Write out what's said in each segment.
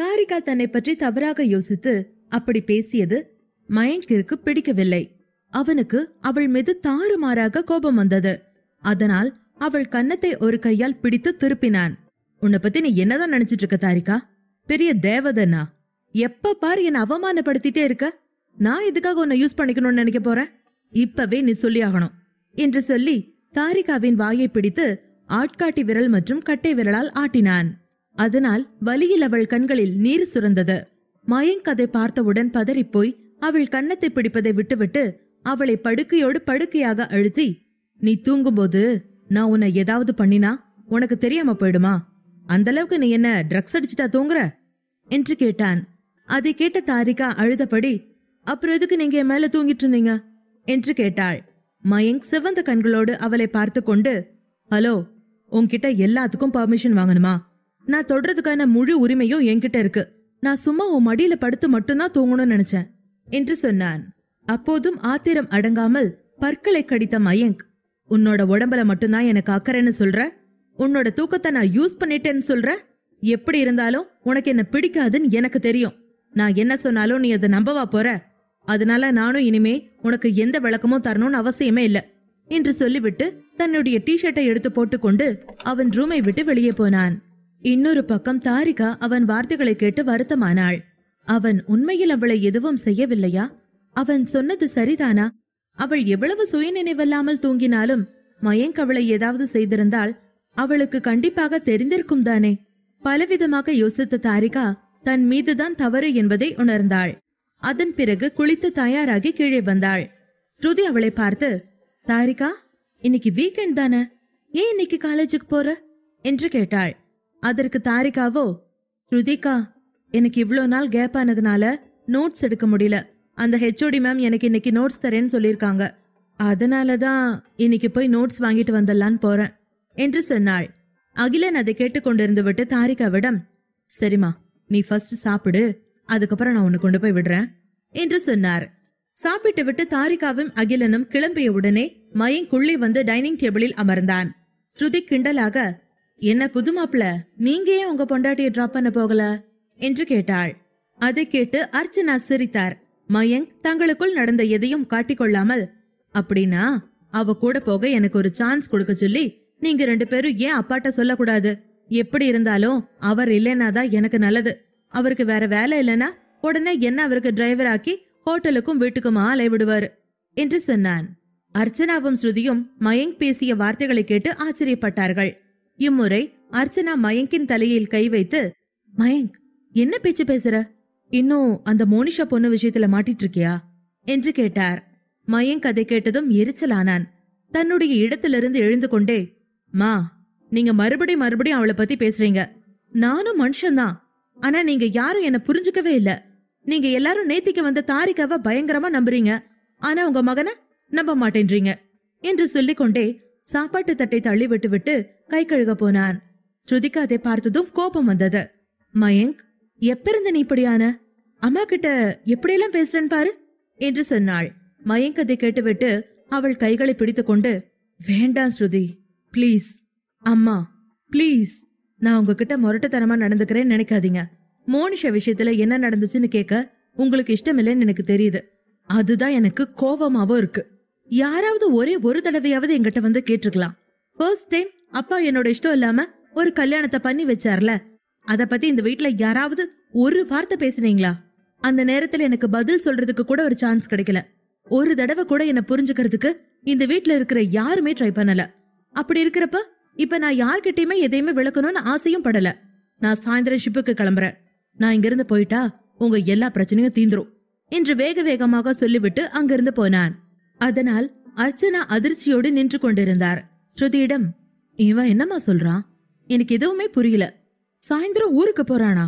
தாரிகா தன்னை பற்றி தவறாக யோசித்து அப்படி பேசியது மயங்கிற்கு பிடிக்கவில்லை அவனுக்கு அவள் மீது தாறுமாறாக கோபம் வந்தது அதனால் அவள் கன்னத்தை ஒரு கையால் பிடித்து திருப்பினான் உன்னை பத்தி நீ என்னதான் நினைச்சிட்டு இருக்க தாரிகா பெரிய தேவதனா எப்ப பார் என்ன அவமானப்படுத்திட்டே இருக்க நான் இதுக்காக உன்னை யூஸ் பண்ணிக்கணும்னு நினைக்க போறேன் இப்பவே நீ சொல்லியாகணும் என்று சொல்லி தாரிகாவின் வாயை பிடித்து ஆட்காட்டி விரல் மற்றும் கட்டை விரலால் ஆட்டினான் அதனால் வலியில் அவள் கண்களில் நீர் சுரந்தது மயங்க் அதை பார்த்தவுடன் பதறிப்போய் அவள் கன்னத்தை பிடிப்பதை விட்டுவிட்டு அவளை படுக்கையோடு படுக்கையாக அழுத்தி நீ தூங்கும்போது நான் உன்னை ஏதாவது பண்ணினா உனக்கு தெரியாம போயிடுமா அந்த அளவுக்கு நீ என்ன ட்ரக்ஸ் அடிச்சுட்டா தூங்குற என்று கேட்டான் அதை கேட்ட தாரிகா அழுதபடி அப்புறம் எதுக்கு நீங்க மேல தூங்கிட்டு இருந்தீங்க என்று கேட்டாள் மயங்க் சிவந்த கண்களோடு அவளை பார்த்து கொண்டு ஹலோ உன்கிட்ட எல்லாத்துக்கும் பர்மிஷன் வாங்கணுமா நான் தொடறதுக்கான முழு உரிமையும் என்கிட்ட இருக்கு நான் சும்மா உன் மடியில படுத்து மட்டும்தான் தூங்கணும்னு நினைச்சேன் என்று சொன்னான் அப்போதும் ஆத்திரம் அடங்காமல் பற்களை கடித்த மயங்க் உன்னோட உடம்புல மட்டும்தான் எனக்கு அக்கறைன்னு சொல்ற உன்னோட தூக்கத்தை நான் யூஸ் பண்ணிட்டேன்னு சொல்ற எப்படி இருந்தாலும் உனக்கு என்ன பிடிக்காதுன்னு எனக்கு தெரியும் நான் என்ன சொன்னாலும் நீ அதை நம்பவா போற அதனால நானும் இனிமே உனக்கு எந்த விளக்கமும் தரணும்னு அவசியமே இல்ல என்று சொல்லிவிட்டு தன்னுடைய டிஷர்ட்டை எடுத்து போட்டுக்கொண்டு அவன் ரூமை விட்டு வெளியே போனான் இன்னொரு பக்கம் தாரிகா அவன் வார்த்தைகளை கேட்டு வருத்தமானாள் அவன் உண்மையில் அவளை எதுவும் செய்யவில்லையா அவன் சொன்னது சரிதானா அவள் எவ்வளவு சுயநினைவில்லாமல் தூங்கினாலும் மயங்க அவளை ஏதாவது செய்திருந்தால் அவளுக்கு கண்டிப்பாக தெரிந்திருக்கும் தானே பலவிதமாக யோசித்த தாரிகா தன் மீதுதான் தவறு என்பதை உணர்ந்தாள் அதன் பிறகு குளித்து தயாராகி கீழே வந்தாள் ஸ்ருதி அவளை பார்த்து தாரிகா இன்னைக்கு வீக்கெண்ட் தானே ஏன் இன்னைக்கு காலேஜுக்கு போற என்று கேட்டாள் அதற்கு தாரிகாவோ ஸ்ருதிகா எனக்கு இவ்வளோ நாள் கேப் ஆனதுனால நோட்ஸ் எடுக்க முடியல அந்த ஹெச்ஓடி மேம் எனக்கு இன்னைக்கு நோட்ஸ் தரேன்னு சொல்லியிருக்காங்க அதனால தான் இன்னைக்கு போய் நோட்ஸ் வாங்கிட்டு வந்துடலான்னு போறேன் என்று சொன்னாள் அகிலன் அதை கேட்டுக்கொண்டிருந்து விட்டு தாரிகாவிடம் சரிம்மா நீ ஃபர்ஸ்ட் சாப்பிடு அதுக்கப்புறம் நான் உன்னை கொண்டு போய் விடுறேன் என்று சொன்னார் சாப்பிட்டு விட்டு தாரிகாவும் அகிலனும் கிளம்பிய உடனே மயங்குள்ளே வந்து டைனிங் டேபிளில் அமர்ந்தான் ஸ்ருதி கிண்டலாக என்ன புது மாப்பிள நீங்க ஏன் உங்க பொண்டாட்டிய டிராப் பண்ண போகல என்று கேட்டாள் அதை கேட்டு அர்ச்சனா சிரித்தார் மயங்க் தங்களுக்குள் நடந்த எதையும் காட்டிக்கொள்ளாமல் அப்படின்னா அவ கூட போக எனக்கு ஒரு சான்ஸ் கொடுக்க சொல்லி நீங்க ரெண்டு பேரும் ஏன் அப்பாட்ட சொல்லக்கூடாது எப்படி இருந்தாலும் அவர் இல்லைனா தான் எனக்கு நல்லது அவருக்கு வேற வேலை இல்லனா உடனே என்ன அவருக்கு டிரைவர் ஆக்கி ஹோட்டலுக்கும் வீட்டுக்குமா அலைவிடுவாரு என்று சொன்னான் அர்ச்சனாவும் ஸ்ருதியும் மயங்க் பேசிய வார்த்தைகளை கேட்டு ஆச்சரியப்பட்டார்கள் இம்முறை அர்ச்சனா மயங்கின் தலையில் கை வைத்து மயங்க் என்ன பேச்சு பேசுற இன்னும் அந்த மோனிஷா பொண்ணு விஷயத்துல மாட்டிட்டு இருக்கியா என்று கேட்டார் மயங்க் அதை கேட்டதும் எரிச்சலானான் தன்னுடைய இடத்திலிருந்து எழுந்து கொண்டே மா நீங்க மறுபடி மறுபடியும் அவளை பத்தி பேசுறீங்க நானும் மனுஷன்தான் ஆனா நீங்க யாரும் என்ன புரிஞ்சுக்கவே இல்ல நீங்க எல்லாரும் நேத்திக்கு வந்த தாரிக்காவ பயங்கரமா நம்புறீங்க ஆனா உங்க மகனை நம்ப மாட்டேன்றீங்க என்று சொல்லிக்கொண்டே சாப்பாட்டு தட்டை தள்ளி விட்டு விட்டு கை கழுக போனான் ஸ்ருதிக்கு அதை பார்த்ததும் கோபம் வந்தது மயங்க் இருந்த நீ இப்படியான அம்மா கிட்ட எப்படியெல்லாம் பேசுறேன்னு பாரு என்று சொன்னாள் மயங்க் அதை கேட்டுவிட்டு அவள் கைகளை பிடித்துக்கொண்டு வேண்டாம் ஸ்ருதி ப்ளீஸ் அம்மா ப்ளீஸ் நான் உங்ககிட்ட முரட்டத்தனமா நடந்துக்கிறேன்னு நினைக்காதீங்க மோனிஷா விஷயத்துல என்ன நடந்துச்சுன்னு கேட்க உங்களுக்கு இல்லைன்னு எனக்கு தெரியுது அதுதான் எனக்கு கோபமாவும் இருக்கு யாராவது ஒரே ஒரு தடவையாவது எங்கிட்ட வந்து கேட்டிருக்கலாம் ஃபர்ஸ்ட் டைம் அப்பா என்னோட இஷ்டம் இல்லாம ஒரு கல்யாணத்தை பண்ணி வச்சார்ல அத பத்தி இந்த வீட்டுல யாராவது ஒரு வார்த்தை பேசுனீங்களா அந்த நேரத்துல எனக்கு பதில் சொல்றதுக்கு கூட ஒரு சான்ஸ் கிடைக்கல ஒரு தடவை கூட என்ன புரிஞ்சுக்கிறதுக்கு இந்த வீட்டுல இருக்கிற யாருமே ட்ரை பண்ணல அப்படி இருக்கிறப்ப இப்ப நான் யார்கிட்டயுமே எதையுமே விளக்கணும்னு ஆசையும் படல நான் சாயந்தரம் ஷிப்புக்கு கிளம்புறேன் நான் இங்கிருந்து போயிட்டா உங்க எல்லா பிரச்சனையும் தீந்துரும் என்று வேக வேகமாக சொல்லிவிட்டு அங்கிருந்து போனான் அதனால் அர்ச்சனா அதிர்ச்சியோடு நின்று கொண்டிருந்தார் ஸ்ருதியிடம் இவன் என்னம்மா சொல்றான் எனக்கு எதுவுமே புரியல சாயந்தரம் ஊருக்கு போறானா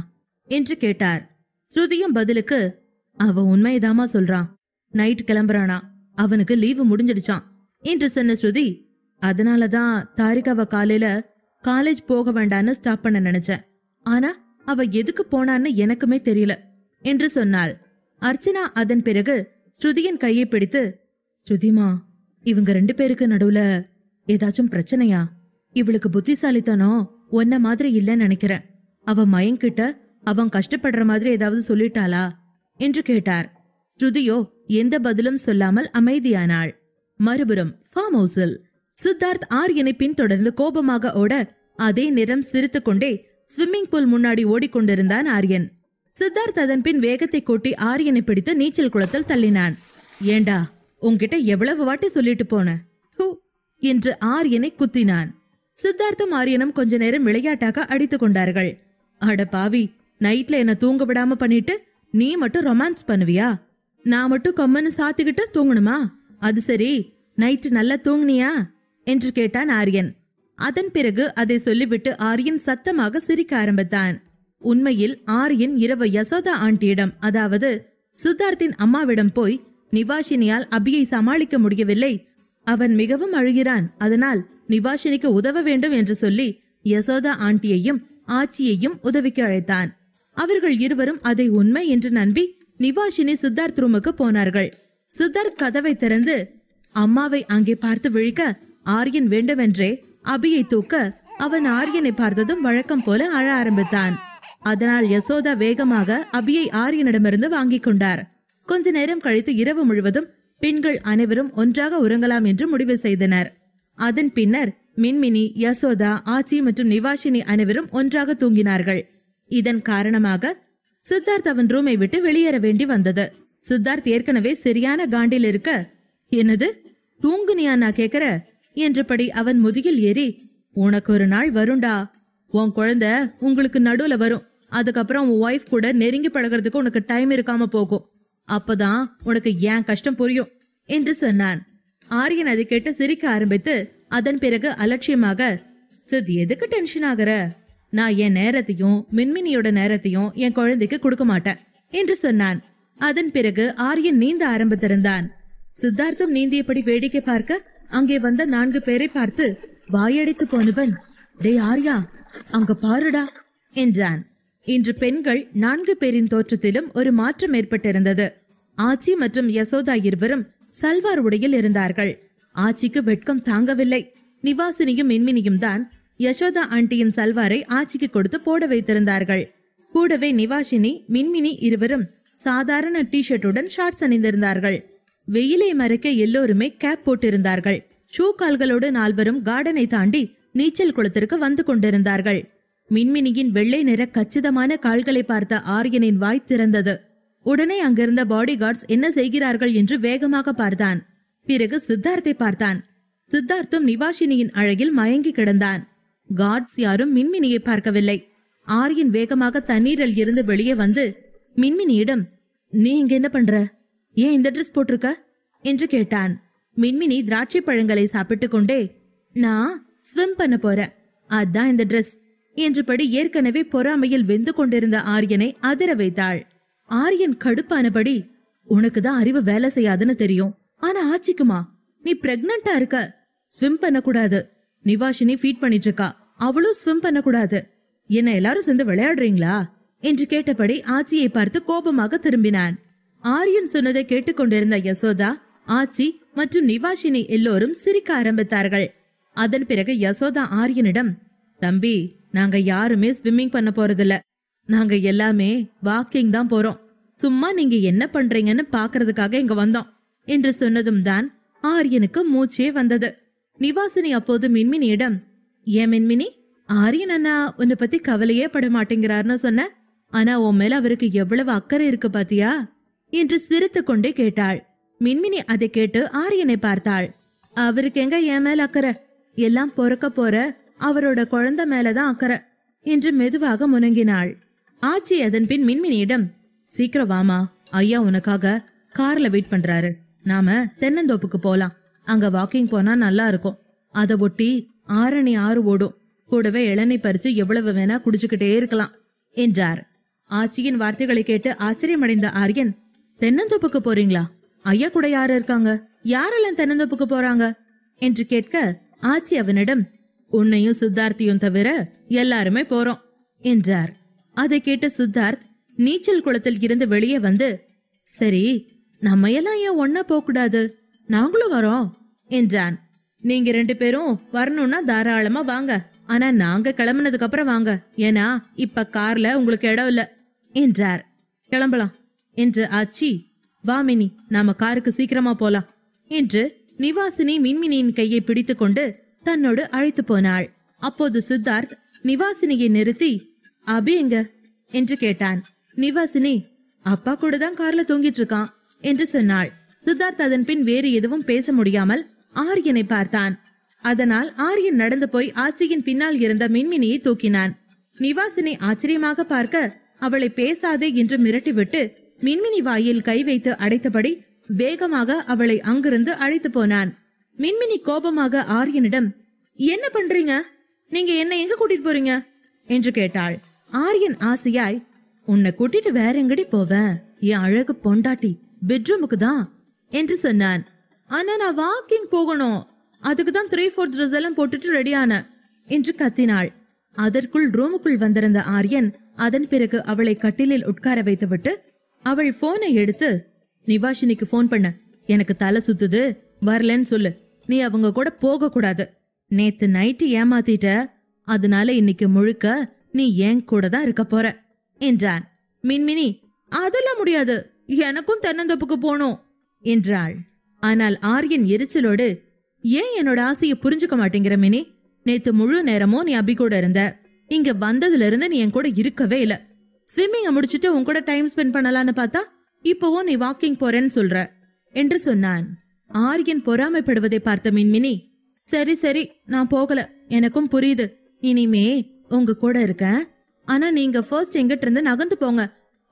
என்று கேட்டார் ஸ்ருதியும் பதிலுக்கு அவ உண்மையதாமா சொல்றான் நைட் கிளம்புறானா அவனுக்கு லீவு முடிஞ்சிடுச்சான் என்று சொன்ன ஸ்ருதி அதனாலதான் தாரிகாவ காலையில காலேஜ் போக வேண்டான்னு ஸ்டாப் பண்ண நினைச்சேன் ஆனா அவ எதுக்கு போனான்னு எனக்குமே தெரியல என்று சொன்னாள் அர்ச்சனா அதன் பிறகு ஸ்ருதியின் கையை பிடித்து ஸ்ருதிமா இவங்க ரெண்டு பேருக்கு நடுவுல ஏதாச்சும் பிரச்சனையா இவளுக்கு புத்திசாலித்தனம் உன்ன மாதிரி இல்லன்னு நினைக்கிறேன் அவ மயங்கிட்ட அவன் கஷ்டப்படுற மாதிரி ஏதாவது சொல்லிட்டாளா என்று கேட்டார் ஸ்ருதியோ எந்த பதிலும் சொல்லாமல் அமைதியானாள் மறுபுறம் ஃபார்ம் ஹவுஸில் சித்தார்த் ஆரியனை பின்தொடர்ந்து கோபமாக ஓட அதே நிறம் சிரித்து கொண்டே ஸ்விம்மிங் பூல் முன்னாடி ஓடிக்கொண்டிருந்தான் ஆரியன் சித்தார்த் அதன் பின் வேகத்தை கூட்டி ஆரியனை பிடித்து நீச்சல் குளத்தில் தள்ளினான் ஏண்டா உன்கிட்ட எவ்வளவு வாட்டி சொல்லிட்டு போன என்று ஆரியனை குத்தினான் சித்தார்த்தும் ஆரியனும் கொஞ்ச நேரம் விளையாட்டாக அடித்து கொண்டார்கள் அட பாவி நைட்ல என்ன தூங்க விடாம பண்ணிட்டு நீ மட்டும் ரொமான்ஸ் பண்ணுவியா நான் மட்டும் கம்மனு சாத்திக்கிட்டு தூங்கணுமா அது சரி நைட்டு நல்லா தூங்குனியா என்று கேட்டான் ஆரியன் அதன் பிறகு அதை சொல்லிவிட்டு ஆரியன் சத்தமாக சிரிக்க ஆரம்பித்தான் உண்மையில் ஆரியன் இரவு யசோதா ஆண்டியிடம் அதாவது சித்தார்த்தின் அம்மாவிடம் போய் நிவாஷினியால் அபியை சமாளிக்க முடியவில்லை அவன் மிகவும் அழுகிறான் அதனால் நிவாஷினிக்கு உதவ வேண்டும் என்று சொல்லி யசோதா ஆண்டியையும் ஆச்சியையும் உதவிக்கு அழைத்தான் அவர்கள் இருவரும் அதை உண்மை என்று நம்பி நிவாஷினி சித்தார்த் ரூமுக்கு போனார்கள் சித்தார்த் கதவை திறந்து அம்மாவை அங்கே பார்த்து விழிக்க ஆரியன் வேண்டுமென்றே அபியை தூக்க அவன் ஆரியனை பார்த்ததும் வழக்கம் போல அழ ஆரம்பித்தான் அதனால் யசோதா வேகமாக அபியை ஆரியனிடமிருந்து வாங்கிக் கொண்டார் கொஞ்ச நேரம் கழித்து இரவு முழுவதும் பெண்கள் அனைவரும் ஒன்றாக உறங்கலாம் என்று முடிவு செய்தனர் அதன் பின்னர் மின்மினி யசோதா ஆச்சி மற்றும் நிவாஷினி அனைவரும் ஒன்றாக தூங்கினார்கள் இதன் காரணமாக சித்தார்த் அவன் ரூமை விட்டு வெளியேற வேண்டி வந்தது சித்தார்த் ஏற்கனவே சரியான காண்டில் இருக்க என்னது தூங்குனியா நான் கேக்குற என்றபடி அவன் முதுகில் ஏறி உனக்கு ஒரு நாள் வருண்டா உன் குழந்த உங்களுக்கு நடுவுல வரும் அதுக்கப்புறம் உன் ஒய்ஃப் கூட நெருங்கி பழகிறதுக்கு உனக்கு டைம் இருக்காம போகும் அப்பதான் உனக்கு ஏன் கஷ்டம் புரியும் என்று சொன்னான் ஆரியன் அதை கேட்டு சிரிக்க ஆரம்பித்து அதன் பிறகு அலட்சியமாக சித் எதுக்கு டென்ஷன் ஆகுற நான் என் நேரத்தையும் மின்மினியோட நேரத்தையும் என் குழந்தைக்கு கொடுக்க மாட்டேன் என்று சொன்னான் அதன் பிறகு ஆரியன் நீந்த ஆரம்பித்திருந்தான் சித்தார்த்தம் நீந்தியபடி வேடிக்கை பார்க்க அங்கே வந்த நான்கு பேரை பார்த்து வாயடித்து போனவன் டே ஆர்யா அங்க பாருடா என்றான் இன்று பெண்கள் நான்கு பேரின் தோற்றத்திலும் ஒரு மாற்றம் ஏற்பட்டிருந்தது ஆச்சி மற்றும் யசோதா இருவரும் சல்வார் உடையில் இருந்தார்கள் ஆச்சிக்கு வெட்கம் தாங்கவில்லை நிவாசினியும் மின்மினியும் தான் யசோதா ஆண்டியின் சல்வாரை ஆச்சிக்கு கொடுத்து போட வைத்திருந்தார்கள் கூடவே நிவாசினி மின்மினி இருவரும் சாதாரண டி ஷர்ட்டுடன் ஷார்ட்ஸ் அணிந்திருந்தார்கள் வெயிலை மறைக்க எல்லோருமே கேப் போட்டிருந்தார்கள் ஷூ கால்களோடு நால்வரும் கார்டனை தாண்டி நீச்சல் குளத்திற்கு வந்து கொண்டிருந்தார்கள் மின்மினியின் வெள்ளை நிற கச்சிதமான கால்களை பார்த்த ஆரியனின் வாய் திறந்தது உடனே அங்கிருந்த பாடி கார்ட்ஸ் என்ன செய்கிறார்கள் என்று வேகமாக பார்த்தான் பிறகு சித்தார்த்தை பார்த்தான் சித்தார்த்தும் நிவாஷினியின் அழகில் மயங்கி கிடந்தான் கார்ட்ஸ் யாரும் மின்மினியை பார்க்கவில்லை ஆரியன் வேகமாக தண்ணீரில் இருந்து வெளியே வந்து மின்மினியிடம் நீ இங்க என்ன பண்ற ஏன் இந்த ட்ரெஸ் போட்டிருக்க என்று கேட்டான் மின்மினி திராட்சை பழங்களை சாப்பிட்டு கொண்டே நான் ஸ்விம் பண்ண போறேன் அதான் இந்த ட்ரெஸ் என்றபடி ஏற்கனவே பொறாமையில் வெந்து கொண்டிருந்த ஆரியனை அதிர வைத்தாள் ஆரியன் கடுப்பானபடி உனக்கு தான் அறிவு வேலை செய்யாதுன்னு தெரியும் ஆனா ஆச்சிக்குமா நீ பிரெக்னண்டா இருக்க ஸ்விம் பண்ணக்கூடாது நிவாஷினி ஃபீட் பண்ணிட்டு இருக்கா அவளும் ஸ்விம் பண்ணக்கூடாது என்ன எல்லாரும் சேர்ந்து விளையாடுறீங்களா என்று கேட்டபடி ஆச்சியை பார்த்து கோபமாக திரும்பினான் ஆரியன் சொன்னதை கேட்டுக்கொண்டிருந்த யசோதா ஆச்சி மற்றும் நிவாஷினி எல்லோரும் சிரிக்க ஆரம்பித்தார்கள் அதன் பிறகு யசோதா ஆரியனிடம் தம்பி நாங்க யாருமே ஸ்விம்மிங் பண்ண போறதில்லை நாங்க எல்லாமே வாக்கிங் தான் போறோம் சும்மா நீங்க என்ன பண்றீங்கன்னு பாக்குறதுக்காக இங்க வந்தோம் என்று சொன்னதும் தான் ஆரியனுக்கு மூச்சே வந்தது நிவாசினி அப்போது மின்மினியிடம் ஏன் மின்மினி ஆரியன் அண்ணா உன்னை பத்தி கவலையே பட மாட்டேங்கிறார்னு சொன்ன ஆனா உன் மேல அவருக்கு எவ்வளவு அக்கறை இருக்கு பாத்தியா என்று சிரித்து கொண்டே கேட்டாள் மின்மினி அதை கேட்டு ஆரியனை பார்த்தாள் அவருக்கு எங்க என் மேல அக்கறை எல்லாம் பொறக்க போற அவரோட குழந்தை மேலதான் அக்கறை என்று மெதுவாக முனங்கினாள் ஆச்சி அதன் பின் மின்மினியிடம் சீக்கிரம் வாமா ஐயா உனக்காக கார்ல வெயிட் பண்றாரு நாம தென்னந்தோப்புக்கு போலாம் அங்க வாக்கிங் போனா நல்லா இருக்கும் அதை ஒட்டி ஆரணி ஆறு ஓடும் கூடவே இளநீ பறிச்சு எவ்வளவு வேணா குடிச்சுக்கிட்டே இருக்கலாம் என்றார் ஆச்சியின் வார்த்தைகளை கேட்டு ஆச்சரியமடைந்த ஆரியன் தென்னந்தோப்புக்கு போறீங்களா ஐயா கூட யாரு இருக்காங்க யாரெல்லாம் தென்னந்தோப்புக்கு போறாங்க என்று கேட்க ஆச்சி அவனிடம் உன்னையும் சித்தார்த்தியும் தவிர எல்லாருமே போறோம் என்றார் அதை கேட்ட சித்தார்த் நீச்சல் குளத்தில் இருந்து வெளியே வந்து சரி நம்ம எல்லாம் ஏன் ஒன்னா போகக்கூடாது நாங்களும் வரோம் என்றான் நீங்க ரெண்டு பேரும் வரணும்னா தாராளமா வாங்க ஆனா நாங்க கிளம்புனதுக்கு அப்புறம் வாங்க ஏன்னா இப்ப கார்ல உங்களுக்கு இடம் இல்ல என்றார் கிளம்பலாம் என்று ஆச்சி வாமினி நாம காருக்கு சீக்கிரமா போலாம் என்று நிவாசினி மின்மினியின் கையை பிடித்துக்கொண்டு தன்னோடு அழைத்து போனாள் அப்போது சித்தார்த் நிவாசினியை நிறுத்தி அபி எங்க என்று கேட்டான் நிவாசினி அப்பா கூட தான் கார்ல தூங்கிட்டு இருக்கான் என்று சொன்னாள் சித்தார்த் அதன் பின் வேறு எதுவும் பேச முடியாமல் ஆரியனை பார்த்தான் அதனால் ஆரியன் நடந்து போய் ஆசியின் பின்னால் இருந்த மின்மினியை தூக்கினான் நிவாசினை ஆச்சரியமாக பார்க்க அவளை பேசாதே என்று மிரட்டிவிட்டு மின்மினி வாயில் கை வைத்து அடைத்தபடி வேகமாக அவளை அங்கிருந்து அழைத்து போனான் மின்மினி கோபமாக ஆரியனிடம் என்ன பண்றீங்க நீங்க என்ன எங்க கூட்டிட்டு போறீங்க என்று கேட்டாள் ஆரியன் ஆசையாய் உன்னை கூட்டிட்டு வேற எங்கடி போவேன் என் அழகு பொண்டாட்டி பெட்ரூமுக்கு தான் என்று சொன்னான் ஆனா நான் வாக்கிங் போகணும் அதுக்கு தான் த்ரீ ஃபோர்த் ட்ரெஸ் எல்லாம் போட்டுட்டு ரெடியான என்று கத்தினாள் அதற்குள் ரூமுக்குள் வந்திருந்த ஆரியன் அதன் பிறகு அவளை கட்டிலில் உட்கார வைத்துவிட்டு அவள் போனை எடுத்து நிவாஷினிக்கு போன் பண்ண எனக்கு தலை சுத்துது வரலன்னு சொல்லு நீ அவங்க கூட போக கூடாது நேத்து நைட்டு ஏமாத்திட்ட அதனால இன்னைக்கு முழுக்க நீ ஏன் கூட தான் இருக்க போற என்றான் மின்மினி அதெல்லாம் முடியாது எனக்கும் தென்னந்தோப்புக்கு போனோம் என்றாள் ஆனால் ஆரியன் எரிச்சலோடு ஏன் என்னோட ஆசையை புரிஞ்சுக்க மாட்டேங்கிற மினி நேத்து முழு நேரமும் நீ அபி கூட இருந்த இங்க வந்ததுல இருந்து நீ என் கூட இருக்கவே இல்ல ஸ்விம்மிங்க முடிச்சுட்டு உன் கூட டைம் ஸ்பெண்ட் பண்ணலாம்னு பார்த்தா இப்பவும் நீ வாக்கிங் போறேன்னு சொல்ற என்று சொன்னான் ஆரியன் பொறாமைப்படுவதை பார்த்த மின்மினி சரி சரி நான் போகல எனக்கும் புரியுது இனிமே உங்க கூட இருக்கேன் ஆனா நீங்க ஃபர்ஸ்ட் எங்கிட்ட இருந்து நகர்ந்து போங்க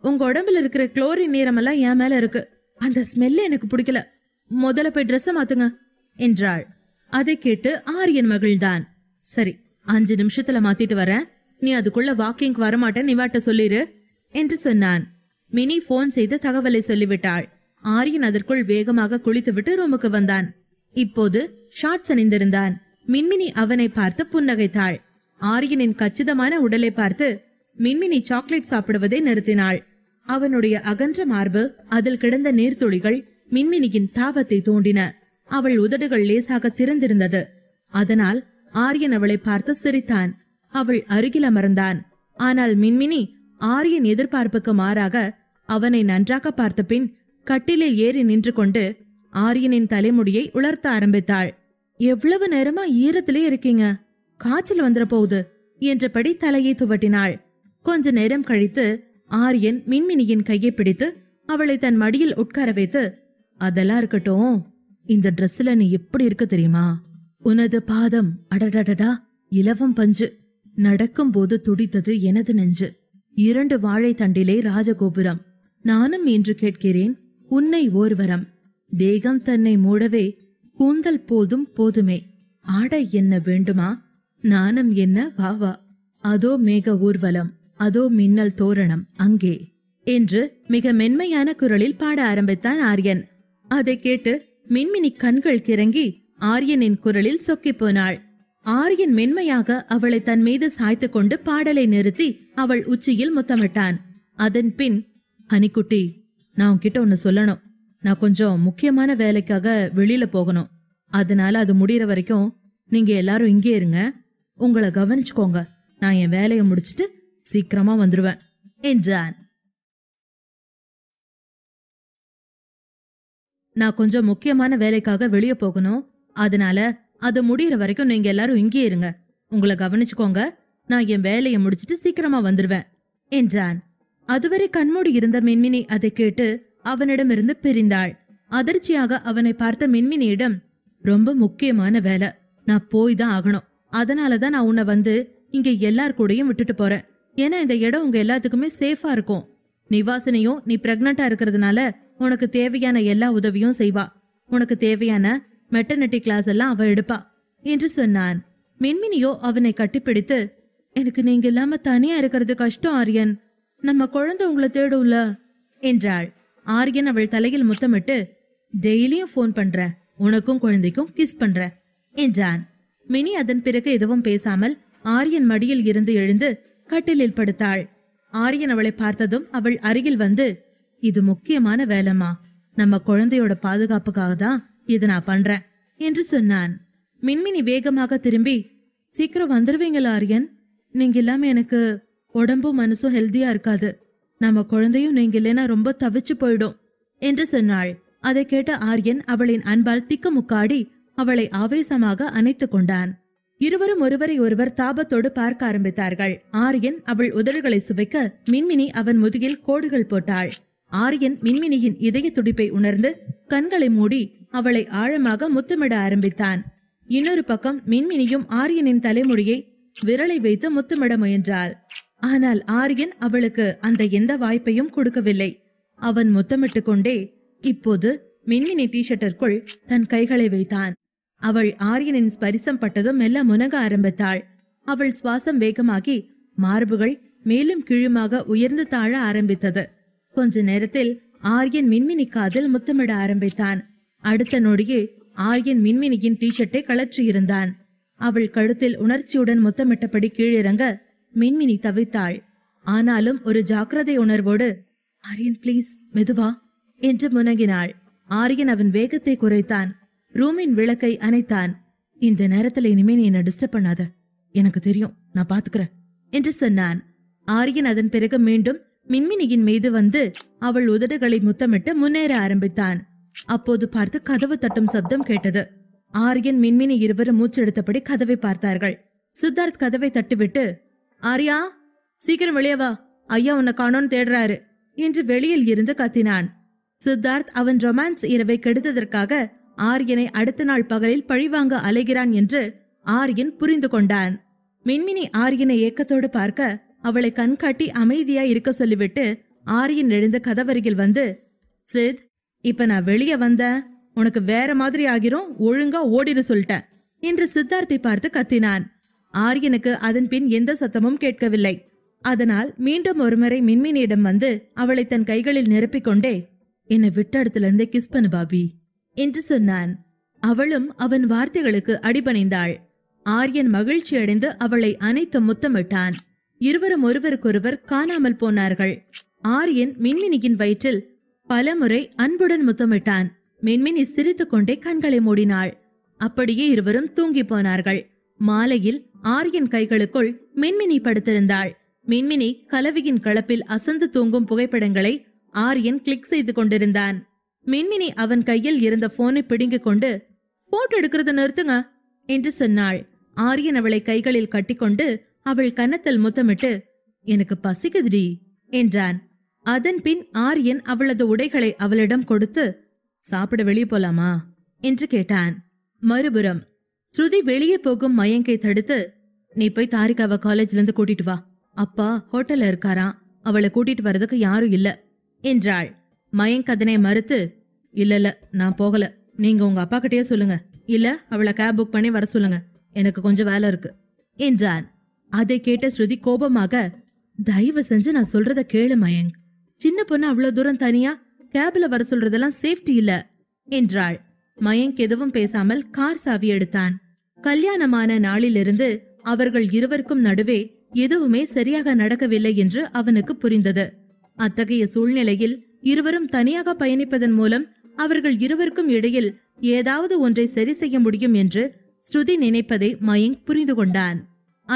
உங்க உடம்புல இருக்கிற குளோரின் எல்லாம் என் மேல இருக்கு அந்த ஸ்மெல்ல எனக்கு பிடிக்கல முதல்ல போய் ட்ரெஸ் மாத்துங்க என்றாள் அதை கேட்டு ஆரியன் மகள்தான் சரி அஞ்சு நிமிஷத்துல மாத்திட்டு வரேன் நீ அதுக்குள்ள வாக்கிங் வரமாட்டேன் நிவாட்ட சொல்லிரு என்று சொன்னான் மினி போன் செய்து தகவலை சொல்லிவிட்டாள் ஆரியன் அதற்குள் வேகமாக குளித்துவிட்டு ரூமுக்கு வந்தான் இப்போது ஷார்ட்ஸ் அணிந்திருந்தான் மின்மினி அவனை பார்த்து புன்னகைத்தாள் ஆரியனின் கச்சிதமான உடலை பார்த்து மின்மினி சாக்லேட் சாப்பிடுவதை நிறுத்தினாள் அவனுடைய அகன்ற மார்பு அதில் கிடந்த நீர்த்துளிகள் மின்மினியின் தாபத்தை தூண்டின அவள் உதடுகள் லேசாக திறந்திருந்தது அதனால் ஆரியன் அவளை பார்த்து சிரித்தான் அவள் அருகில் அமர்ந்தான் ஆனால் மின்மினி ஆரியன் எதிர்பார்ப்புக்கு மாறாக அவனை நன்றாக பார்த்த பின் கட்டிலில் ஏறி நின்று கொண்டு ஆரியனின் தலைமுடியை உலர்த்த ஆரம்பித்தாள் எவ்வளவு நேரமா ஈரத்திலே இருக்கீங்க காய்ச்சல் வந்துட போகுது என்றபடி தலையை துவட்டினாள் கொஞ்ச நேரம் கழித்து ஆரியன் மின்மினியின் கையை பிடித்து அவளை தன் மடியில் உட்கார வைத்து அதெல்லாம் இருக்கட்டும் இந்த ட்ரெஸ்ல நீ எப்படி இருக்க தெரியுமா உனது பாதம் அடடடடா இலவம் பஞ்சு நடக்கும் போது துடித்தது எனது நெஞ்சு இரண்டு வாழை தண்டிலே ராஜகோபுரம் நானும் என்று கேட்கிறேன் உன்னை ஓர்வரம் தேகம் தன்னை மூடவே கூந்தல் போதும் போதுமே ஆடை என்ன வேண்டுமா நாணம் என்ன வாவா வா அதோ மேக ஊர்வலம் அதோ மின்னல் தோரணம் அங்கே என்று மிக மென்மையான குரலில் பாட ஆரம்பித்தான் ஆரியன் அதை கேட்டு மின்மினி கண்கள் கிறங்கி ஆரியனின் குரலில் சொக்கிப் போனாள் ஆரியன் மென்மையாக அவளை தன் மீது சாய்த்து கொண்டு பாடலை நிறுத்தி அவள் உச்சியில் முத்தமிட்டான் அதன் பின் ஹனிக்குட்டி நான் உன்கிட்ட ஒன்னு சொல்லணும் நான் கொஞ்சம் முக்கியமான வேலைக்காக வெளியில போகணும் அதனால அது முடிகிற வரைக்கும் நீங்க எல்லாரும் இங்கே இருங்க உங்களை கவனிச்சுக்கோங்க நான் என் வேலையை முடிச்சுட்டு சீக்கிரமா வந்துருவேன் என்றான் நான் கொஞ்சம் முக்கியமான வேலைக்காக வெளியே போகணும் அதனால அது முடியற வரைக்கும் நீங்க எல்லாரும் இங்கே இருங்க உங்களை கவனிச்சுக்கோங்க நான் என் வேலையை முடிச்சிட்டு சீக்கிரமா வந்துருவேன் என்றான் அதுவரை கண்மூடி இருந்த மின்மினி அதை கேட்டு அவனிடமிருந்து பிரிந்தாள் அதிர்ச்சியாக அவனை பார்த்த மின்மினியிடம் ரொம்ப முக்கியமான வேலை நான் போய் தான் ஆகணும் அதனாலதான் நான் உன்னை வந்து இங்க எல்லார் கூடயும் விட்டுட்டு போறேன் ஏன்னா இந்த இடம் உங்க எல்லாத்துக்குமே சேஃபா இருக்கும் நிவாசனையும் நீ பிரெக்னண்டா இருக்கிறதுனால உனக்கு தேவையான எல்லா உதவியும் செய்வா உனக்கு தேவையான மெட்டர்னிட்டி கிளாஸ் எல்லாம் அவ எடுப்பா என்று சொன்னான் மின்மினியோ அவனை கட்டிப்பிடித்து எனக்கு நீங்க இல்லாம தனியா இருக்கிறது கஷ்டம் ஆரியன் நம்ம குழந்தை உங்களை தேடும்ல என்றாள் ஆரியன் அவள் தலையில் முத்தமிட்டு டெய்லியும் ஃபோன் பண்ற உனக்கும் குழந்தைக்கும் கிஸ் பண்ற என்றான் மினி அதன் பிறகு எதுவும் பேசாமல் ஆரியன் மடியில் இருந்து எழுந்து கட்டிலில் படுத்தாள் ஆரியன் அவளை பார்த்ததும் அவள் அருகில் வந்து இது முக்கியமான வேலைமா நம்ம குழந்தையோட பாதுகாப்புக்காக தான் இதை நான் பண்றேன் என்று சொன்னான் மின்மினி வேகமாக திரும்பி சீக்கிரம் வந்துருவீங்களா ஆரியன் நீங்க இல்லாம எனக்கு உடம்பும் மனசும் ஹெல்த்தியா இருக்காது நம்ம குழந்தையும் நீங்க இல்லைன்னா ரொம்ப தவிச்சு போயிடும் என்று சொன்னாள் அதை கேட்ட ஆரியன் அவளின் அன்பால் முக்காடி அவளை ஆவேசமாக அணைத்துக் கொண்டான் இருவரும் ஒருவரை ஒருவர் தாபத்தோடு பார்க்க ஆரம்பித்தார்கள் ஆரியன் அவள் உதடுகளை சுவைக்க மின்மினி அவன் முதுகில் கோடுகள் போட்டாள் ஆரியன் மின்மினியின் இதய துடிப்பை உணர்ந்து கண்களை மூடி அவளை ஆழமாக முத்தமிட ஆரம்பித்தான் இன்னொரு பக்கம் மின்மினியும் ஆரியனின் தலைமுடியை விரலை வைத்து முத்தமிட முயன்றாள் ஆனால் ஆரியன் அவளுக்கு அந்த எந்த வாய்ப்பையும் கொடுக்கவில்லை அவன் முத்தமிட்டு கொண்டே இப்போது மின்மினி டிஷர்ட்டிற்குள் தன் கைகளை வைத்தான் அவள் ஆரியனின் ஸ்பரிசம் பட்டதும் மெல்ல முனக ஆரம்பித்தாள் அவள் சுவாசம் வேகமாகி மார்புகள் மேலும் கீழுமாக உயர்ந்து தாழ ஆரம்பித்தது கொஞ்ச நேரத்தில் ஆரியன் மின்மினி காதில் முத்தமிட ஆரம்பித்தான் அடுத்த நொடியே ஆரியன் மின்மினியின் டிஷர்ட்டை கழற்றியிருந்தான் அவள் கழுத்தில் உணர்ச்சியுடன் முத்தமிட்டபடி கீழிறங்க மின்மினி தவித்தாள் ஆனாலும் ஒரு ஜாக்கிரதை உணர்வோடு ஆரியன் பிளீஸ் மெதுவா என்று முனங்கினாள் ஆரியன் அவன் வேகத்தை குறைத்தான் ரூமின் விளக்கை அணைத்தான் இந்த நேரத்துல இனிமே நீ என்ன டிஸ்டர்ப் பண்ணாத எனக்கு தெரியும் நான் பாத்துக்கிறேன் என்று சொன்னான் ஆரியன் அதன் பிறகு மீண்டும் மின்மினியின் மீது வந்து அவள் உதடுகளை முத்தமிட்டு முன்னேற ஆரம்பித்தான் அப்போது பார்த்து கதவு தட்டும் சப்தம் கேட்டது ஆரியன் மின்மினி இருவரும் மூச்செடுத்தபடி கதவை பார்த்தார்கள் சித்தார்த் கதவை தட்டுவிட்டு ஆரியா சீக்கிரம் வெளியே வா ஐயா உன்னை காணோன்னு தேடுறாரு என்று வெளியில் இருந்து கத்தினான் சித்தார்த் அவன் ரொமான்ஸ் இரவை கெடுத்ததற்காக ஆரியனை அடுத்த நாள் பகலில் பழிவாங்க அலைகிறான் என்று ஆரியன் புரிந்து கொண்டான் மின்மினி ஆரியனை ஏக்கத்தோடு பார்க்க அவளை கண்காட்டி அமைதியா இருக்க சொல்லிவிட்டு ஆரியன் எழுந்த கதவருகில் வந்து சித் இப்ப நான் வெளியே வந்தேன் உனக்கு வேற மாதிரி ஆகிரும் ஒழுங்கா ஓடிடு சொல்லிட்டேன் என்று சித்தார்த்தை பார்த்து கத்தினான் ஆரியனுக்கு அதன் பின் எந்த சத்தமும் கேட்கவில்லை அதனால் மீண்டும் ஒருமுறை மின்மினியிடம் வந்து அவளை தன் கைகளில் நிரப்பிக்கொண்டே என்னை விட்ட இடத்துல இருந்தே கிஸ் பண்ணு பாபி என்று சொன்னான் அவளும் அவன் வார்த்தைகளுக்கு அடிபணிந்தாள் ஆரியன் மகிழ்ச்சியடைந்து அவளை அனைத்து முத்தமிட்டான் இருவரும் ஒருவருக்கொருவர் காணாமல் போனார்கள் ஆரியன் மின்மினியின் வயிற்றில் பலமுறை அன்புடன் முத்தமிட்டான் மின்மினி கொண்டே கண்களை மூடினாள் அப்படியே இருவரும் தூங்கி போனார்கள் மாலையில் ஆரியன் கைகளுக்குள் மின்மினி படுத்திருந்தாள் மின்மினி கலவியின் கலப்பில் அசந்து தூங்கும் புகைப்படங்களை ஆரியன் கிளிக் செய்து கொண்டிருந்தான் மின்மினி அவன் கையில் இருந்த போனை பிடுங்கிக் கொண்டு போட்டோ எடுக்கிறத நிறுத்துங்க என்று சொன்னாள் ஆரியன் அவளை கைகளில் கட்டிக்கொண்டு அவள் கன்னத்தில் முத்தமிட்டு எனக்கு பசிக்குதுடி என்றான் அதன் பின் ஆரியன் அவளது உடைகளை அவளிடம் கொடுத்து சாப்பிட வெளியே போலாமா என்று கேட்டான் மறுபுறம் ஸ்ருதி வெளியே போகும் மயங்கை தடுத்து நீ போய் தாரிகாவ காலேஜ்ல இருந்து கூட்டிட்டு வா அப்பா ஹோட்டல்ல இருக்காராம் அவளை கூட்டிட்டு வர்றதுக்கு யாரும் இல்ல என்றாள் மயங்க் அதனை மறுத்து இல்ல இல்ல நான் போகல நீங்க உங்க அப்பா கிட்டயே சொல்லுங்க இல்ல அவளை கேப் புக் பண்ணி வர சொல்லுங்க எனக்கு கொஞ்சம் வேலை இருக்கு என்றான் அதை கேட்ட ஸ்ருதி கோபமாக தயவு செஞ்சு நான் சொல்றத கேளு மயங்க் சின்ன பொண்ணு அவ்வளவு தூரம் தனியா கேப்ல வர சொல்றதெல்லாம் சேஃப்டி இல்ல என்றாள் மயங்க் எதுவும் பேசாமல் கார் சாவி எடுத்தான் கல்யாணமான நாளிலிருந்து அவர்கள் இருவருக்கும் நடுவே எதுவுமே சரியாக நடக்கவில்லை என்று அவனுக்கு புரிந்தது அத்தகைய சூழ்நிலையில் இருவரும் தனியாக பயணிப்பதன் மூலம் அவர்கள் இருவருக்கும் இடையில் ஏதாவது ஒன்றை சரி செய்ய முடியும் என்று ஸ்ருதி நினைப்பதை மயங்க் புரிந்து கொண்டான்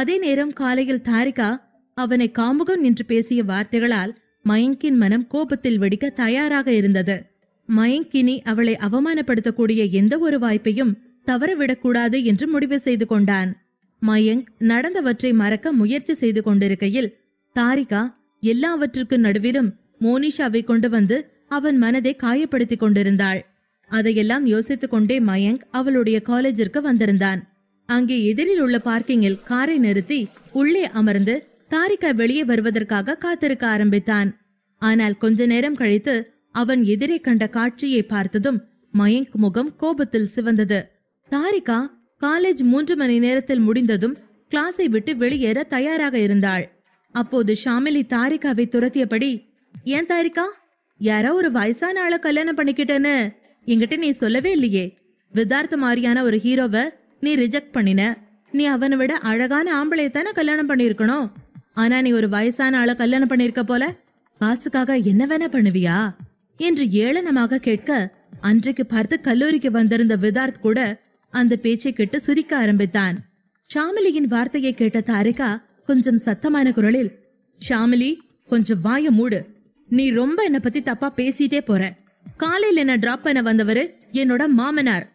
அதே நேரம் காலையில் தாரிகா அவனை காமுகம் என்று பேசிய வார்த்தைகளால் மயங்கின் மனம் கோபத்தில் வெடிக்க தயாராக இருந்தது மயங்கினி அவளை அவமானப்படுத்தக்கூடிய எந்த ஒரு வாய்ப்பையும் தவறவிடக்கூடாது என்று முடிவு செய்து கொண்டான் மயங்க் நடந்தவற்றை மறக்க முயற்சி செய்து கொண்டிருக்கையில் தாரிகா எல்லாவற்றுக்கு நடுவிலும் மோனிஷாவை கொண்டு வந்து அவன் மனதை காயப்படுத்தி கொண்டிருந்தாள் அதையெல்லாம் யோசித்துக் கொண்டே மயங்க் அவளுடைய காலேஜிற்கு வந்திருந்தான் அங்கே எதிரில் உள்ள பார்க்கிங்கில் காரை நிறுத்தி உள்ளே அமர்ந்து தாரிகா வெளியே வருவதற்காக காத்திருக்க ஆரம்பித்தான் ஆனால் கொஞ்ச நேரம் கழித்து அவன் எதிரே கண்ட காட்சியை பார்த்ததும் மயங்க் முகம் கோபத்தில் சிவந்தது தாரிகா காலேஜ் மூன்று மணி நேரத்தில் முடிந்ததும் கிளாஸை விட்டு வெளியேற தயாராக இருந்தாள் அப்போது ஷாமிலி தாரிகாவை துரத்தியபடி ஏன் தாரிக்கா யாரோ ஒரு வயசான ஆளை கல்யாணம் பண்ணிக்கிட்டேன்னு என்கிட்ட நீ சொல்லவே இல்லையே விதார்த்த மாதிரியான ஒரு ஹீரோவை நீ ரிஜெக்ட் பண்ணின நீ அவனை விட அழகான ஆம்பளையை தானே கல்யாணம் பண்ணிருக்கணும் ஆனா நீ ஒரு வயசான ஆளை கல்யாணம் பண்ணிருக்க போல பாசுக்காக என்ன வேணா பண்ணுவியா என்று ஏளனமாக கேட்க அன்றைக்கு பார்த்து கல்லூரிக்கு வந்திருந்த விதார்த் கூட அந்த பேச்சை கேட்டு சிரிக்க ஆரம்பித்தான் ஷாமிலியின் வார்த்தையை கேட்ட தாரிகா கொஞ்சம் சத்தமான குரலில் ஷாமிலி கொஞ்சம் வாய மூடு நீ ரொம்ப என்ன பத்தி தப்பா பேசிட்டே போற காலையில என்ன டிராப் பண்ண வந்தவரு என்னோட மாமனார்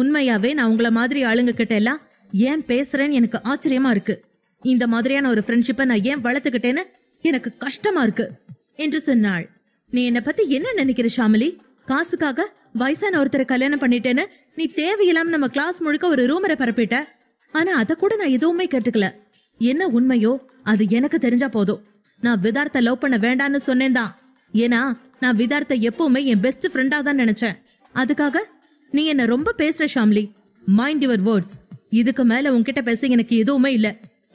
உண்மையாவே நான் உங்கள மாதிரி ஆளுங்க கிட்ட எல்லாம் ஏன் பேசுறேன்னு எனக்கு ஆச்சரியமா இருக்கு இந்த மாதிரியான ஒரு ஃப்ரெண்ட்ஷிப்பை நான் ஏன் வளர்த்துக்கிட்டேன்னு எனக்கு கஷ்டமா இருக்கு என்று சொன்னாள் நீ என்ன பத்தி என்ன நினைக்கிற ஷாமிலி காசுக்காக வயசான ஒருத்தரை கல்யாணம் பண்ணிட்டேன்னு நீ தேவையில்லாம நம்ம கிளாஸ் முழுக்க ஒரு ரூமரை பரப்பிட்ட ஆனா அத கூட நான் எதுவுமே கேட்டுக்கல என்ன உண்மையோ அது எனக்கு தெரிஞ்சா போதும் நான் விதார்த்த லவ் பண்ண வேண்டான்னு சொன்னேன் தான் ஏன்னா நான் விதார்த்த எப்பவுமே என் பெஸ்ட் ஃப்ரெண்டா தான் நினைச்சேன் அதுக்காக நீ என்ன ரொம்ப பேசுற ஷாம்லி மைண்ட் யுவர் வேர்ட்ஸ் இதுக்கு மேல உன்கிட்ட பேச எனக்கு எதுவுமே இல்ல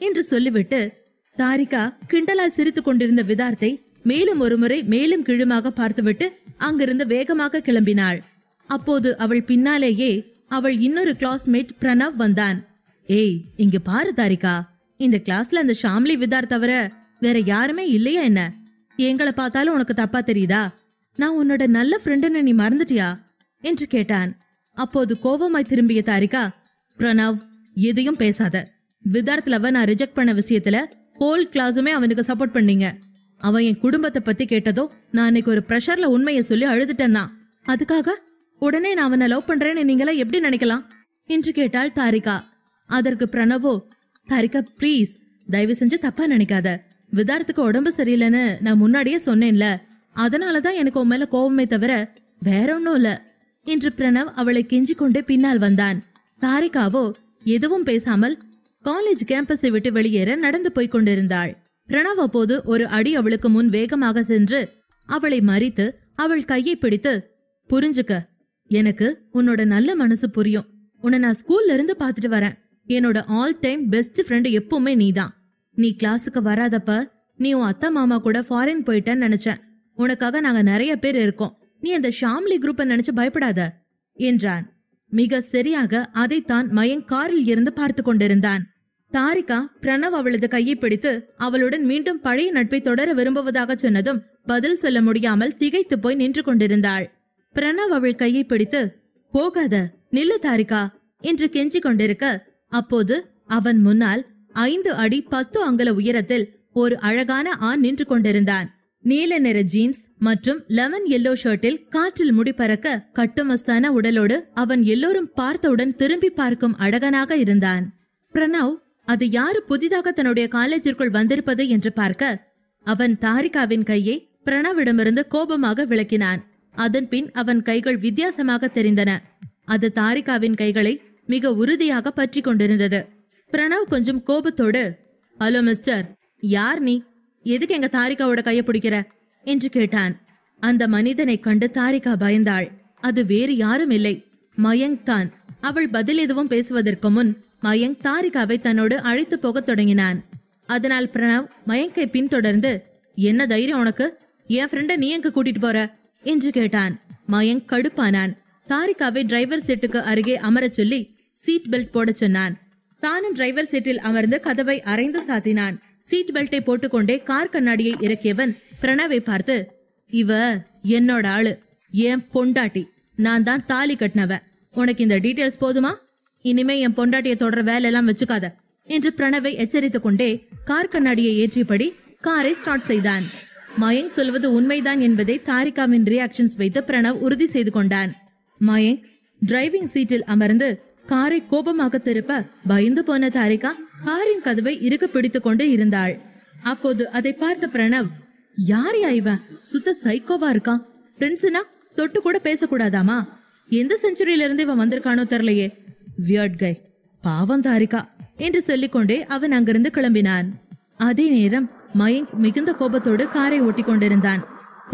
என்று சொல்லிவிட்டு தாரிகா கிண்டலா சிரித்து கொண்டிருந்த விதார்த்தை மேலும் ஒருமுறை மேலும் கீழுமாக பார்த்துவிட்டு அங்கிருந்து வேகமாக கிளம்பினாள் அப்போது அவள் பின்னாலேயே அவள் இன்னொரு கிளாஸ்மேட் பிரணவ் வந்தான் ஏய் இங்க பாரு தாரிகா இந்த கிளாஸ்ல அந்த ஷாம்லி விதார் தவிர வேற யாருமே இல்லையா என்ன எங்களை பார்த்தாலும் உனக்கு தப்பா தெரியுதா நான் உன்னோட நல்ல ஃப்ரெண்டுன்னு நீ மறந்துட்டியா என்று கேட்டான் அப்போது கோபமாய் திரும்பிய தாரிகா பிரணவ் எதையும் பேசாத விதாரத்துல நான் ரிஜெக்ட் பண்ண விஷயத்துல ஹோல் கிளாஸுமே அவனுக்கு சப்போர்ட் பண்ணீங்க அவன் என் குடும்பத்தை பத்தி கேட்டதோ நான் அன்னைக்கு ஒரு ப்ரெஷர்ல உண்மையை சொல்லி அழுதுட்டேன்னா அதுக்காக உடனே நான் அவனை லவ் பண்றேன்னு நீங்களா எப்படி நினைக்கலாம் என்று கேட்டாள் தாரிகா அதற்கு பிரணவோ தாரிகா ப்ளீஸ் தயவு செஞ்சு தப்பா நினைக்காத விதார்த்துக்கு உடம்பு சரியில்லைன்னு நான் முன்னாடியே சொன்னேன்ல அதனாலதான் எனக்கு உன் மேல கோவமே தவிர வேற ஒன்னும் இல்ல என்று பிரணவ் அவளை கெஞ்சி கொண்டே பின்னால் வந்தான் தாரிகாவோ எதுவும் பேசாமல் காலேஜ் கேம்பஸை விட்டு வெளியேற நடந்து போய்க் கொண்டிருந்தாள் பிரணவ் அப்போது ஒரு அடி அவளுக்கு முன் வேகமாக சென்று அவளை மறித்து அவள் கையை பிடித்து புரிஞ்சுக்க எனக்கு உன்னோட நல்ல மனசு புரியும் உன்னை நான் ஸ்கூல்ல இருந்து பாத்துட்டு வரேன் என்னோட ஆல் டைம் பெஸ்ட் ஃப்ரெண்டு எப்பவுமே நீதான் நீ கிளாஸுக்கு வராதப்ப நீ உன் அத்தை மாமா கூட ஃபாரின் போயிட்டேன்னு நினைச்சேன் உனக்காக நாங்க நிறைய பேர் இருக்கோம் நீ அந்த ஷாம்லி குரூப்பை நினைச்சு பயப்படாத என்றான் மிக சரியாக அதைத்தான் மயங்க் காரில் இருந்து பார்த்து கொண்டிருந்தான் தாரிகா பிரணவ் அவளது கையை பிடித்து அவளுடன் மீண்டும் பழைய நட்பை தொடர விரும்புவதாக சொன்னதும் பதில் சொல்ல முடியாமல் திகைத்து போய் நின்று கொண்டிருந்தாள் பிரணவ் அவள் கையை பிடித்து போகாத நில்லு தாரிகா என்று கெஞ்சிக் கொண்டிருக்க அப்போது அவன் முன்னால் ஐந்து அடி பத்து அங்கல உயரத்தில் ஒரு அழகான ஆண் நின்று கொண்டிருந்தான் நீல நிற ஜீன்ஸ் மற்றும் லெமன் எல்லோ ஷர்ட்டில் காற்றில் முடிபறக்க கட்டுமஸ்தான உடலோடு அவன் எல்லோரும் பார்த்தவுடன் திரும்பி பார்க்கும் அழகனாக இருந்தான் பிரணவ் அது யாரு புதிதாக தன்னுடைய காலேஜிற்குள் வந்திருப்பது என்று பார்க்க அவன் தாரிகாவின் கையை பிரணவிடமிருந்து கோபமாக விளக்கினான் அதன் பின் அவன் கைகள் வித்தியாசமாக தெரிந்தன அது தாரிகாவின் கைகளை மிக உறுதியாக பற்றி கொண்டிருந்தது பிரணவ் கொஞ்சம் கோபத்தோடு ஹலோ மிஸ்டர் யார் நீ எதுக்கு எங்க தாரிகாவோட கைய பிடிக்கிற என்று கேட்டான் அந்த மனிதனை கண்டு தாரிகா பயந்தாள் அது வேறு யாரும் இல்லை மயங்க் தான் அவள் பதில் எதுவும் பேசுவதற்கு முன் மயங்க் தாரிகாவை தன்னோடு அழைத்து போகத் தொடங்கினான் அதனால் பிரணவ் மயங்கை பின்தொடர்ந்து என்ன தைரியம் உனக்கு என் ஃப்ரெண்ட நீ எங்க கூட்டிட்டு போற என்று கேட்டான் மயங்க் கடுப்பானான் தாரிகாவை டிரைவர் சீட்டுக்கு அருகே அமரச் சொல்லி சீட் பெல்ட் போட சொன்னான் தானும் டிரைவர் சீட்டில் அமர்ந்து கதவை அரைந்து சாத்தினான் சீட் பெல்ட்டை போட்டுக்கொண்டே கார் கண்ணாடியை இறக்கியவன் பிரணவை பார்த்து இவ என்னோட ஆளு என் பொண்டாட்டி நான் தான் தாலி கட்டினவன் உனக்கு இந்த டீட்டெயில்ஸ் போதுமா இனிமே என் பொண்டாட்டியை தொடர வேலையெல்லாம் வச்சுக்காத என்று பிரணவை எச்சரித்துக் கொண்டே கார் கண்ணாடியை ஏற்றியபடி காரை ஸ்டார்ட் செய்தான் மயங்க் சொல்வது உண்மைதான் என்பதை தாரிகாவின் ரியாக்ஷன்ஸ் வைத்து பிரணவ் உறுதி செய்து கொண்டான் மயங்க் டிரைவிங் சீட்டில் அமர்ந்து காரை கோபமாக திருப்ப பயந்து போன தாரிகா காரின் கதவை இருக்க பிடித்து கொண்டு இருந்தாள் அப்போது அதை பார்த்த பிரணவ் யார் இவன் சுத்த சைக்கோவா இருக்கான் பிரின்ஸ்னா தொட்டு கூட பேசக்கூடாதாமா எந்த செஞ்சுரியில இருந்து இவன் வந்திருக்கானோ தெரியலையே வியர்ட் கை பாவம் தாரிகா என்று சொல்லிக்கொண்டே அவன் அங்கிருந்து கிளம்பினான் அதே நேரம் மயங்க் மிகுந்த கோபத்தோடு காரை ஒட்டி கொண்டிருந்தான்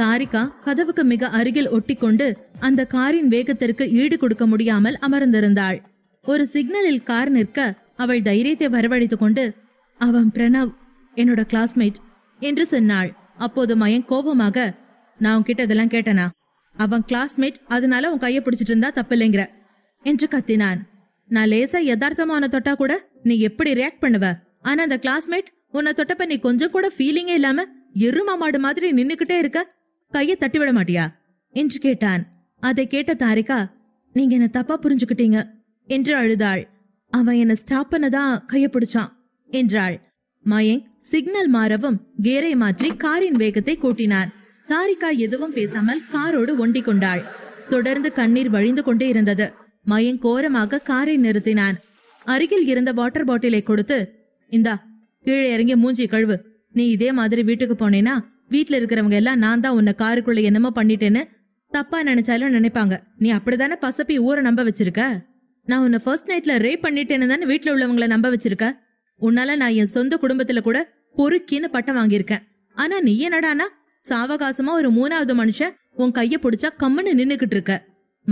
தாரிகா கதவுக்கு மிக அருகில் கொண்டு அந்த காரின் வேகத்திற்கு ஈடு கொடுக்க முடியாமல் அமர்ந்திருந்தாள் ஒரு சிக்னலில் கார் நிற்க அவள் தைரியத்தை வரவழைத்து கொண்டு அவன் பிரணவ் என்னோட கிளாஸ்மேட் என்று சொன்னாள் அப்போது மயன் கோபமாக நான் உன்கிட்ட இதெல்லாம் கேட்டனா அவன் கிளாஸ்மேட் அதனால உன் கையை பிடிச்சிட்டு இருந்தா தப்பில்லைங்கிற என்று கத்தினான் நான் லேசா யதார்த்தமான தொட்டா கூட நீ எப்படி ரியாக்ட் பண்ணுவ ஆனா அந்த கிளாஸ்மேட் உன்னை தொட்டப்ப நீ கொஞ்சம் கூட ஃபீலிங்கே இல்லாம எருமா மாடு மாதிரி நின்னுக்கிட்டே இருக்க கையை தட்டி விட மாட்டியா என்று கேட்டான் அதை கேட்ட தாரிகா நீங்க என்ன தப்பா புரிஞ்சுக்கிட்டீங்க என்று அழுதாள் அவன் என்ன ஸ்டாப் பண்ணதான் கையப்பிடிச்சான் பிடிச்சான் என்றாள் மயங் சிக்னல் மாறவும் கேரை மாற்றி காரின் வேகத்தை கூட்டினான் தாரிகா எதுவும் பேசாமல் காரோடு ஒண்டி கொண்டாள் தொடர்ந்து கண்ணீர் வழிந்து கொண்டே இருந்தது மயங் கோரமாக காரை நிறுத்தினான் அருகில் இருந்த வாட்டர் பாட்டிலை கொடுத்து இந்தா கீழே இறங்கி மூஞ்சி கழுவு நீ இதே மாதிரி வீட்டுக்கு போனேனா வீட்டுல இருக்கிறவங்க எல்லாம் நான் தான் உன்னை காருக்குள்ள என்னமோ பண்ணிட்டேன்னு தப்பா நினைச்சாலும் நினைப்பாங்க நீ அப்படிதானே பசப்பி ஊரை நம்ப வச்சிருக்க நான் உன்னை ஃபர்ஸ்ட் நைட்ல ரேப் பண்ணிட்டேன்னு தானே வீட்டில் உள்ளவங்களை நம்ப வச்சிருக்க உன்னால நான் என் சொந்த குடும்பத்துல கூட பொறுக்கின்னு பட்டம் வாங்கியிருக்கேன் ஆனா நீ என்னடானா சாவகாசமா ஒரு மூணாவது மனுஷன் உன் கைய புடிச்சா கம்முன்னு நின்னுகிட்டு இருக்க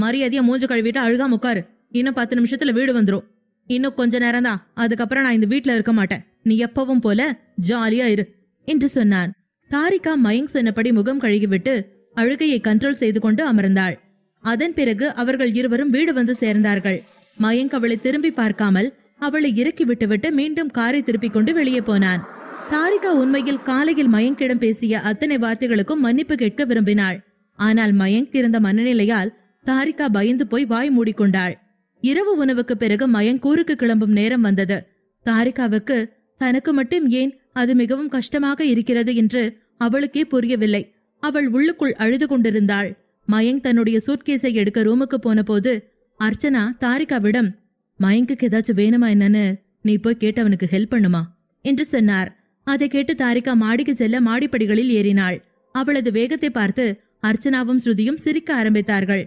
மரியாதையா மூஞ்ச கழுவிட்டு அழுகா முக்காரு இன்னும் பத்து நிமிஷத்துல வீடு வந்துரும் இன்னும் கொஞ்ச நேரம் தான் அதுக்கப்புறம் நான் இந்த வீட்டுல இருக்க மாட்டேன் நீ எப்பவும் போல ஜாலியா இரு என்று சொன்னான் தாரிகா மயங் சொன்னபடி முகம் கழுகிவிட்டு அழுகையை கண்ட்ரோல் செய்து கொண்டு அமர்ந்தாள் அதன் பிறகு அவர்கள் இருவரும் வீடு வந்து சேர்ந்தார்கள் மயங்க் அவளை திரும்பி பார்க்காமல் அவளை இறக்கி விட்டுவிட்டு மீண்டும் காரை திருப்பி கொண்டு வெளியே போனான் தாரிகா உண்மையில் காலையில் மயங்கிடம் பேசிய அத்தனை வார்த்தைகளுக்கும் மன்னிப்பு கேட்க விரும்பினாள் ஆனால் மயங்க் இருந்த மனநிலையால் தாரிகா பயந்து போய் வாய் மூடிக்கொண்டாள் இரவு உணவுக்கு பிறகு மயங்க் ஊருக்கு கிளம்பும் நேரம் வந்தது தாரிகாவுக்கு தனக்கு மட்டும் ஏன் அது மிகவும் கஷ்டமாக இருக்கிறது என்று அவளுக்கே புரியவில்லை அவள் உள்ளுக்குள் அழுது கொண்டிருந்தாள் மயங்க் தன்னுடைய சூட்கேஸை எடுக்க ரூமுக்கு போன போது அர்ச்சனா தாரிகாவிடம் மயங்குக்கு ஏதாச்சும் வேணுமா என்னன்னு நீ போய் கேட்டவனுக்கு ஹெல்ப் பண்ணுமா என்று சொன்னார் அதை கேட்டு தாரிகா மாடிக்கு செல்ல மாடிப்படிகளில் ஏறினாள் அவளது வேகத்தை பார்த்து அர்ச்சனாவும் ஸ்ருதியும் சிரிக்க ஆரம்பித்தார்கள்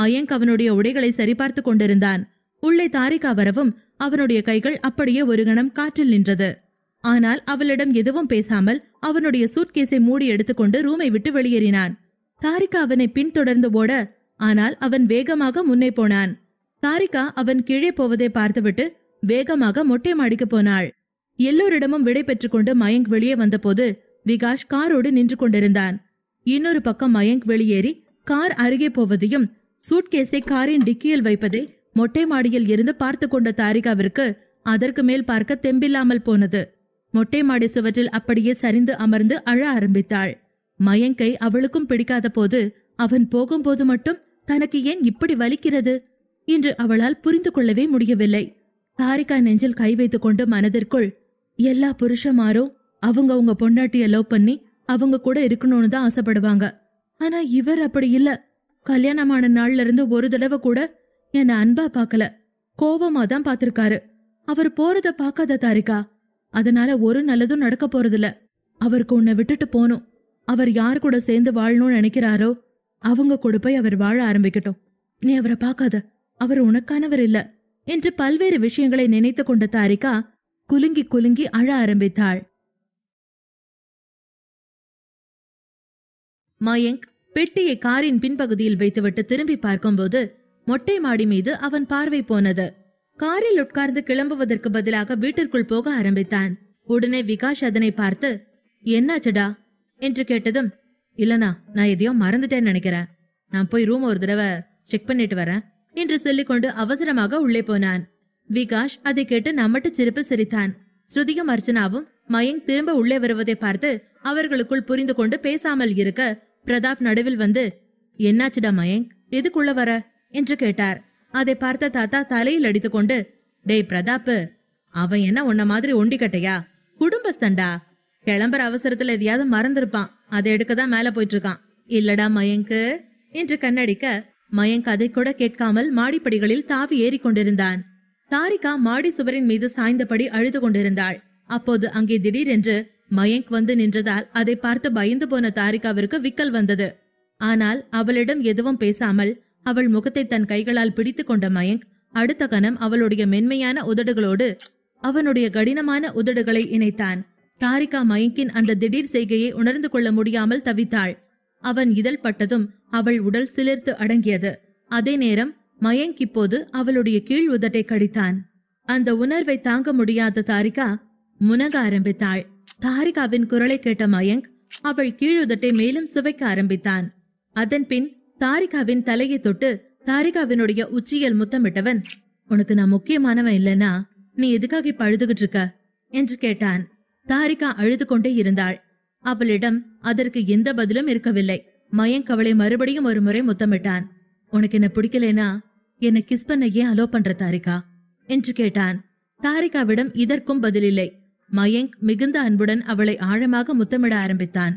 மயங்க் அவனுடைய உடைகளை சரிபார்த்து கொண்டிருந்தான் உள்ளே தாரிகா வரவும் அவனுடைய கைகள் அப்படியே ஒரு கணம் காற்றில் நின்றது ஆனால் அவளிடம் எதுவும் பேசாமல் அவனுடைய சூட்கேஸை மூடி எடுத்துக்கொண்டு ரூமை விட்டு வெளியேறினான் தாரிகா அவனை பின்தொடர்ந்து ஓட ஆனால் அவன் வேகமாக முன்னே போனான் காரிகா அவன் கீழே போவதை பார்த்துவிட்டு வேகமாக மொட்டை மாடிக்கு போனாள் எல்லோரிடமும் விடை கொண்டு மயங்க் வெளியே வந்தபோது விகாஷ் காரோடு நின்று கொண்டிருந்தான் இன்னொரு பக்கம் மயங்க் வெளியேறி கார் அருகே போவதையும் சூட்கேஸை காரின் டிக்கியில் வைப்பதை மொட்டை மாடியில் இருந்து பார்த்து கொண்ட தாரிகாவிற்கு அதற்கு மேல் பார்க்க தெம்பில்லாமல் போனது மொட்டை மாடி சுவற்றில் அப்படியே சரிந்து அமர்ந்து அழ ஆரம்பித்தாள் மயங்கை அவளுக்கும் பிடிக்காத போது அவன் போகும்போது மட்டும் தனக்கு ஏன் இப்படி வலிக்கிறது என்று அவளால் புரிந்து கொள்ளவே முடியவில்லை தாரிகா நெஞ்சில் கை வைத்துக் கொண்டு மனதிற்குள் எல்லா புருஷமாரும் அவங்க அவங்க பொண்டாட்டிய லவ் பண்ணி அவங்க கூட இருக்கணும்னு தான் ஆசைப்படுவாங்க ஆனா இவர் அப்படி இல்ல கல்யாணமான நாள்ல இருந்து ஒரு தடவை கூட என்ன அன்பா பாக்கல கோவமா தான் பாத்திருக்காரு அவர் போறத பாக்காத தாரிகா அதனால ஒரு நல்லதும் நடக்க போறதில்ல அவருக்கு உன்னை விட்டுட்டு போனோம் அவர் யார் கூட சேர்ந்து வாழணும்னு நினைக்கிறாரோ அவங்க கொடுப்பை அவர் வாழ ஆரம்பிக்கட்டும் நீ அவரை பார்க்காத அவர் உனக்கானவர் இல்ல என்று பல்வேறு விஷயங்களை நினைத்து கொண்ட தாரிகா குலுங்கி குலுங்கி அழ ஆரம்பித்தாள் மயங்க் பெட்டியை காரின் பின்பகுதியில் வைத்துவிட்டு திரும்பி பார்க்கும்போது மொட்டை மாடி மீது அவன் பார்வை போனது காரில் உட்கார்ந்து கிளம்புவதற்கு பதிலாக வீட்டிற்குள் போக ஆரம்பித்தான் உடனே விகாஷ் அதனை பார்த்து என்னாச்சுடா என்று கேட்டதும் இல்லனா நான் எதையோ மறந்துட்டேன்னு நினைக்கிறேன் நான் போய் ரூம் ஒரு தடவை செக் பண்ணிட்டு வரேன் என்று சொல்லிக்கொண்டு அவசரமாக உள்ளே போனான் விகாஷ் அதை கேட்டு நம்மட்டு சிரிப்பு சிரித்தான் ஸ்ருதியும் அர்ச்சனாவும் மயங் திரும்ப உள்ளே வருவதை பார்த்து அவர்களுக்குள் புரிந்து கொண்டு பேசாமல் இருக்க பிரதாப் நடுவில் வந்து என்னாச்சுடா மயங் எதுக்குள்ள வர என்று கேட்டார் அதை பார்த்த தாத்தா தலையில் அடித்துக்கொண்டு டேய் பிரதாப் அவன் என்ன உன்ன மாதிரி ஒண்டிக்கட்டையா குடும்பஸ்தண்டா கிளம்புற அவசரத்துல எதையாவது மறந்திருப்பான் அதை எடுக்க தான் மேல போயிட்டு இருக்கான் இல்லடா மயங்கு என்று கண்ணடிக்க மயங்க் அதை கூட கேட்காமல் மாடிப்படிகளில் தாவி ஏறி கொண்டிருந்தான் தாரிகா மாடி சுவரின் மீது சாய்ந்தபடி அழுது கொண்டிருந்தாள் அப்போது அங்கே திடீரென்று மயங்க் வந்து நின்றதால் அதை பார்த்து பயந்து போன தாரிகாவிற்கு விக்கல் வந்தது ஆனால் அவளிடம் எதுவும் பேசாமல் அவள் முகத்தை தன் கைகளால் பிடித்து கொண்ட மயங்க் அடுத்த கணம் அவளுடைய மென்மையான உதடுகளோடு அவனுடைய கடினமான உதடுகளை இணைத்தான் தாரிகா மயங்கின் அந்த திடீர் செய்கையை உணர்ந்து கொள்ள முடியாமல் தவித்தாள் அவன் இதழ் பட்டதும் அவள் உடல் சிலிர்த்து அடங்கியது அதே நேரம் மயங்க் இப்போது அவளுடைய கீழ் உதட்டை கடித்தான் அந்த உணர்வை தாங்க முடியாத தாரிகா முனக ஆரம்பித்தாள் தாரிகாவின் குரலை கேட்ட மயங்க் அவள் கீழுதட்டை மேலும் சுவைக்க ஆரம்பித்தான் அதன்பின் தாரிகாவின் தலையை தொட்டு தாரிகாவினுடைய உச்சியில் முத்தமிட்டவன் உனக்கு நான் முக்கியமானவன் இல்லனா நீ எதுக்காக அழுதுகிட்டு இருக்க என்று கேட்டான் தாரிகா அழுது கொண்டே இருந்தாள் அவளிடம் அதற்கு எந்த பதிலும் இருக்கவில்லை மயங்க் அவளை மறுபடியும் ஒரு முறை முத்தமிட்டான் உனக்கு என்ன பிடிக்கலேனா என்னை கிஸ் பண்ண ஏன் அலோ பண்ற தாரிகா என்று கேட்டான் தாரிகாவிடம் இதற்கும் பதிலில்லை மயங்க் மிகுந்த அன்புடன் அவளை ஆழமாக முத்தமிட ஆரம்பித்தான்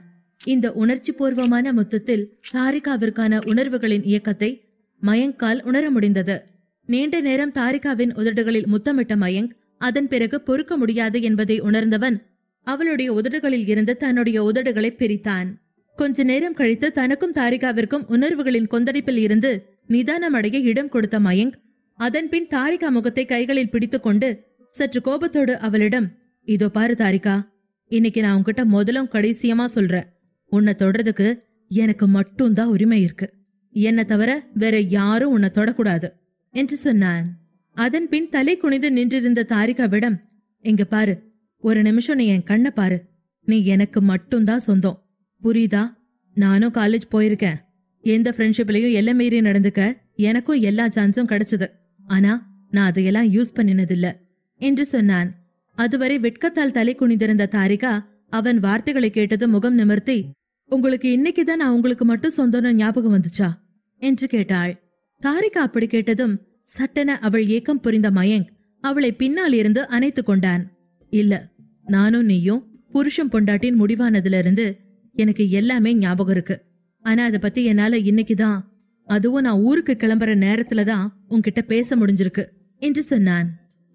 இந்த உணர்ச்சி பூர்வமான முத்தத்தில் தாரிகாவிற்கான உணர்வுகளின் இயக்கத்தை மயங்கால் உணர முடிந்தது நீண்ட நேரம் தாரிகாவின் உதடுகளில் முத்தமிட்ட மயங்க் அதன் பிறகு பொறுக்க முடியாது என்பதை உணர்ந்தவன் அவளுடைய உதடுகளில் இருந்து தன்னுடைய உதடுகளை பிரித்தான் கொஞ்ச நேரம் கழித்து தனக்கும் தாரிகாவிற்கும் உணர்வுகளின் கொந்தளிப்பில் இருந்து நிதானமடைய இடம் கொடுத்த மயங்க் அதன்பின் தாரிகா முகத்தை கைகளில் பிடித்துக்கொண்டு சற்று கோபத்தோடு அவளிடம் இதோ பாரு தாரிகா இன்னைக்கு நான் உங்ககிட்ட முதலும் கடைசியமா சொல்றேன் உன்னை தொடறதுக்கு எனக்கு மட்டும்தான் உரிமை இருக்கு என்னை தவிர வேற யாரும் உன்னை தொடக்கூடாது என்று சொன்னான் அதன்பின் தலை குனிந்து நின்றிருந்த தாரிகாவிடம் இங்க பாரு ஒரு நிமிஷம் நீ என் கண்ணை பாரு நீ எனக்கு மட்டும்தான் சொந்தம் புரியுதா நானும் காலேஜ் போயிருக்கேன் எந்த ஃப்ரெண்ட்ஷிப்லயும் எல்லாம் மீறி நடந்துக்க எனக்கும் எல்லா சான்ஸும் கிடைச்சது ஆனா நான் அதையெல்லாம் யூஸ் பண்ணினதில்ல என்று சொன்னான் அதுவரை வெட்கத்தால் தலை குனிந்திருந்த தாரிகா அவன் வார்த்தைகளை கேட்டது முகம் நிமிர்த்தி உங்களுக்கு இன்னைக்குதான் நான் உங்களுக்கு மட்டும் சொந்தம்னு ஞாபகம் வந்துச்சா என்று கேட்டாள் தாரிகா அப்படி கேட்டதும் சட்டென அவள் ஏக்கம் புரிந்த மயங்க் அவளை பின்னால் இருந்து அணைத்து கொண்டான் இல்ல நானும் நீயும் புருஷம் பொண்டாட்டின் முடிவானதுல இருந்து எனக்கு எல்லாமே ஞாபகம் இருக்கு ஆனா அதை பத்தி என்னால இன்னைக்குதான் அதுவும் நான் ஊருக்கு கிளம்புற நேரத்துல தான் உன்கிட்ட பேச முடிஞ்சிருக்கு என்று சொன்னான்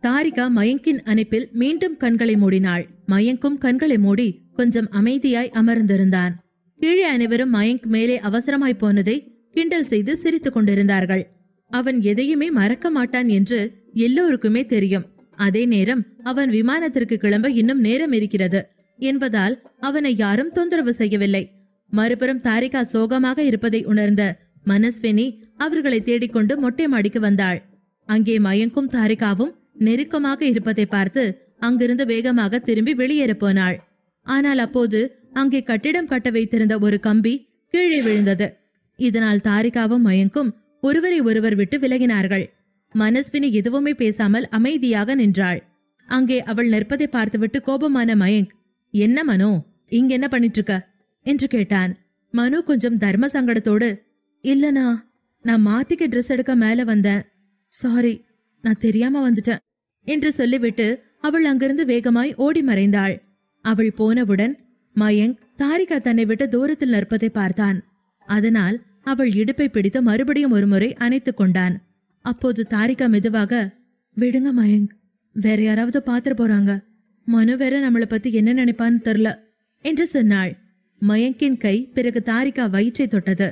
தாரிகா மயங்கின் அணைப்பில் மீண்டும் கண்களை மூடினாள் மயங்கும் கண்களை மூடி கொஞ்சம் அமைதியாய் அமர்ந்திருந்தான் கீழே அனைவரும் மயங்க் மேலே அவசரமாய் போனதை கிண்டல் செய்து சிரித்துக் கொண்டிருந்தார்கள் அவன் எதையுமே மறக்க மாட்டான் என்று எல்லோருக்குமே தெரியும் அதே நேரம் அவன் விமானத்திற்கு கிளம்ப இன்னும் நேரம் இருக்கிறது என்பதால் அவனை யாரும் தொந்தரவு செய்யவில்லை மறுபுறம் தாரிகா சோகமாக இருப்பதை உணர்ந்த மனஸ்வினி அவர்களை தேடிக்கொண்டு மொட்டை மாடிக்கு வந்தாள் அங்கே மயங்கும் தாரிகாவும் நெருக்கமாக இருப்பதை பார்த்து அங்கிருந்து வேகமாக திரும்பி வெளியேற போனாள் ஆனால் அப்போது அங்கே கட்டிடம் கட்ட வைத்திருந்த ஒரு கம்பி கீழே விழுந்தது இதனால் தாரிகாவும் மயங்கும் ஒருவரை ஒருவர் விட்டு விலகினார்கள் மனஸ்வினி எதுவுமே பேசாமல் அமைதியாக நின்றாள் அங்கே அவள் நிற்பதை பார்த்துவிட்டு கோபமான மயங்க் என்ன மனோ இங்க என்ன பண்ணிட்டு இருக்க என்று கேட்டான் மனு கொஞ்சம் தர்ம சங்கடத்தோடு இல்லனா நான் மாத்திக்க ட்ரெஸ் எடுக்க மேல வந்தேன் சாரி நான் தெரியாம வந்துட்டேன் என்று சொல்லிவிட்டு அவள் அங்கிருந்து வேகமாய் ஓடி மறைந்தாள் அவள் போனவுடன் மயங்க் தாரிகா தன்னை விட்டு தூரத்தில் நிற்பதை பார்த்தான் அதனால் அவள் இடுப்பை பிடித்து மறுபடியும் ஒருமுறை அணைத்துக் கொண்டான் அப்போது தாரிகா மெதுவாக விடுங்க மயங்க் வேற யாராவது பாத்திர போறாங்க மனு வேற நம்மளை பத்தி என்ன நினைப்பான்னு தெரில என்று சொன்னாள் மயங்கின் கை பிறகு தாரிகா வயிற்றை தொட்டது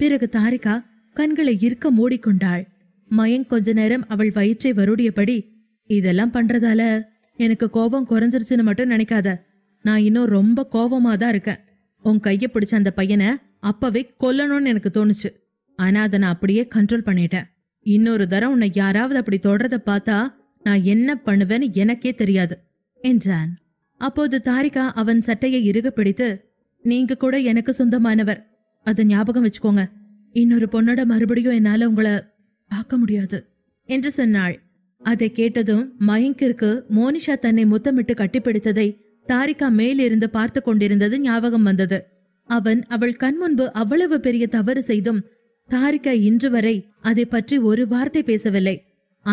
பிறகு தாரிகா கண்களை இருக்க மூடிக்கொண்டாள் மயங்க் கொஞ்ச நேரம் அவள் வயிற்றை வருடியபடி இதெல்லாம் பண்றதால எனக்கு கோபம் குறைஞ்சிருச்சுன்னு மட்டும் நினைக்காத நான் இன்னும் ரொம்ப கோபமா தான் இருக்கேன் உன் கைய பிடிச்ச அந்த பையனை அப்பவே கொல்லணும்னு எனக்கு தோணுச்சு ஆனா அதை நான் அப்படியே கண்ட்ரோல் பண்ணிட்டேன் இன்னொரு தரம் உன்னை யாராவது அப்படி தொடரத பார்த்தா நான் என்ன பண்ணுவேன்னு எனக்கே தெரியாது என்றான் அப்போது தாரிகா அவன் சட்டையை இறுக பிடித்து நீங்க கூட எனக்கு சொந்தமானவர் அதை ஞாபகம் வச்சுக்கோங்க இன்னொரு பொண்ணோட மறுபடியும் என்னால உங்களை பார்க்க முடியாது என்று சொன்னாள் அதை கேட்டதும் மயங்கிற்கு மோனிஷா தன்னை முத்தமிட்டு கட்டிப்பிடித்ததை தாரிகா மேலிருந்து பார்த்து கொண்டிருந்தது ஞாபகம் வந்தது அவன் அவள் கண் முன்பு அவ்வளவு பெரிய தவறு செய்தும் தாரிகா இன்று வரை அதை பற்றி ஒரு வார்த்தை பேசவில்லை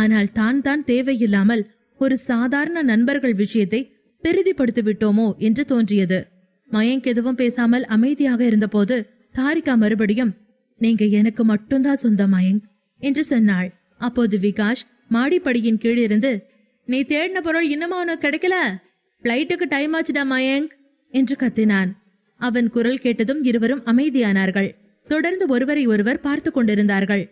ஆனால் தான் தான் தேவையில்லாமல் ஒரு சாதாரண நண்பர்கள் விஷயத்தை பெரிதிப்படுத்தி விட்டோமோ என்று தோன்றியது மயங்க் எதுவும் பேசாமல் அமைதியாக இருந்தபோது தாரிகா மறுபடியும் நீங்க எனக்கு மட்டும்தான் சொந்த மயங்க் என்று சொன்னாள் அப்போது விகாஷ் மாடிப்படியின் கீழிருந்து நீ தேடின பொருள் இன்னமும் உனக்கு கிடைக்கல பிளைட்டுக்கு டைம் ஆச்சுடா மயங்க் என்று கத்தினான் அவன் குரல் கேட்டதும் இருவரும் அமைதியானார்கள் தொடர்ந்து ஒருவரை ஒருவர் பார்த்து கொண்டிருந்தார்கள்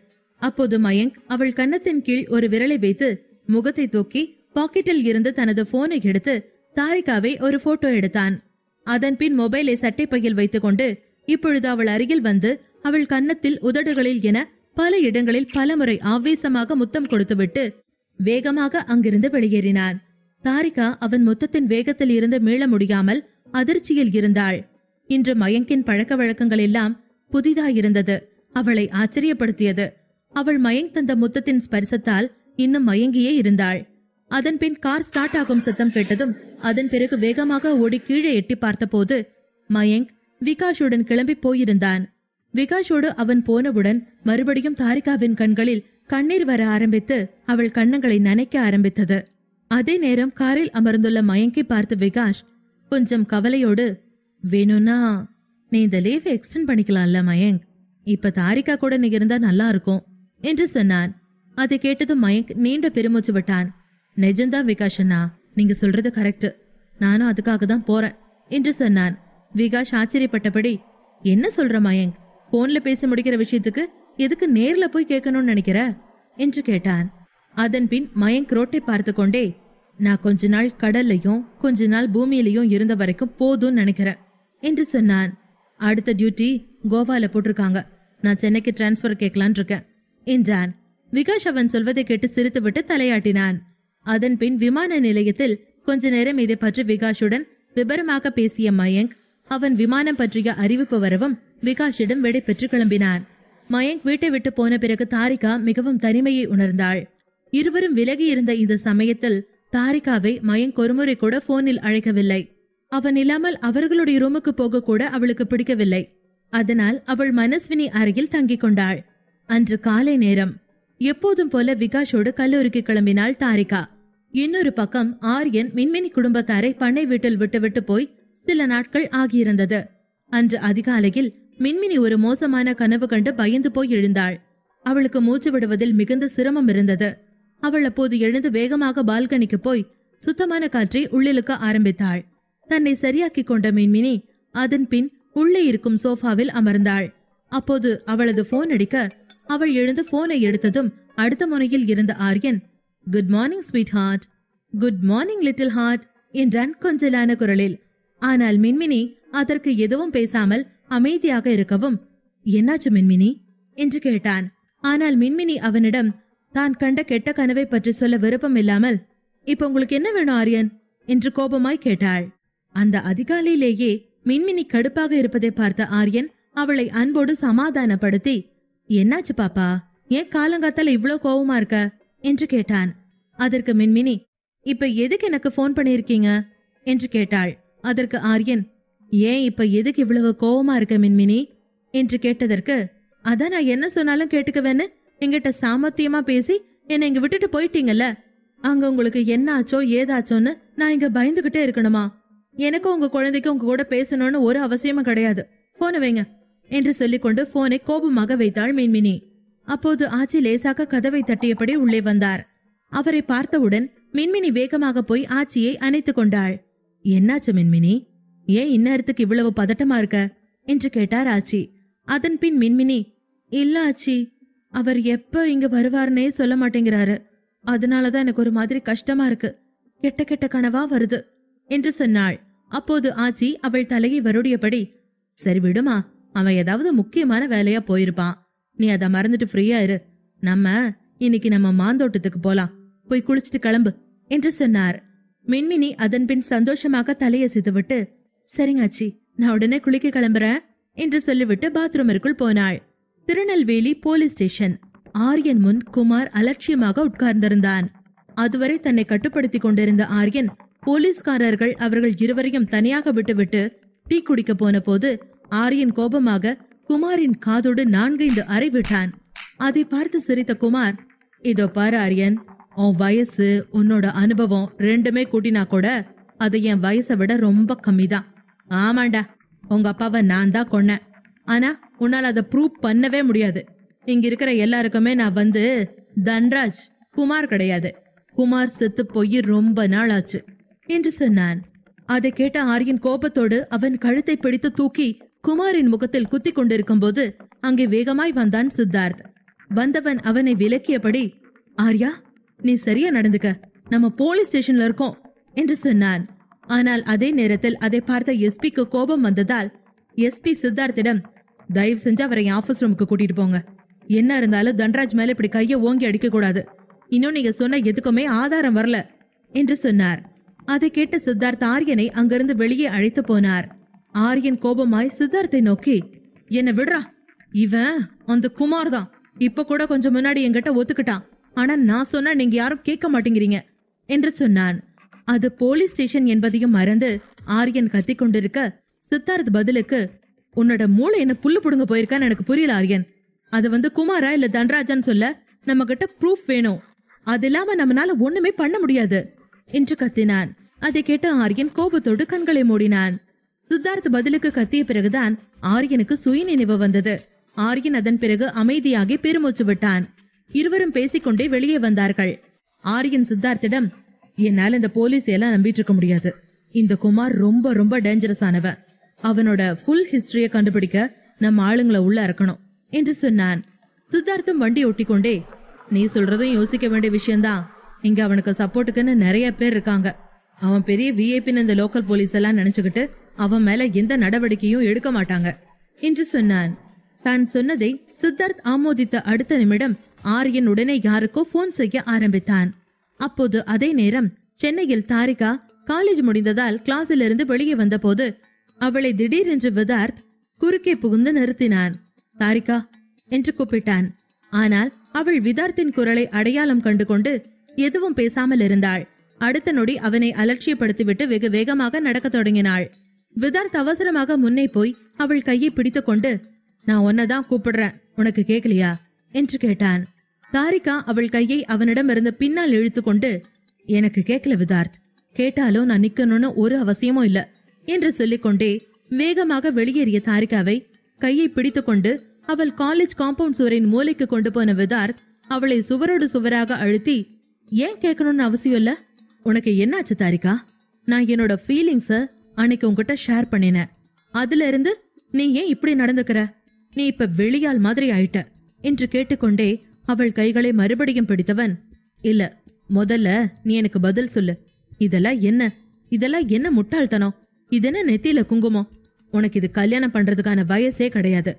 அப்போது மயங்க் அவள் கன்னத்தின் கீழ் ஒரு விரலை வைத்து முகத்தை தூக்கி பாக்கெட்டில் இருந்து தனது போனை எடுத்து தாரிகாவை ஒரு போட்டோ எடுத்தான் அதன்பின் மொபைலை சட்டை வைத்துக் கொண்டு இப்பொழுது அவள் அருகில் வந்து அவள் கன்னத்தில் உதடுகளில் என பல இடங்களில் பலமுறை ஆவேசமாக முத்தம் கொடுத்துவிட்டு வேகமாக அங்கிருந்து வெளியேறினான் தாரிகா அவன் முத்தத்தின் வேகத்தில் இருந்து மீள முடியாமல் அதிர்ச்சியில் இருந்தாள் இன்று மயங்கின் பழக்க வழக்கங்கள் எல்லாம் புதிதாயிருந்தது அவளை ஆச்சரியப்படுத்தியது அவள் மயங்க தந்த முத்தத்தின் ஸ்பரிசத்தால் இன்னும் மயங்கியே இருந்தாள் அதன் பின் கார் ஸ்டார்ட் ஆகும் சத்தம் கேட்டதும் அதன் பிறகு வேகமாக ஓடி கீழே எட்டி பார்த்தபோது மயங்க் விகாஷுடன் கிளம்பி போயிருந்தான் விகாஷோடு அவன் போனவுடன் மறுபடியும் தாரிகாவின் கண்களில் கண்ணீர் வர ஆரம்பித்து அவள் கண்ணங்களை நனைக்க ஆரம்பித்தது அதே நேரம் காரில் அமர்ந்துள்ள மயங்கை பார்த்து விகாஷ் கொஞ்சம் கவலையோடு வேணும்னா நீ இந்த லீவ் எக்ஸ்டெண்ட் பண்ணிக்கலாம்ல மயங்க் இப்ப தாரிகா கூட நீ இருந்தா நல்லா இருக்கும் என்று சொன்னான் அதை கேட்டதும் மயங்க் நீண்ட பெருமூச்சு விட்டான் நிஜம்தான் விகாஷ் அண்ணா நீங்க சொல்றது கரெக்ட் நானும் அதுக்காக தான் போறேன் என்று சொன்னான் விகாஷ் ஆச்சரியப்பட்டபடி என்ன சொல்ற மயங்க் போன்ல பேச முடிக்கிற விஷயத்துக்கு எதுக்கு நேர்ல போய் கேட்கணும்னு நினைக்கிற என்று கேட்டான் அதன் பின் மயங்க் ரோட்டை பார்த்து கொண்டே நான் கொஞ்ச நாள் கடல்லையும் கொஞ்ச நாள் பூமியிலையும் இருந்த வரைக்கும் போதும்னு நினைக்கிறேன் என்று சொன்னான் அடுத்த டியூட்டி கோவால போட்டிருக்காங்க நான் சென்னைக்கு டிரான்ஸ்பர் கேட்கலான் இருக்கேன் என்றான் விகாஷ் அவன் சொல்வதை கேட்டு சிரித்துவிட்டு தலையாட்டினான் அதன் பின் விமான நிலையத்தில் கொஞ்ச நேரம் இதை பற்றி விகாஷுடன் விபரமாக பேசிய மயங்க் அவன் விமானம் பற்றிய அறிவிப்பு வரவும் விகாஷிடம் விடை பெற்று கிளம்பினான் மயங்க் வீட்டை விட்டு போன பிறகு தாரிகா மிகவும் தனிமையை உணர்ந்தாள் இருவரும் விலகி இருந்த இந்த சமயத்தில் தாரிகாவை மயங்க் ஒருமுறை கூட போனில் அழைக்கவில்லை அவன் இல்லாமல் அவர்களுடைய ரூமுக்கு போக கூட அவளுக்கு பிடிக்கவில்லை அதனால் அவள் மனஸ்வினி அருகில் தங்கிக் கொண்டாள் அன்று காலை நேரம் எப்போதும் போல விகாஷோடு கல்லூரிக்கு கிளம்பினாள் தாரிகா இன்னொரு பக்கம் ஆரியன் மின்மினி குடும்பத்தாரை பண்ணை வீட்டில் விட்டுவிட்டு போய் சில நாட்கள் ஆகியிருந்தது அன்று அதிகாலையில் மின்மினி ஒரு மோசமான கனவு கண்டு பயந்து போய் எழுந்தாள் அவளுக்கு மூச்சு விடுவதில் மிகுந்த சிரமம் இருந்தது அவள் அப்போது எழுந்து வேகமாக பால்கனிக்கு போய் சுத்தமான காற்றை உள்ளிழுக்க ஆரம்பித்தாள் தன்னை சரியாக்கி கொண்ட மின்மினி அதன் பின் உள்ளே இருக்கும் சோஃபாவில் அமர்ந்தாள் அப்போது அவளது போன் அடிக்க அவள் எழுந்து போனை எடுத்ததும் அடுத்த முனையில் இருந்த Aryan good morning sweetheart good morning little heart என்றான் கொஞ்சலான குரலில் ஆனால் மின்மினி அதற்கு எதுவும் பேசாமல் அமைதியாக இருக்கவும் என்னாச்சு மின்மினி என்று கேட்டான் ஆனால் மின்மினி அவனிடம் தான் கண்ட கெட்ட கனவை பற்றி சொல்ல விருப்பம் இல்லாமல் இப்ப உங்களுக்கு என்ன வேணும் ஆரியன் என்று கோபமாய் கேட்டாள் அந்த அதிகாலையிலேயே மின்மினி கடுப்பாக இருப்பதை பார்த்த ஆரியன் அவளை அன்போடு சமாதானப்படுத்தி என்னாச்சு பாப்பா ஏன் காலங்காத்தால இவ்ளோ கோவமா இருக்க என்று கேட்டான் அதற்கு மின்மினி இப்ப எதுக்கு எனக்கு போன் பண்ணிருக்கீங்க என்று கேட்டாள் அதற்கு ஆரியன் ஏன் இப்ப எதுக்கு இவ்வளவு கோவமா இருக்க மின்மினி என்று கேட்டதற்கு அதான் நான் என்ன சொன்னாலும் கேட்டுக்கவேன்னு எங்கிட்ட சாமர்த்தியமா பேசி என்னை இங்க விட்டுட்டு போயிட்டீங்கல்ல அங்க உங்களுக்கு என்ன ஆச்சோ ஏதாச்சோன்னு நான் இங்க பயந்துகிட்டே இருக்கணுமா எனக்கும் உங்க குழந்தைக்கு உங்க கூட பேசணும்னு ஒரு அவசியமும் கிடையாது போன வைங்க என்று சொல்லிக்கொண்டு போனை கோபமாக வைத்தாள் மின்மினி அப்போது ஆச்சி லேசாக கதவை தட்டியபடி உள்ளே வந்தார் அவரை பார்த்தவுடன் மின்மினி வேகமாக போய் ஆச்சியை அணைத்துக் கொண்டாள் என்னாச்சு மின்மினி ஏன் இந்நேரத்துக்கு இவ்வளவு பதட்டமா இருக்க என்று கேட்டார் ஆச்சி அதன் பின் மின்மினி இல்ல ஆச்சி அவர் எப்ப இங்க வருவார்னே சொல்ல மாட்டேங்கிறாரு அதனாலதான் எனக்கு ஒரு மாதிரி கஷ்டமா இருக்கு கெட்ட கெட்ட கனவா வருது என்று சொன்னாள் அப்போது ஆச்சி அவள் தலையை வருடியபடி சரி விடுமா அவன் ஏதாவது முக்கியமான வேலையா போயிருப்பான் நீ அதை மறந்துட்டு ஃப்ரீயா இரு நம்ம இன்னைக்கு நம்ம மாந்தோட்டத்துக்கு போலாம் போய் குளிச்சுட்டு கிளம்பு என்று சொன்னார் மின்மினி அதன் பின் சந்தோஷமாக தலையை சிதுவிட்டு சரிங்காச்சி நான் உடனே குளிக்க கிளம்புறேன் என்று சொல்லிவிட்டு பாத்ரூமிற்குள் போனாள் திருநெல்வேலி போலீஸ் ஸ்டேஷன் ஆரியன் முன் குமார் அலட்சியமாக உட்கார்ந்திருந்தான் அதுவரை தன்னை கட்டுப்படுத்தி கொண்டிருந்த ஆரியன் போலீஸ்காரர்கள் அவர்கள் இருவரையும் தனியாக விட்டுவிட்டு டீ குடிக்க போன போது ஆரியன் கோபமாக குமாரின் காதோடு நான்கைந்து அறை விட்டான் அதை பார்த்து சிரித்த குமார் இதோ பாரு ஆரியன் உன் வயசு உன்னோட அனுபவம் ரெண்டுமே கூட்டினா கூட அது என் வயசை விட ரொம்ப கம்மி தான் ஆமாண்டா உங்க அப்பாவை நான் தான் கொன்னேன் ஆனா உன்னால் அதை ப்ரூவ் பண்ணவே முடியாது இங்க இருக்கிற எல்லாருக்குமே நான் வந்து தன்ராஜ் குமார் கிடையாது குமார் செத்து போய் ரொம்ப நாள் ஆச்சு என்று சொன்னான் அதை கேட்ட ஆரியின் கோபத்தோடு அவன் கழுத்தை பிடித்து தூக்கி குமாரின் முகத்தில் குத்தி கொண்டிருக்கும் போது அங்கே வேகமாய் வந்தான் சித்தார்த் வந்தவன் அவனை விலக்கியபடி ஆர்யா நீ சரியா நடந்துக்க நம்ம போலீஸ் ஸ்டேஷன்ல இருக்கோம் என்று சொன்னான் ஆனால் அதே நேரத்தில் அதை பார்த்த எஸ்பிக்கு கோபம் வந்ததால் எஸ்பி சித்தார்த்திடம் தயவு செஞ்சு அவரை என் ஆஃபீஸ் ரூமுக்கு கூட்டிட்டு போங்க என்ன இருந்தாலும் தன்ராஜ் மேல இப்படி கையை ஓங்கி அடிக்க கூடாது இன்னும் நீங்க சொன்ன எதுக்குமே ஆதாரம் வரல என்று சொன்னார் அதை கேட்ட சித்தார்த் ஆரியனை அங்கிருந்து வெளியே அழைத்து போனார் ஆரியன் கோபமாய் சித்தார்த்தை நோக்கி என்ன விடுறா இவன் அந்த குமார் தான் இப்ப கூட கொஞ்சம் முன்னாடி என்கிட்ட ஒத்துக்கிட்டான் ஆனா நான் சொன்னா நீங்க யாரும் கேட்க மாட்டேங்கிறீங்க என்று சொன்னான் அது போலீஸ் ஸ்டேஷன் என்பதையும் மறந்து ஆரியன் கத்தி கொண்டிருக்க சித்தார்த் பதிலுக்கு உன்னோட மூளை என்ன புல்லு புடுங்க போயிருக்கான்னு எனக்கு புரியல ஆரியன் அது வந்து குமாரா இல்ல தன்ராஜான்னு சொல்ல நம்ம கிட்ட ப்ரூஃப் வேணும் அது இல்லாம நம்மளால ஒண்ணுமே பண்ண முடியாது என்று கத்தினான் அதை கேட்ட ஆரியன் கோபத்தோடு கண்களை மூடினான் சித்தார்த் பதிலுக்கு கத்திய பிறகுதான் ஆரியனுக்கு சுய நினைவு வந்தது ஆரியன் அதன் பிறகு அமைதியாகி பெருமூச்சு விட்டான் இருவரும் பேசிக்கொண்டே வெளியே வந்தார்கள் ஆரியன் சித்தார்த்திடம் என்னால் இந்த போலீஸ் எல்லாம் நம்பிட்டு இருக்க முடியாது இந்த குமார் ரொம்ப ரொம்ப டேஞ்சரஸ் ஆனவன் அவனோட ஃபுல் ஹிஸ்டரிய கண்டுபிடிக்க நம்ம ஆளுங்களை உள்ள இறக்கணும் என்று சொன்னான் சித்தார்த்தம் வண்டி ஒட்டி கொண்டே நீ சொல்றதும் யோசிக்க வேண்டிய விஷயம்தான் இங்க அவனுக்கு சப்போர்ட்டுக்குன்னு நிறைய பேர் இருக்காங்க அவன் பெரிய விஐபின்னு இந்த லோக்கல் போலீஸ் எல்லாம் நினைச்சுக்கிட்டு அவன் மேல எந்த நடவடிக்கையும் எடுக்க மாட்டாங்க என்று சொன்னான் தான் சொன்னதை சித்தார்த் ஆமோதித்த அடுத்த நிமிடம் ஆரியன் உடனே யாருக்கோ போன் செய்ய ஆரம்பித்தான் அப்போது அதே நேரம் சென்னையில் தாரிகா காலேஜ் முடிந்ததால் கிளாஸில் இருந்து வெளியே வந்தபோது அவளை திடீரென்று விதார்த் குறுக்கே புகுந்து நிறுத்தினான் தாரிகா என்று கூப்பிட்டான் ஆனால் அவள் விதார்த்தின் குரலை அடையாளம் கண்டுகொண்டு எதுவும் பேசாமல் இருந்தாள் அடுத்த நொடி அவனை அலட்சியப்படுத்திவிட்டு வெகு வேகமாக நடக்க தொடங்கினாள் விதார்த் அவசரமாக முன்னே போய் அவள் கையை பிடித்து கொண்டு நான் உன்னதான் கூப்பிடுறேன் உனக்கு கேக்கலையா என்று கேட்டான் தாரிகா அவள் கையை அவனிடமிருந்து பின்னால் இழுத்து கொண்டு எனக்கு கேட்கல விதார்த் கேட்டாலும் நான் நிக்கணும்னு ஒரு அவசியமும் இல்ல என்று சொல்லிக்கொண்டே வேகமாக வெளியேறிய தாரிகாவை கையை கொண்டு அவள் காலேஜ் காம்பவுண்ட் சுவரின் மூலைக்கு கொண்டு போன விதார்த் அவளை சுவரோடு சுவராக அழுத்தி ஏன் கேட்கணும்னு அவசியம் இல்ல உனக்கு என்னாச்சு தாரிகா நான் என்னோட ஃபீலிங்ஸ அன்னைக்கு உங்ககிட்ட ஷேர் பண்ணினேன் அதுல இருந்து நீ ஏன் இப்படி நடந்துக்கிற நீ இப்ப வெளியால் மாதிரி ஆயிட்ட என்று கேட்டுக்கொண்டே அவள் கைகளை மறுபடியும் பிடித்தவன் இல்ல முதல்ல நீ எனக்கு பதில் சொல்லு இதெல்லாம் என்ன இதெல்லாம் என்ன முட்டாள்தனம் இதென்ன நெத்தியில குங்குமம் உனக்கு இது கல்யாணம் பண்றதுக்கான வயசே கிடையாது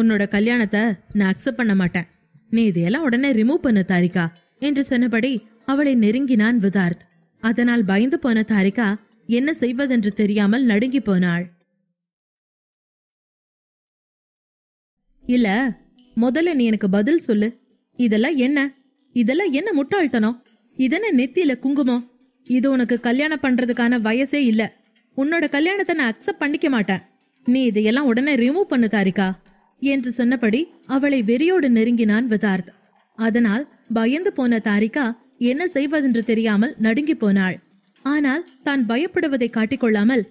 உன்னோட கல்யாணத்தை நான் அக்செப்ட் பண்ண மாட்டேன் நீ இதையெல்லாம் உடனே ரிமூவ் பண்ணு தாரிக்கா என்று சொன்னபடி அவளை நெருங்கினான் விதார்த் அதனால் பயந்து போன தாரிகா என்ன செய்வதென்று தெரியாமல் நடுங்கி போனாள் இல்ல முதல்ல நீ எனக்கு பதில் சொல்லு இதெல்லாம் என்ன இதெல்லாம் என்ன முட்டாள்தனோ இதென்ன நெத்தியில குங்குமம் இது உனக்கு கல்யாணம் பண்றதுக்கான வயசே இல்ல உன்னோட கல்யாணத்தை நான் அக்செப்ட் பண்ணிக்க மாட்டேன் நீ இதையெல்லாம் உடனே ரிமூவ் பண்ணு தாரிகா என்று சொன்னபடி அவளை வெறியோடு நெருங்கினான் விதார்த் அதனால் பயந்து போன தாரிகா என்ன செய்வதென்று தெரியாமல் நடுங்கி போனாள் ஆனால் தான் பயப்படுவதை காட்டிக்கொள்ளாமல்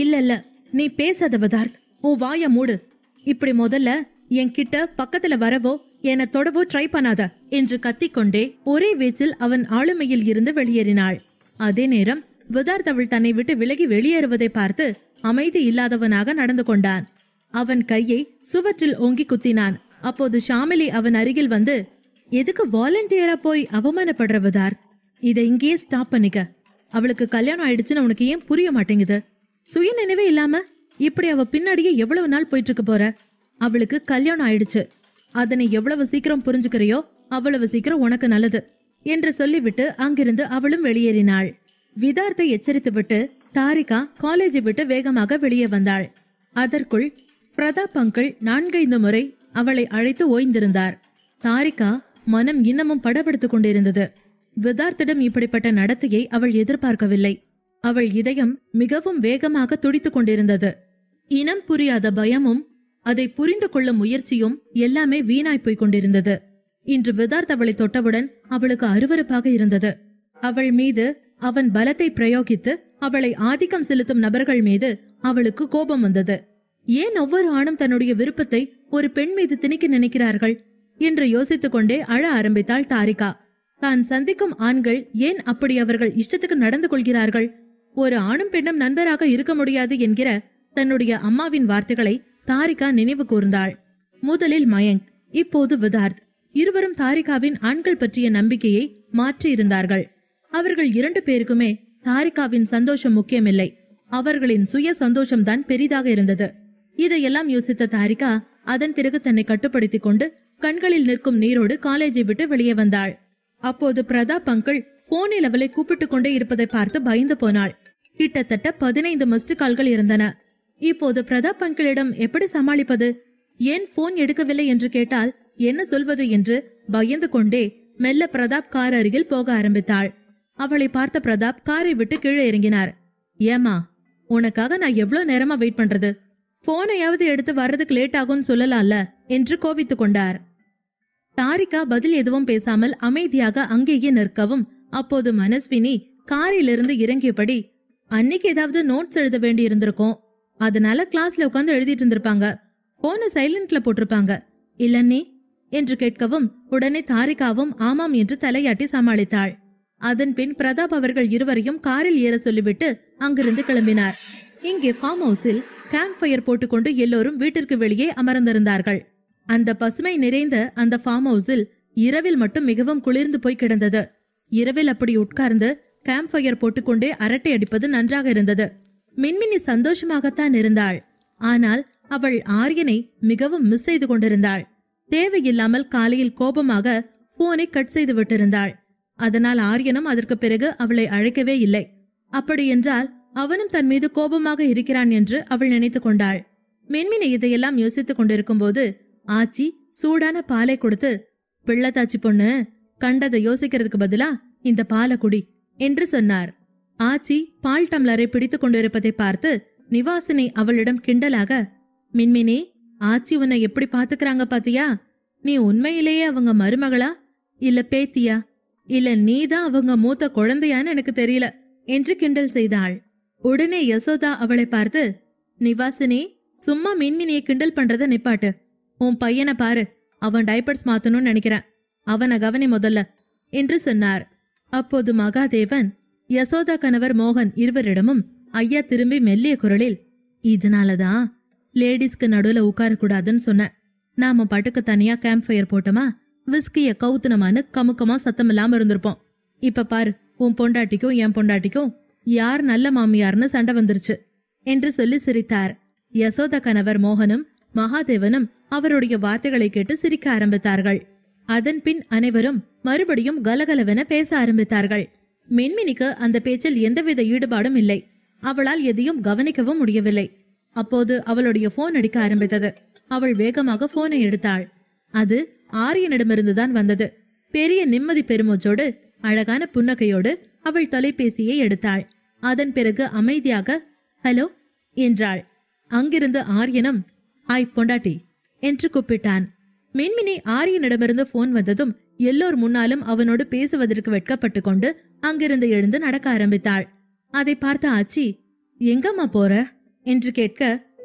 இல்ல இல்ல நீ பேசாத வதார்த் உன் வாய மூடு இப்படி முதல்ல என் கிட்ட பக்கத்துல வரவோ என தொடவோ ட்ரை பண்ணாத என்று கத்திக்கொண்டே ஒரே வீச்சில் அவன் ஆளுமையில் இருந்து வெளியேறினாள் அதே நேரம் விதார்த் அவள் தன்னை விட்டு விலகி வெளியேறுவதை பார்த்து அமைதி இல்லாதவனாக நடந்து கொண்டான் அவன் கையை சுவற்றில் ஓங்கி குத்தினான் அப்போது ஷாமிலி அவன் அருகில் வந்து எதுக்கு வாலண்டியரா போய் அவமானப்படுற விதார்த் இதை இங்கேயே ஸ்டாப் பண்ணிக்க அவளுக்கு கல்யாணம் ஆயிடுச்சுன்னு உனக்கு ஏன் புரிய மாட்டேங்குது சுய நினைவே இல்லாம இப்படி அவ பின்னாடியே எவ்வளவு நாள் போயிட்டு இருக்க போற அவளுக்கு கல்யாணம் ஆயிடுச்சு அதனை எவ்வளவு சீக்கிரம் புரிஞ்சுக்கிறியோ அவ்வளவு சீக்கிரம் உனக்கு நல்லது என்று சொல்லிவிட்டு அங்கிருந்து அவளும் வெளியேறினாள் விதார்த்தை எச்சரித்து விட்டு தாரிகா காலேஜை விட்டு வேகமாக வெளியே வந்தாள் அதற்குள் பிரதாப் அங்கிள் நான்கைந்து முறை அவளை அழைத்து ஓய்ந்திருந்தார் தாரிகா மனம் இன்னமும் படபடுத்துக் கொண்டிருந்தது விதார்த்திடம் இப்படிப்பட்ட நடத்தையை அவள் எதிர்பார்க்கவில்லை அவள் இதயம் மிகவும் வேகமாக துடித்துக் கொண்டிருந்தது இனம் புரியாத பயமும் அதை புரிந்து கொள்ளும் முயற்சியும் எல்லாமே வீணாய் போய்க் கொண்டிருந்தது இன்று விதார்த் அவளை தொட்டவுடன் அவளுக்கு அருவருப்பாக இருந்தது அவள் மீது அவன் பலத்தை பிரயோகித்து அவளை ஆதிக்கம் செலுத்தும் நபர்கள் மீது அவளுக்கு கோபம் வந்தது ஏன் ஒவ்வொரு ஆணும் தன்னுடைய விருப்பத்தை ஒரு பெண் மீது திணிக்க நினைக்கிறார்கள் என்று யோசித்துக் கொண்டே அழ ஆரம்பித்தாள் தாரிகா தான் சந்திக்கும் ஆண்கள் ஏன் அப்படி அவர்கள் இஷ்டத்துக்கு நடந்து கொள்கிறார்கள் ஒரு ஆணும் பெண்ணும் நண்பராக இருக்க முடியாது என்கிற தன்னுடைய அம்மாவின் வார்த்தைகளை தாரிகா நினைவு கூர்ந்தாள் முதலில் மயங்க் இப்போது விதார்த் இருவரும் தாரிகாவின் ஆண்கள் பற்றிய நம்பிக்கையை மாற்றியிருந்தார்கள் அவர்கள் இரண்டு பேருக்குமே தாரிகாவின் சந்தோஷம் முக்கியமில்லை அவர்களின் சுய சந்தோஷம்தான் பெரிதாக இருந்தது இதையெல்லாம் யோசித்த தாரிகா அதன் பிறகு தன்னை கட்டுப்படுத்திக் கொண்டு கண்களில் நிற்கும் நீரோடு காலேஜை விட்டு வெளியே வந்தாள் அப்போது பிரதாப் அங்கிள் போனில் அவளை கூப்பிட்டுக் கொண்டே இருப்பதை பார்த்து பயந்து போனாள் கிட்டத்தட்ட பதினைந்து மிஸ்டு கால்கள் இருந்தன இப்போது பிரதாப் அங்கிளிடம் எப்படி சமாளிப்பது ஏன் போன் எடுக்கவில்லை என்று கேட்டால் என்ன சொல்வது என்று பயந்து கொண்டே மெல்ல பிரதாப் கார் அருகில் போக ஆரம்பித்தாள் அவளை பார்த்த பிரதாப் காரை விட்டு கீழே இறங்கினார் ஏமா உனக்காக நான் எவ்வளவு நேரமா வெயிட் பண்றது போனையாவது எடுத்து வர்றதுக்கு லேட் ஆகும்னு சொல்லலாம்ல என்று கோவித்துக் கொண்டார் தாரிகா பதில் எதுவும் பேசாமல் அமைதியாக அங்கேயே நிற்கவும் அப்போது மனஸ்வினி காரிலிருந்து இறங்கியபடி அன்னைக்கு ஏதாவது நோட்ஸ் எழுத வேண்டி இருந்திருக்கும் அதனால கிளாஸ்ல உட்காந்து எழுதிட்டு இருந்திருப்பாங்க போன சைலண்ட்ல போட்டிருப்பாங்க இல்லன்னி என்று கேட்கவும் உடனே தாரிகாவும் ஆமாம் என்று தலையாட்டி சமாளித்தாள் அதன் பின் பிரதாப் அவர்கள் இருவரையும் காரில் ஏற சொல்லிவிட்டு அங்கிருந்து கிளம்பினார் இங்கே ஃபார்ம் ஹவுஸில் கேம்ப் ஃபயர் போட்டுக்கொண்டு எல்லோரும் வீட்டிற்கு வெளியே அமர்ந்திருந்தார்கள் அந்த பசுமை நிறைந்த அந்த ஃபார்ம் ஹவுஸில் இரவில் மட்டும் மிகவும் குளிர்ந்து போய் கிடந்தது இரவில் அப்படி உட்கார்ந்து கேம்ப் ஃபயர் போட்டுக்கொண்டே அரட்டை அடிப்பது நன்றாக இருந்தது மின்மினி சந்தோஷமாகத்தான் இருந்தாள் ஆனால் அவள் ஆரியனை மிகவும் மிஸ் செய்து கொண்டிருந்தாள் தேவையில்லாமல் காலையில் கோபமாக போனை கட் செய்து விட்டிருந்தாள் அதனால் ஆரியனும் அதற்கு பிறகு அவளை அழைக்கவே இல்லை அப்படியென்றால் அவனும் தன் மீது கோபமாக இருக்கிறான் என்று அவள் நினைத்து கொண்டாள் மின்மினி இதையெல்லாம் யோசித்துக் கொண்டிருக்கும் போது ஆச்சி சூடான பாலை கொடுத்து பிள்ளத்தாச்சி பொண்ணு கண்டதை யோசிக்கிறதுக்கு பதிலா இந்த பாலை குடி என்று சொன்னார் ஆச்சி பால் டம்ளரை பிடித்து கொண்டிருப்பதை பார்த்து நிவாசினி அவளிடம் கிண்டலாக மின்மினி ஆச்சி உன்னை எப்படி பாத்துக்கிறாங்க பாத்தியா நீ உண்மையிலேயே அவங்க மருமகளா இல்ல பேத்தியா இல்ல நீதான் அவங்க மூத்த குழந்தையான்னு எனக்கு தெரியல என்று கிண்டல் செய்தாள் உடனே யசோதா அவளை பார்த்து நிவாசினி சும்மா மின்மினியை கிண்டல் பண்றத நிப்பாட்டு உன் பையனை பாரு அவன் டைப்பர்ஸ் மாத்தணும்னு நினைக்கிறேன் அவனை கவனி முதல்ல என்று சொன்னார் அப்போது மகாதேவன் யசோதா கணவர் மோகன் இருவரிடமும் ஐயா திரும்பி மெல்லிய குரலில் இதனாலதான் லேடிஸ்க்கு நடுவுல உட்காரக்கூடாதுன்னு சொன்னேன் நாம பட்டுக்கு தனியா கேம்ப் ஃபயர் போட்டோமா விஸ்கிய கவுத்துனமான்னு கமுக்கமா சத்தமில்லாம இருந்திருப்போம் இப்ப பாரு உன் பொண்டாட்டிக்கும் என் பொண்டாட்டிக்கும் யார் நல்ல மாமியார்னு சண்டை வந்துருச்சு என்று சொல்லி சிரித்தார் யசோத கணவர் மோகனும் மகாதேவனும் அவருடைய வார்த்தைகளை கேட்டு சிரிக்க ஆரம்பித்தார்கள் அதன் பின் அனைவரும் மறுபடியும் கலகலவென பேச ஆரம்பித்தார்கள் மென்மினிக்கு அந்த பேச்சில் எந்தவித ஈடுபாடும் இல்லை அவளால் எதையும் கவனிக்கவும் முடியவில்லை அப்போது அவளுடைய போன் அடிக்க ஆரம்பித்தது அவள் வேகமாக போனை எடுத்தாள் அது ஆரியனிடமிருந்துதான் வந்தது பெரிய நிம்மதி பெருமூச்சோடு அழகான புன்னகையோடு அவள் தொலைபேசியை எடுத்தாள் அதன் பிறகு அமைதியாக ஹலோ என்றாள் அங்கிருந்து ஆரியனும் ஆய் பொண்டாட்டி என்று கூப்பிட்டான் மின்மினி ஆரியனிடமிருந்து போன் வந்ததும் எல்லோர் முன்னாலும் அவனோடு பேசுவதற்கு வெட்கப்பட்டு கொண்டு அங்கிருந்து எழுந்து நடக்க ஆரம்பித்தாள் அதை பார்த்த ஆச்சி எங்கம்மா போற என்று கேட்க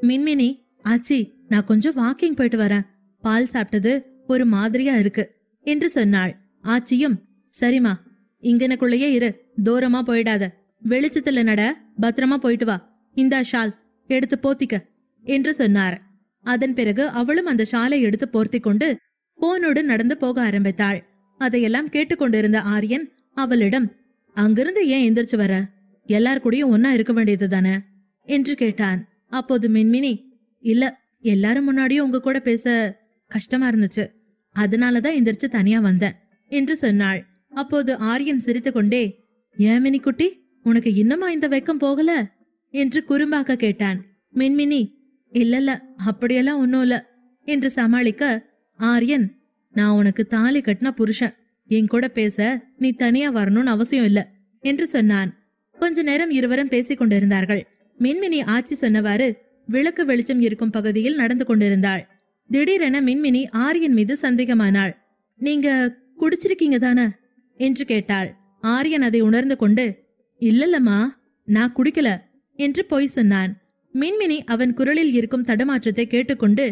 மின்மினி ஆச்சி நான் கொஞ்சம் வாக்கிங் போயிட்டு வரேன் பால் சாப்பிட்டது ஒரு மாதிரியா இருக்கு என்று சொன்னாள் ஆச்சியும் சரிம்மா இங்கனக்குள்ளேயே இரு தூரமா போயிடாத வெளிச்சத்துல நட பத்திரமா போயிட்டு வா இந்தா ஷால் எடுத்து போத்திக்க என்று சொன்னார் அதன் பிறகு அவளும் அந்த ஷாலை எடுத்து போர்த்தி கொண்டு போனோடு நடந்து போக ஆரம்பித்தாள் அதையெல்லாம் கேட்டுக்கொண்டிருந்த ஆரியன் அவளிடம் அங்கிருந்து ஏன் எந்திரிச்சு வர எல்லார் கூடயும் ஒன்னா இருக்க வேண்டியது தானே என்று கேட்டான் அப்போது மின்மினி இல்ல எல்லாரும் முன்னாடியும் உங்க கூட பேச கஷ்டமா இருந்துச்சு அதனாலதான் எந்திரிச்சு தனியா வந்தேன் என்று சொன்னாள் அப்போது ஆரியன் சிரித்து கொண்டே ஏன் மினி குட்டி உனக்கு இன்னமா இந்த வெக்கம் போகல என்று குறும்பாக கேட்டான் மின்மினி இல்லல்ல அப்படியெல்லாம் ஒன்னும் இல்ல என்று சமாளிக்க ஆரியன் நான் உனக்கு தாலி கட்டின புருஷன் என் கூட பேச நீ தனியா வரணும்னு அவசியம் இல்ல என்று சொன்னான் கொஞ்ச நேரம் இருவரும் பேசிக் கொண்டிருந்தார்கள் மின்மினி ஆட்சி சொன்னவாறு விளக்கு வெளிச்சம் இருக்கும் பகுதியில் நடந்து கொண்டிருந்தாள் திடீரென மின்மினி ஆரியன் மீது சந்தேகமானாள் நீங்க குடிச்சிருக்கீங்க தானே என்று கேட்டாள் ஆரியன் அதை உணர்ந்து கொண்டு இல்லல்லம்மா நான் குடிக்கல என்று பொய் சொன்னான் மின்மினி அவன் குரலில் இருக்கும் தடமாற்றத்தை கேட்டுக்கொண்டு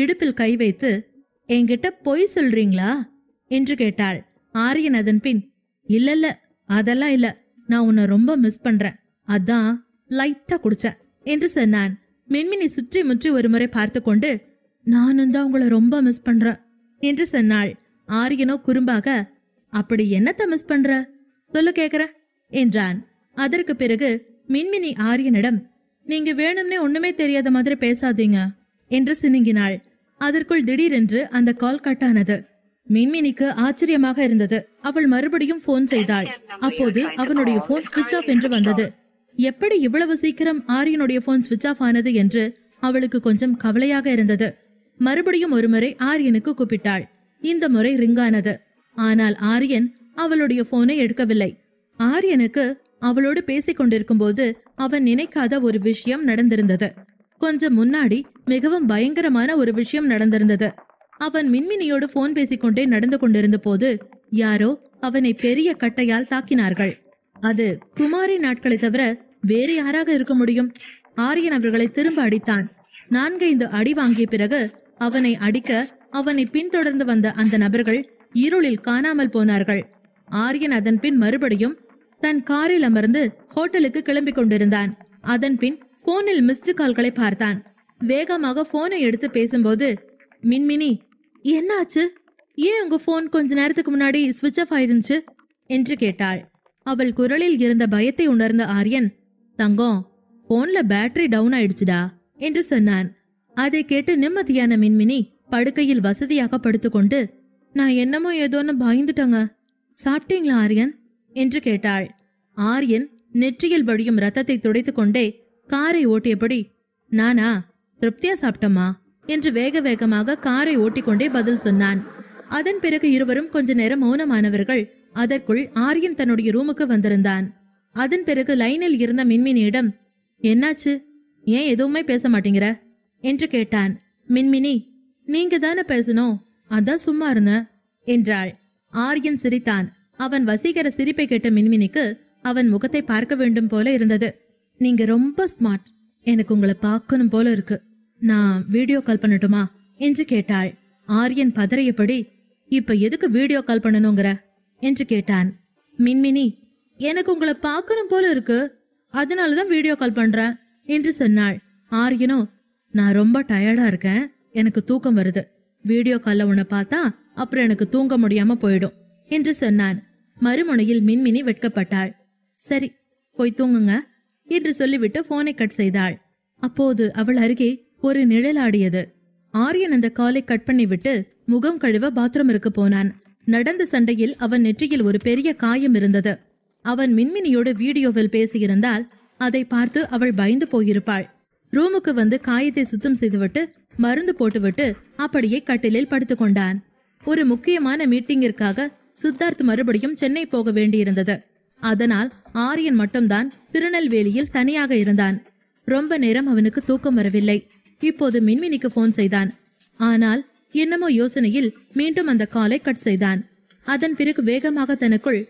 இடுப்பில் கை வைத்து என்கிட்ட பொய் சொல்றீங்களா என்று கேட்டாள் ஆரியன் அதன் பின் இல்லல்ல அதெல்லாம் இல்ல நான் உன்னை ரொம்ப மிஸ் பண்றேன் அதான் லைட்டா குடிச்ச என்று சொன்னான் மின்மினி சுற்றி முற்றி ஒரு முறை பார்த்து கொண்டு நானும் தான் உங்களை ரொம்ப மிஸ் பண்றேன் என்று சொன்னாள் ஆரியனோ குறும்பாக அப்படி என்னத்த மிஸ் பண்ற சொல்லு கேக்குற என்றான் அதற்கு பிறகு மின்மினி ஆரியனிடம் நீங்க வேணும்னே ஒண்ணுமே தெரியாத மாதிரி பேசாதீங்க என்று சினுங்கினாள் அதற்குள் திடீரென்று அந்த கால் கட்டானது மின்மினிக்கு ஆச்சரியமாக இருந்தது அவள் மறுபடியும் போன் செய்தாள் அப்போது அவனுடைய போன் ஸ்விட்ச் ஆஃப் என்று வந்தது எப்படி இவ்வளவு சீக்கிரம் ஆரியனுடைய போன் ஸ்விட்ச் ஆஃப் ஆனது என்று அவளுக்கு கொஞ்சம் கவலையாக இருந்தது மறுபடியும் ஒருமுறை ஆரியனுக்கு கூப்பிட்டாள் இந்த முறை ரிங்கானது ஆனால் ஆரியன் அவளுடைய போனை எடுக்கவில்லை ஆரியனுக்கு அவளோடு பேசிக் கொண்டிருக்கும் போது அவன் நினைக்காத ஒரு விஷயம் நடந்திருந்தது கொஞ்சம் முன்னாடி மிகவும் பயங்கரமான ஒரு விஷயம் நடந்திருந்தது அவன் மின்மினியோடு போன் பேசிக்கொண்டே நடந்து கொண்டிருந்த போது யாரோ அவனை பெரிய கட்டையால் தாக்கினார்கள் அது குமாரி நாட்களை தவிர வேறு யாராக இருக்க முடியும் ஆரியன் அவர்களை திரும்ப அடித்தான் நான்கைந்து அடி வாங்கிய பிறகு அவனை அடிக்க அவனை பின்தொடர்ந்து வந்த அந்த நபர்கள் இருளில் காணாமல் போனார்கள் ஆரியன் அதன் பின் மறுபடியும் தன் காரில் அமர்ந்து ஹோட்டலுக்கு கிளம்பிக் கொண்டிருந்தான் அதன் பின் போனில் மிஸ்டு கால்களை பார்த்தான் வேகமாக போனை எடுத்து பேசும்போது மின்மினி என்னாச்சு ஏன் உங்க போன் கொஞ்ச நேரத்துக்கு முன்னாடி சுவிட்ச் ஆஃப் ஆயிருந்துச்சு என்று கேட்டாள் அவள் குரலில் இருந்த பயத்தை உணர்ந்த ஆரியன் தங்கம் போன்ல பேட்டரி டவுன் ஆயிடுச்சுடா என்று சொன்னான் அதை கேட்டு நிம்மதியான மின்மினி படுக்கையில் வசதியாக படுத்துக்கொண்டு நான் என்னமோ ஏதோன்னு பயந்துட்டேங்க சாப்பிட்டீங்களா ஆரியன் என்று கேட்டாள் ஆரியன் நெற்றியில் வழியும் ரத்தத்தை துடைத்துக் கொண்டே காரை ஓட்டியபடி நானா திருப்தியா சாப்பிட்டம்மா என்று வேக வேகமாக காரை ஓட்டிக்கொண்டே பதில் சொன்னான் அதன் பிறகு இருவரும் கொஞ்ச நேரம் மௌனமானவர்கள் அதற்குள் ஆரியன் தன்னுடைய ரூமுக்கு வந்திருந்தான் அதன் பிறகு லைனில் இருந்த மின்மினியிடம் என்னாச்சு ஏன் எதுவுமே பேச மாட்டேங்கிற என்று கேட்டான் மின்மினி நீங்க தானே பேசணும் அதான் சும்மா இருந்த என்றாள் ஆரியன் சிரித்தான் அவன் வசீகர சிரிப்பை கேட்ட மின்மினிக்கு அவன் முகத்தை பார்க்க வேண்டும் போல இருந்தது நீங்க ரொம்ப ஸ்மார்ட் எனக்கு உங்களை பார்க்கணும் போல இருக்கு நான் வீடியோ கால் பண்ணட்டுமா என்று கேட்டாள் ஆரியன் பதறியபடி இப்ப எதுக்கு வீடியோ கால் பண்ணணுங்கிற என்று கேட்டான் மின்மினி எனக்கு உங்களை பார்க்கணும் போல இருக்கு அதனாலதான் வீடியோ கால் பண்றேன் என்று சொன்னாள் ஆரியனோ நான் ரொம்ப டயர்டா இருக்கேன் எனக்கு தூக்கம் வருது வீடியோ கால்ல உன்னை பார்த்தா அப்புறம் எனக்கு தூங்க முடியாம போயிடும் என்று சொன்னான் மறுமுனையில் மின்மினி வெட்கப்பட்டாள் சரி போய் தூங்குங்க என்று சொல்லிவிட்டு போனை கட் செய்தாள் அப்போது அவள் அருகே ஒரு நிழலாடியது ஆரியன் அந்த காலை கட் பண்ணிவிட்டு முகம் கழுவ பாத்ரூமிற்கு போனான் நடந்த சண்டையில் அவன் நெற்றியில் ஒரு பெரிய காயம் இருந்தது அவன் மின்மினியோடு வீடியோவில் பேசியிருந்தால் அதை பார்த்து அவள் பயந்து போயிருப்பாள் ரூமுக்கு வந்து காயத்தை சுத்தம் செய்துவிட்டு மருந்து போட்டுவிட்டு அப்படியே கட்டிலில் படுத்துக்கொண்டான் ஒரு முக்கியமான மீட்டிங்கிற்காக சித்தார்த் மறுபடியும் சென்னை போக வேண்டியிருந்தது அதனால் ஆரியன் மட்டும்தான் திருநெல்வேலியில் தனியாக இருந்தான் ரொம்ப நேரம் அவனுக்கு தூக்கம் வரவில்லை இப்போது மின்மினிக்கு போன் செய்தான் ஆனால் என்னமோ யோசனையில் மீண்டும் அந்த காலை கட் செய்தான் அதன் பிறகு வேகமாக தனக்குள்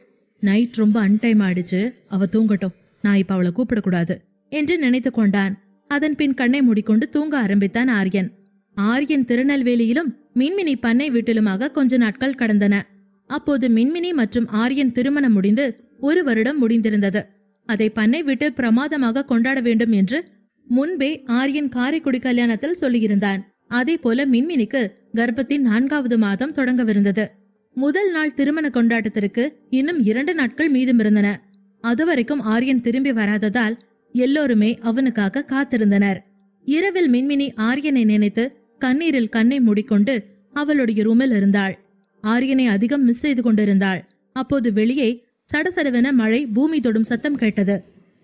நைட் ரொம்ப அன்டைம் ஆயிடுச்சு அவ தூங்கட்டும் நான் இப்ப அவளை கூப்பிடக்கூடாது என்று நினைத்து கொண்டான் அதன் பின் கண்ணை மூடிக்கொண்டு தூங்க ஆரம்பித்தான் ஆரியன் ஆரியன் திருநெல்வேலியிலும் மின்மினி பண்ணை வீட்டிலுமாக கொஞ்ச நாட்கள் கடந்தன அப்போது மின்மினி மற்றும் ஆரியன் திருமணம் முடிந்து ஒரு வருடம் முடிந்திருந்தது அதை பண்ணை விட்டு பிரமாதமாக கொண்டாட வேண்டும் என்று முன்பே ஆரியன் காரைக்குடி கல்யாணத்தில் சொல்லியிருந்தான் அதே போல மின்மினிக்கு கர்ப்பத்தின் நான்காவது மாதம் தொடங்கவிருந்தது முதல் நாள் திருமண கொண்டாட்டத்திற்கு இன்னும் இரண்டு நாட்கள் மீதும் இருந்தன அதுவரைக்கும் ஆரியன் திரும்பி வராததால் எல்லோருமே அவனுக்காக காத்திருந்தனர் இரவில் மின்மினி ஆரியனை நினைத்து கண்ணீரில் கண்ணை மூடிக்கொண்டு அவளுடைய ரூமில் இருந்தாள் ஆரியனை அதிகம் மிஸ் செய்து கொண்டிருந்தாள் அப்போது வெளியே சடசடவென மழை பூமி தொடும் சத்தம் கேட்டது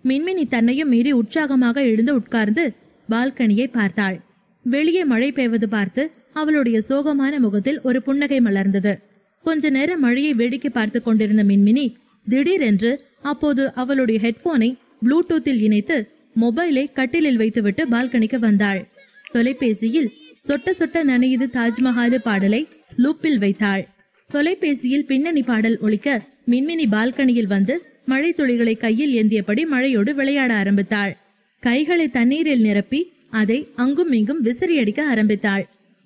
மின்மினி தன்னையும் மீறி உற்சாகமாக எழுந்து உட்கார்ந்து பால்கனியை பார்த்தாள் வெளியே மழை பெய்வது பார்த்து அவளுடைய சோகமான முகத்தில் ஒரு புன்னகை மலர்ந்தது கொஞ்ச நேரம் மழையை வேடிக்கை பார்த்து கொண்டிருந்த மின்மினி திடீரென்று அப்போது அவளுடைய ஹெட்போனை ப்ளூடூத்தில் இணைத்து மொபைலை கட்டிலில் வைத்துவிட்டு பால்கனிக்கு வந்தாள் தொலைபேசியில் சொட்ட சொட்ட நனையுது தாஜ்மஹாலு பாடலை லூப்பில் வைத்தாள் தொலைபேசியில் பின்னணி பாடல் ஒழிக்க மின்மினி பால்கனியில் வந்து மழை துளிகளை கையில் ஏந்தியபடி மழையோடு விளையாட ஆரம்பித்தாள் கைகளை தண்ணீரில் நிரப்பி அதை அங்கும் இங்கும் விசிறியடிக்க ஆரம்பித்தாள்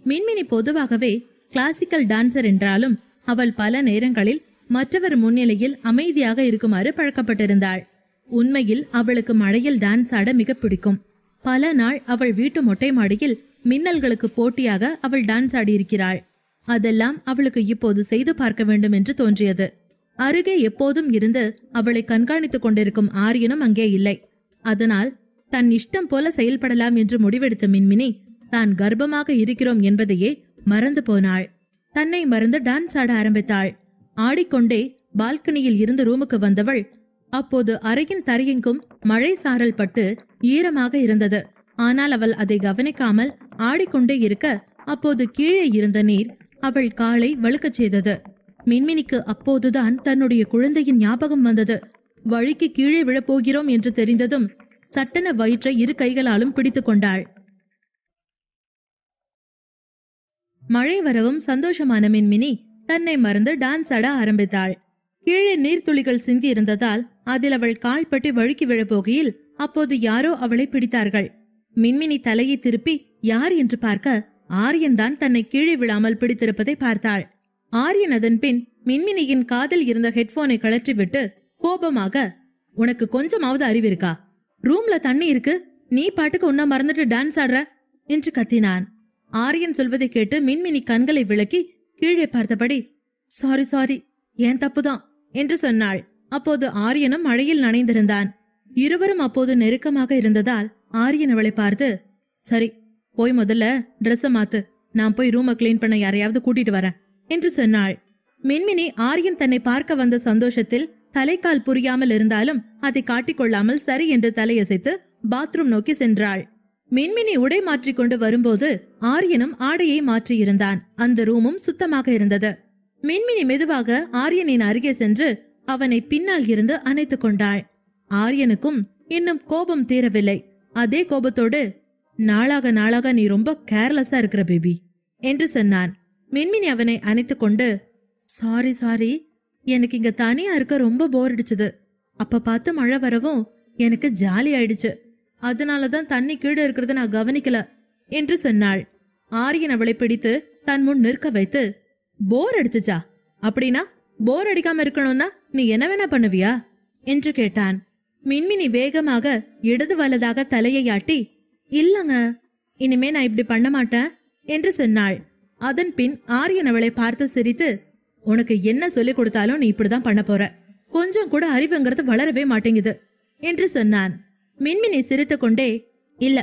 மின்மினி பொதுவாகவே கிளாசிக்கல் டான்சர் என்றாலும் அவள் பல நேரங்களில் மற்றவர் முன்னிலையில் அமைதியாக இருக்குமாறு பழக்கப்பட்டிருந்தாள் உண்மையில் அவளுக்கு மழையில் டான்ஸ் ஆட மிக பிடிக்கும் பல நாள் அவள் வீட்டு மொட்டை மாடியில் மின்னல்களுக்கு போட்டியாக அவள் டான்ஸ் ஆடியிருக்கிறாள் அதெல்லாம் அவளுக்கு இப்போது செய்து பார்க்க வேண்டும் என்று தோன்றியது அருகே எப்போதும் இருந்து அவளை கண்காணித்துக் கொண்டிருக்கும் ஆரியனும் அங்கே இல்லை அதனால் தன் இஷ்டம் போல செயல்படலாம் என்று முடிவெடுத்த மின்மினி தான் கர்ப்பமாக இருக்கிறோம் என்பதையே மறந்து போனாள் தன்னை மறந்து டான்ஸ் ஆட ஆரம்பித்தாள் ஆடிக்கொண்டே பால்கனியில் இருந்து ரூமுக்கு வந்தவள் அப்போது அறையின் தரையெங்கும் மழை சாரல் பட்டு ஈரமாக இருந்தது ஆனால் அவள் அதை கவனிக்காமல் ஆடிக்கொண்டே இருக்க அப்போது கீழே இருந்த நீர் அவள் காலை வழுக்கச் செய்தது மின்மினிக்கு அப்போதுதான் தன்னுடைய குழந்தையின் ஞாபகம் வந்தது வழிக்கு கீழே விழப்போகிறோம் என்று தெரிந்ததும் சட்டன வயிற்றை இரு கைகளாலும் பிடித்துக் கொண்டாள் மழை வரவும் சந்தோஷமான மின்மினி தன்னை மறந்து டான்ஸ் ஆட ஆரம்பித்தாள் கீழே நீர்த்துளிகள் சிந்தி இருந்ததால் அதில் அவள் கால்பட்டு வழுக்கி விழப்போகையில் அப்போது யாரோ அவளை பிடித்தார்கள் மின்மினி தலையை திருப்பி யார் என்று பார்க்க ஆரியன்தான் தன்னை கீழே விழாமல் பிடித்திருப்பதை பார்த்தாள் ஆரியன் அதன் பின் மின்மினியின் காதில் இருந்த ஹெட்போனை கழற்றிவிட்டு கோபமாக உனக்கு கொஞ்சமாவது அறிவிருக்கா ரூம்ல தண்ணி இருக்கு நீ பாட்டுக்கு உன்ன மறந்துட்டு டான்ஸ் ஆடுற என்று கத்தினான் ஆரியன் சொல்வதை கேட்டு மின்மினி கண்களை விளக்கி கீழே பார்த்தபடி சாரி சாரி ஏன் தப்புதான் என்று சொன்னாள் அப்போது ஆரியனும் மழையில் நனைந்திருந்தான் இருவரும் அப்போது நெருக்கமாக இருந்ததால் ஆரியன் அவளை பார்த்து சரி போய் முதல்ல ட்ரெஸ்ஸை மாத்து நான் போய் ரூமை கிளீன் பண்ண யாரையாவது கூட்டிட்டு வரேன் என்று சொன்னாள் மின்மினி ஆரியன் தன்னை பார்க்க வந்த சந்தோஷத்தில் தலைக்கால் புரியாமல் இருந்தாலும் அதை காட்டிக்கொள்ளாமல் சரி என்று தலையசைத்து பாத்ரூம் நோக்கி சென்றாள் மின்மினி உடை மாற்றிக்கொண்டு வரும்போது ஆரியனும் ஆடையை மாற்றியிருந்தான் அந்த ரூமும் சுத்தமாக இருந்தது மின்மினி மெதுவாக ஆரியனின் அருகே சென்று அவனை பின்னால் இருந்து அணைத்துக் கொண்டாள் ஆரியனுக்கும் இன்னும் கோபம் தீரவில்லை அதே கோபத்தோடு நாளாக நாளாக நீ ரொம்ப கேர்லெஸ்ஸா இருக்கிற பேபி என்று சொன்னான் மின்மினி அவனை அணைத்து கொண்டு சாரி சாரி எனக்கு இங்க தனியா இருக்க ரொம்ப போர் அடிச்சது அப்ப பார்த்து மழை வரவும் எனக்கு ஜாலி ஆயிடுச்சு அதனாலதான் தண்ணி கீழே இருக்கிறத நான் கவனிக்கல என்று சொன்னாள் ஆரியன் அவளை பிடித்து தன் முன் நிற்க வைத்து போர் அடிச்சுச்சா அப்படின்னா போர் அடிக்காம இருக்கணும்னா நீ என்ன வேணா பண்ணுவியா என்று கேட்டான் மின்மினி வேகமாக இடது வலதாக தலையை ஆட்டி இல்லங்க இனிமே நான் இப்படி பண்ண மாட்டேன் என்று சொன்னாள் அதன் பின் ஆரியன் அவளை பார்த்து சிரித்து உனக்கு என்ன சொல்லிக் கொடுத்தாலும் நீ இப்படிதான் பண்ண போற கொஞ்சம் கூட அறிவுங்கிறது வளரவே மாட்டேங்குது என்று சொன்னான் மின்மினி சிரித்து கொண்டே இல்ல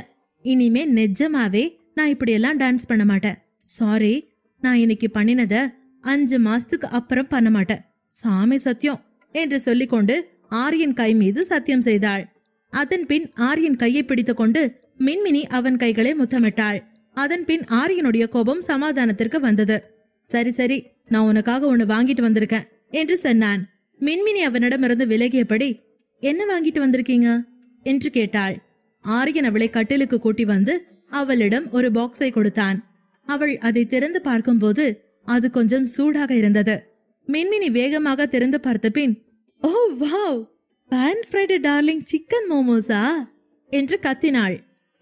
இனிமே நெஜமாவே நான் இப்படியெல்லாம் டான்ஸ் பண்ண மாட்டேன் சாரி நான் இன்னைக்கு பண்ணினத அஞ்சு மாசத்துக்கு அப்புறம் பண்ண மாட்டேன் சாமி சத்தியம் என்று சொல்லிக்கொண்டு ஆரியன் கை மீது சத்தியம் செய்தாள் அதன் பின் ஆரியன் கையை பிடித்து கொண்டு மின்மினி அவன் கைகளை முத்தமிட்டாள் அதன் பின் ஆரியனுடைய கோபம் சமாதானத்திற்கு வந்தது சரி சரி நான் உனக்காக ஒன்னு வாங்கிட்டு வந்திருக்கேன் என்று சொன்னான் மின்மினி அவனிடமிருந்து விலகியபடி என்ன வாங்கிட்டு வந்திருக்கீங்க என்று கேட்டாள் ஆரியன் அவளை கட்டிலுக்கு கூட்டி வந்து அவளிடம் ஒரு பாக்ஸை கொடுத்தான் அவள் அதை திறந்து பார்க்கும்போது அது கொஞ்சம் சூடாக இருந்தது மின்மினி வேகமாக திறந்து பார்த்த பின் oh wow pan fried darling chicken மோமோஸா என்று கத்தினாள்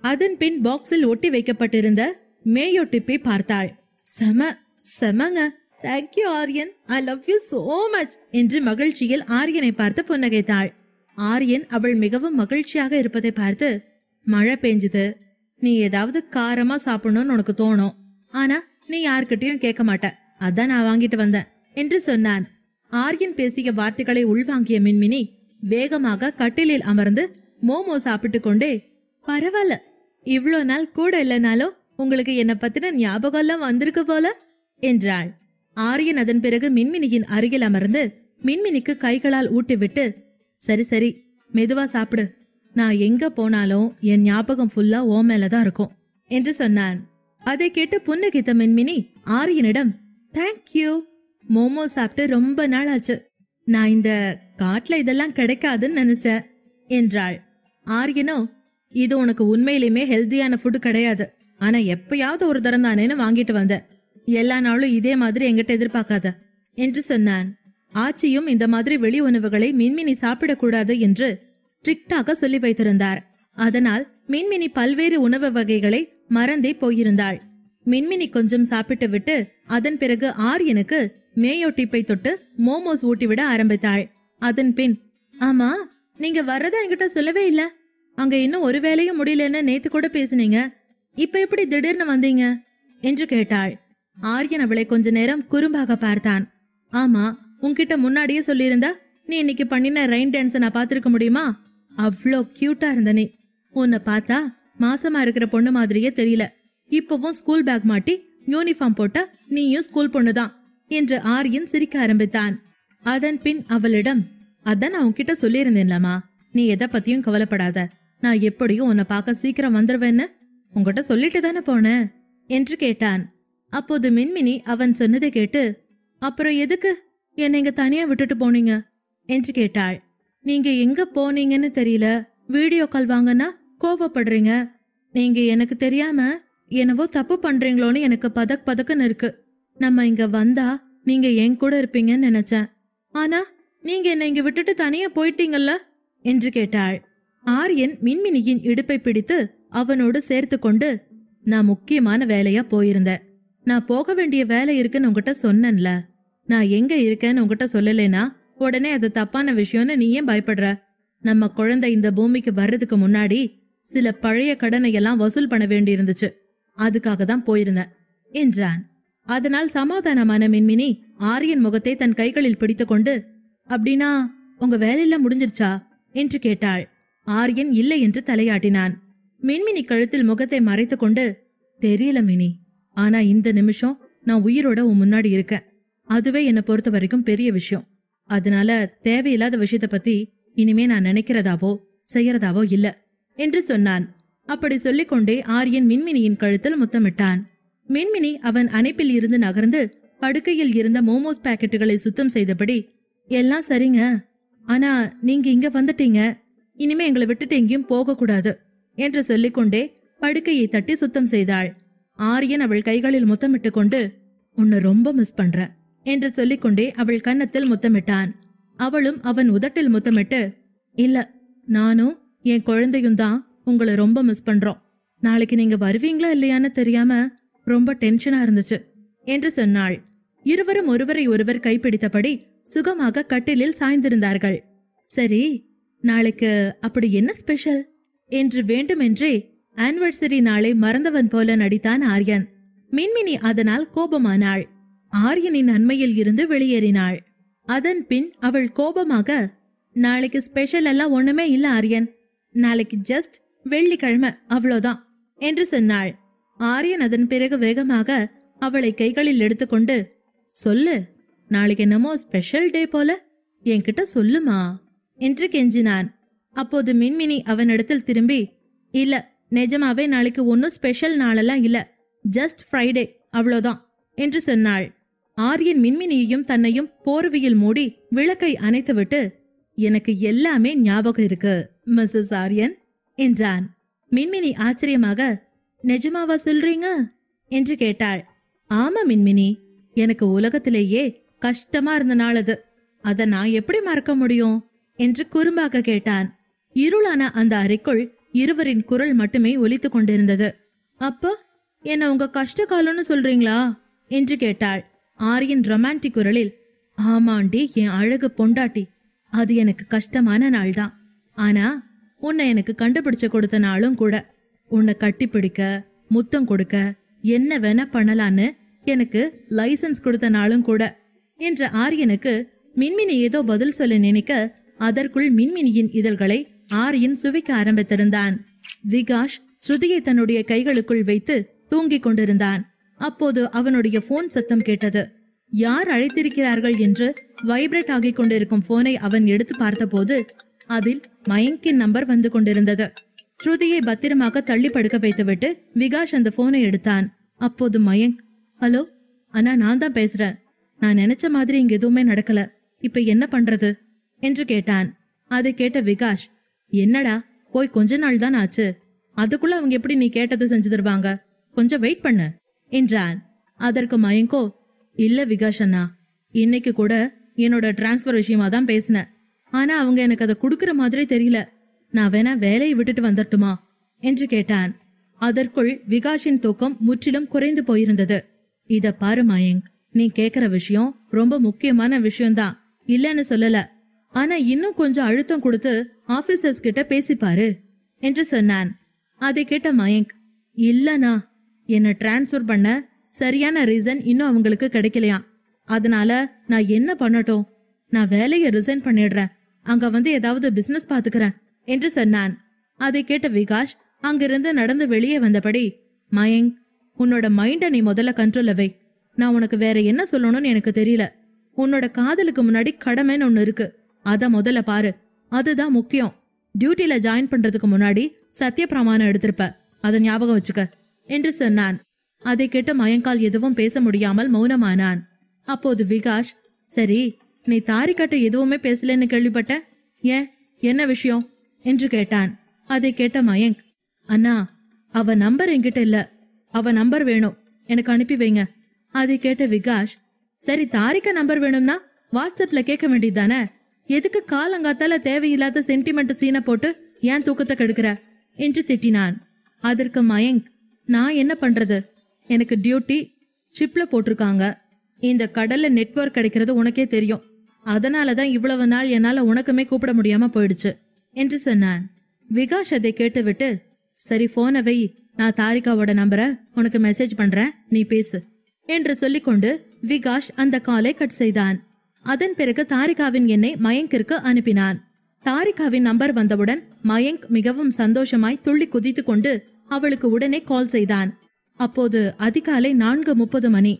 அதன் பின் பாக்ஸில் ஒட்டி வைக்கப்பட்டிருந்த மேயோ டிப்பி பார்த்தாள் செம செமங்க thank you Aryan I love you so much என்று மகிழ்ச்சியில் ஆரியனை பார்த்து புன்னகைத்தாள் ஆரியன் அவள் மிகவும் மகிழ்ச்சியாக இருப்பதை பார்த்து மழை பெஞ்சுது நீ ஏதாவது காரமா சாப்பிடணும்னு உனக்கு தோணும் ஆனா நீ யார்கிட்டயும் கேட்க மாட்ட அதான் நான் வாங்கிட்டு வந்தேன் என்று சொன்னான் ஆரியன் பேசிய வார்த்தைகளை உள்வாங்கிய மின்மினி வேகமாக கட்டிலில் அமர்ந்து மோமோ சாப்பிட்டு கொண்டே பரவாயில்ல இவ்வளோ நாள் கூட இல்லைனாலும் உங்களுக்கு என்னை பத்தின ஞாபகம் எல்லாம் வந்திருக்கு போல என்றாள் ஆரியன் அதன் பிறகு மின்மினியின் அருகில் அமர்ந்து மின்மினிக்கு கைகளால் ஊட்டிவிட்டு சரி சரி மெதுவா சாப்பிடு நான் எங்க போனாலும் என் ஞாபகம் ஃபுல்லா ஓ மேலதான் இருக்கும் என்று சொன்னான் அதை கேட்டு புன்னகித்த மின்மினி ஆரியனிடம் தேங்க்யூ மோமோ சாப்பிட்டு ரொம்ப நாள் ஆச்சு நான் இந்த காட்டுல இதெல்லாம் கிடைக்காதுன்னு நினைச்சேன் என்றாள் ஆரியனோ இது உனக்கு உண்மையிலுமே ஹெல்த்தியான ஃபுட் கிடையாது ஆனா எப்பயாவது ஒரு தரம் தானேன்னு வாங்கிட்டு வந்த எல்லா நாளும் இதே மாதிரி எங்கிட்ட எதிர்பார்க்காத என்று சொன்னான் ஆச்சியும் இந்த மாதிரி வெளி உணவுகளை மின்மினி சாப்பிடக்கூடாது என்று ஸ்ட்ரிக்டாக சொல்லி வைத்திருந்தார் அதனால் மின்மினி பல்வேறு உணவு வகைகளை மறந்தே போயிருந்தாள் மின்மினி கொஞ்சம் சாப்பிட்டு விட்டு அதன் பிறகு ஆரியனுக்கு மேயோ டிப்பை தொட்டு மோமோஸ் ஊட்டிவிட ஆரம்பித்தாள் அதன் பின் ஆமா நீங்க வர்றதா என்கிட்ட சொல்லவே இல்லை அங்க இன்னும் ஒரு வேலையும் முடியலன்னு நேத்து கூட பேசினீங்க இப்ப எப்படி திடீர்னு வந்தீங்க என்று கேட்டாள் ஆரியன் அவளை கொஞ்ச நேரம் குறும்பாக பார்த்தான் ஆமா உன்கிட்ட முன்னாடியே சொல்லியிருந்தா நீ இன்னைக்கு பண்ணின ரெயின் டான்ஸ் நான் பார்த்துருக்க முடியுமா அவ்வளோ கியூட்டா இருந்த நீ உன்னை பார்த்தா மாசமா இருக்கிற பொண்ணு மாதிரியே தெரியல இப்பவும் ஸ்கூல் பேக் மாட்டி யூனிஃபார்ம் போட்ட நீயும் ஸ்கூல் பொண்ணுதான் என்று ஆரியன் சிரிக்க ஆரம்பித்தான் அதன் பின் அவளிடம் அதான் நான் உன்கிட்ட சொல்லியிருந்தேன்லமா நீ எதை பத்தியும் கவலைப்படாத நான் எப்படியும் உன்னை பார்க்க சீக்கிரம் வந்துடுவேன்னு உங்ககிட்ட சொல்லிட்டு தானே போனேன் என்று கேட்டான் அப்போது மின்மினி அவன் சொன்னதை கேட்டு அப்புறம் எதுக்கு என்னை இங்க தனியா விட்டுட்டு போனீங்க என்று கேட்டாள் நீங்க எங்க போனீங்கன்னு தெரியல வீடியோ கால் வாங்கன்னா கோவப்படுறீங்க நீங்க எனக்கு தெரியாம என்னவோ தப்பு பண்றீங்களோன்னு எனக்கு பதக் பதக்குன்னு இருக்கு நம்ம இங்க வந்தா நீங்க என் கூட இருப்பீங்கன்னு நினைச்சேன் ஆனா நீங்க என்னை இங்க விட்டுட்டு தனியா போயிட்டீங்கல்ல என்று கேட்டாள் ஆரியன் மின்மினியின் இடுப்பை பிடித்து அவனோடு சேர்த்து கொண்டு நான் முக்கியமான வேலையா போயிருந்தேன் நான் போக வேண்டிய வேலை இருக்குன்னு உங்ககிட்ட சொன்னேன்ல நான் எங்க இருக்கேன்னு உங்ககிட்ட சொல்லலைனா உடனே அது தப்பான விஷயம்னு நீ ஏன் பயப்படுற நம்ம குழந்தை இந்த பூமிக்கு வர்றதுக்கு முன்னாடி சில பழைய கடனை எல்லாம் வசூல் பண்ண வேண்டியிருந்துச்சு அதுக்காக தான் போயிருந்தேன் என்றான் அதனால் சமாதானமான மின்மினி ஆரியன் முகத்தை தன் கைகளில் கொண்டு அப்படின்னா உங்க வேலையெல்லாம் முடிஞ்சிருச்சா என்று கேட்டாள் ஆரியன் இல்லை என்று தலையாட்டினான் மின்மினி கழுத்தில் முகத்தை மறைத்து கொண்டு தெரியல மினி ஆனா இந்த நிமிஷம் நான் உயிரோட உன் முன்னாடி இருக்கேன் அதுவே என்னை பொறுத்த வரைக்கும் பெரிய விஷயம் அதனால தேவையில்லாத விஷயத்த பத்தி இனிமே நான் நினைக்கிறதாவோ செய்யறதாவோ இல்ல என்று சொன்னான் அப்படி சொல்லிக்கொண்டே ஆரியன் மின்மினியின் கழுத்தில் முத்தமிட்டான் மின்மினி அவன் அணைப்பில் இருந்து நகர்ந்து படுக்கையில் இருந்த மோமோஸ் பாக்கெட்டுகளை சுத்தம் செய்தபடி எல்லாம் சரிங்க ஆனா நீங்க இங்க வந்துட்டீங்க இனிமே எங்களை விட்டுட்டு எங்கேயும் போகக்கூடாது என்று சொல்லிக்கொண்டே படுக்கையை தட்டி சுத்தம் செய்தாள் ஆரியன் அவள் கைகளில் முத்தமிட்டு கொண்டு உன்னை ரொம்ப மிஸ் பண்ற என்று சொல்லிக்கொண்டே அவள் கன்னத்தில் முத்தமிட்டான் அவளும் அவன் உதட்டில் முத்தமிட்டு இல்ல நானும் என் குழந்தையும் தான் உங்களை ரொம்ப மிஸ் பண்றோம் நாளைக்கு நீங்க வருவீங்களா இல்லையான்னு தெரியாம ரொம்ப டென்ஷனா இருந்துச்சு என்று சொன்னாள் இருவரும் ஒருவரை ஒருவர் கைப்பிடித்தபடி சுகமாக கட்டிலில் சாய்ந்திருந்தார்கள் சரி நாளைக்கு அப்படி என்ன ஸ்பெஷல் என்று வேண்டுமென்றே ஆனிவர்சரி நாளை மறந்தவன் போல நடித்தான் ஆர்யன் மின்மினி அதனால் கோபமானாள் ஆரியனின் அண்மையில் இருந்து வெளியேறினாள் அதன் பின் அவள் கோபமாக நாளைக்கு ஸ்பெஷல் எல்லாம் ஒண்ணுமே இல்ல ஆரியன் நாளைக்கு ஜஸ்ட் வெள்ளிக்கிழமை அவ்வளோதான் என்று சொன்னாள் ஆரியன் அதன் பிறகு வேகமாக அவளை கைகளில் எடுத்துக்கொண்டு சொல்லு நாளைக்கு என்னமோ ஸ்பெஷல் டே போல என்கிட்ட சொல்லுமா என்று கெஞ்சினான் அப்போது மின்மினி அவனிடத்தில் திரும்பி இல்ல நிஜமாவே நாளைக்கு ஒன்னும் ஸ்பெஷல் நாளெல்லாம் இல்ல ஜஸ்ட் ஃப்ரைடே அவ்வளோதான் என்று சொன்னாள் ஆரியன் மின்மினியையும் தன்னையும் போர்வையில் மூடி விளக்கை அணைத்துவிட்டு எனக்கு எல்லாமே ஞாபகம் இருக்கு மிஸ்ஸஸ் ஆரியன் என்றான் மின்மினி ஆச்சரியமாக நிஜமாவா சொல்றீங்க என்று கேட்டாள் ஆமா மின்மினி எனக்கு உலகத்திலேயே கஷ்டமா இருந்த நாள் அது அதை நான் எப்படி மறக்க முடியும் என்று குறும்பாக கேட்டான் இருளான அந்த அறைக்குள் இருவரின் குரல் மட்டுமே ஒலித்து கொண்டிருந்தது அப்போ என்ன உங்க கஷ்ட காலம்னு சொல்றீங்களா என்று கேட்டாள் ஆரியின் ரொமான்டிக் குரலில் ஆமாண்டி என் அழகு பொண்டாட்டி அது எனக்கு கஷ்டமான நாள் தான் ஆனா உன்னை எனக்கு கண்டுபிடிச்சு கொடுத்த நாளும் கூட உன்னை பிடிக்க முத்தம் கொடுக்க என்ன வேணா பண்ணலான்னு எனக்கு லைசன்ஸ் கொடுத்த நாளும் கூட என்ற ஆரியனுக்கு மின்மினி ஏதோ பதில் சொல்ல நினைக்க அதற்குள் மின்மினியின் இதழ்களை ஆரியன் சுவைக்க ஆரம்பித்திருந்தான் விகாஷ் ஸ்ருதியை தன்னுடைய கைகளுக்குள் வைத்து தூங்கிக் கொண்டிருந்தான் அப்போது அவனுடைய போன் சத்தம் கேட்டது யார் அழைத்திருக்கிறார்கள் என்று வைப்ரேட் ஆகிக் கொண்டிருக்கும் போனை அவன் எடுத்து பார்த்தபோது அதில் மயங்கின் நம்பர் வந்து கொண்டிருந்தது ஸ்ருதியை பத்திரமாக தள்ளி படுக்க வைத்துவிட்டு விகாஷ் அந்த போனை எடுத்தான் அப்போது மயங்க் ஹலோ அண்ணா நான் தான் பேசுறேன் நான் நினைச்ச மாதிரி இங்க எதுவுமே நடக்கல இப்ப என்ன பண்றது என்று கேட்டான் அதை கேட்ட விகாஷ் என்னடா போய் கொஞ்ச நாள் தான் ஆச்சு அதுக்குள்ள அவங்க எப்படி நீ கேட்டதை செஞ்சு தருவாங்க கொஞ்சம் வெயிட் பண்ணு என்றான் அதற்கு மயங்கோ இல்ல விகாஷ் அண்ணா இன்னைக்கு கூட என்னோட டிரான்ஸ்பர் விஷயமா தான் பேசினேன் ஆனா அவங்க எனக்கு அதை குடுக்கற மாதிரி தெரியல நான் வேணா வேலையை விட்டுட்டு வந்துட்டுமா என்று கேட்டான் அதற்குள் விகாஷின் தூக்கம் முற்றிலும் குறைந்து போயிருந்தது இத பாரு மயங்க் நீ கேக்குற விஷயம் ரொம்ப முக்கியமான விஷயம்தான் இல்லன்னு சொல்லல ஆனா இன்னும் கொஞ்சம் அழுத்தம் கொடுத்து ஆபீசர்ஸ் கிட்ட பேசிப்பாரு என்று சொன்னான் அதை கேட்ட மயங்க் இல்லனா என்ன டிரான்ஸ்ஃபர் பண்ண சரியான ரீசன் இன்னும் அவங்களுக்கு கிடைக்கலையா அதனால நான் என்ன பண்ணட்டும் நான் வேலையை ரிசைன் பண்ணிடுறேன் அங்க வந்து ஏதாவது பிசினஸ் பாத்துக்கிறேன் என்று சொன்னான் அதை கேட்ட விகாஷ் அங்கிருந்து நடந்து வெளியே வந்தபடி மயங் உன்னோட மைண்ட நீ முதல்ல கண்ட்ரோல் வை நான் உனக்கு வேற என்ன சொல்லணும்னு எனக்கு தெரியல உன்னோட காதலுக்கு முன்னாடி கடமைன்னு ஒன்னு இருக்கு அத முதல்ல பாரு அதுதான் முக்கியம் டியூட்டில ஜாயின் பண்றதுக்கு முன்னாடி சத்திய பிரமாணம் எடுத்திருப்ப அதை ஞாபகம் வச்சுக்க என்று சொன்னான் அதை கேட்டு மயங்கால் எதுவும் பேச முடியாமல் மௌனமானான் அப்போது விகாஷ் சரி நீ தாரிக்கட்ட எதுவுமே பேசலன்னு கேள்விப்பட்டேன் ஏன் என்ன விஷயம் என்று கேட்டான் அதை கேட்ட மயங்க் அண்ணா அவ நம்பர் என்கிட்ட இல்ல அவ நம்பர் வேணும் எனக்கு அனுப்பி வைங்க அதை கேட்ட விகாஷ் சரி தாரிக்க நம்பர் வேணும்னா வாட்ஸ்அப்ல கேட்க வேண்டியதானே எதுக்கு காலங்காத்தால தேவையில்லாத சென்டிமெண்ட் சீனை போட்டு ஏன் தூக்கத்தை கெடுக்கிற என்று திட்டினான் அதற்கு மயங்க் நான் என்ன பண்றது எனக்கு டியூட்டி ஷிப்ல போட்டிருக்காங்க இந்த கடல்ல நெட்ஒர்க் கிடைக்கிறது உனக்கே தெரியும் அதனாலதான் தான் இவ்வளவு நாள் என்னால உனக்குமே கூப்பிட முடியாம போயிடுச்சு என்று சொன்னான் விகாஷ் அதை கேட்டுவிட்டு சரி போன வை நான் தாரிகாவோட நம்பரை உனக்கு மெசேஜ் பண்றேன் நீ பேசு என்று சொல்லிக்கொண்டு விகாஷ் அந்த காலை கட் செய்தான் அதன் பிறகு தாரிகாவின் எண்ணை மயங்கிற்கு அனுப்பினான் தாரிகாவின் நம்பர் வந்தவுடன் மயங்க் மிகவும் சந்தோஷமாய் துள்ளி குதித்து கொண்டு அவளுக்கு உடனே கால் செய்தான் அப்போது அதிகாலை நான்கு முப்பது மணி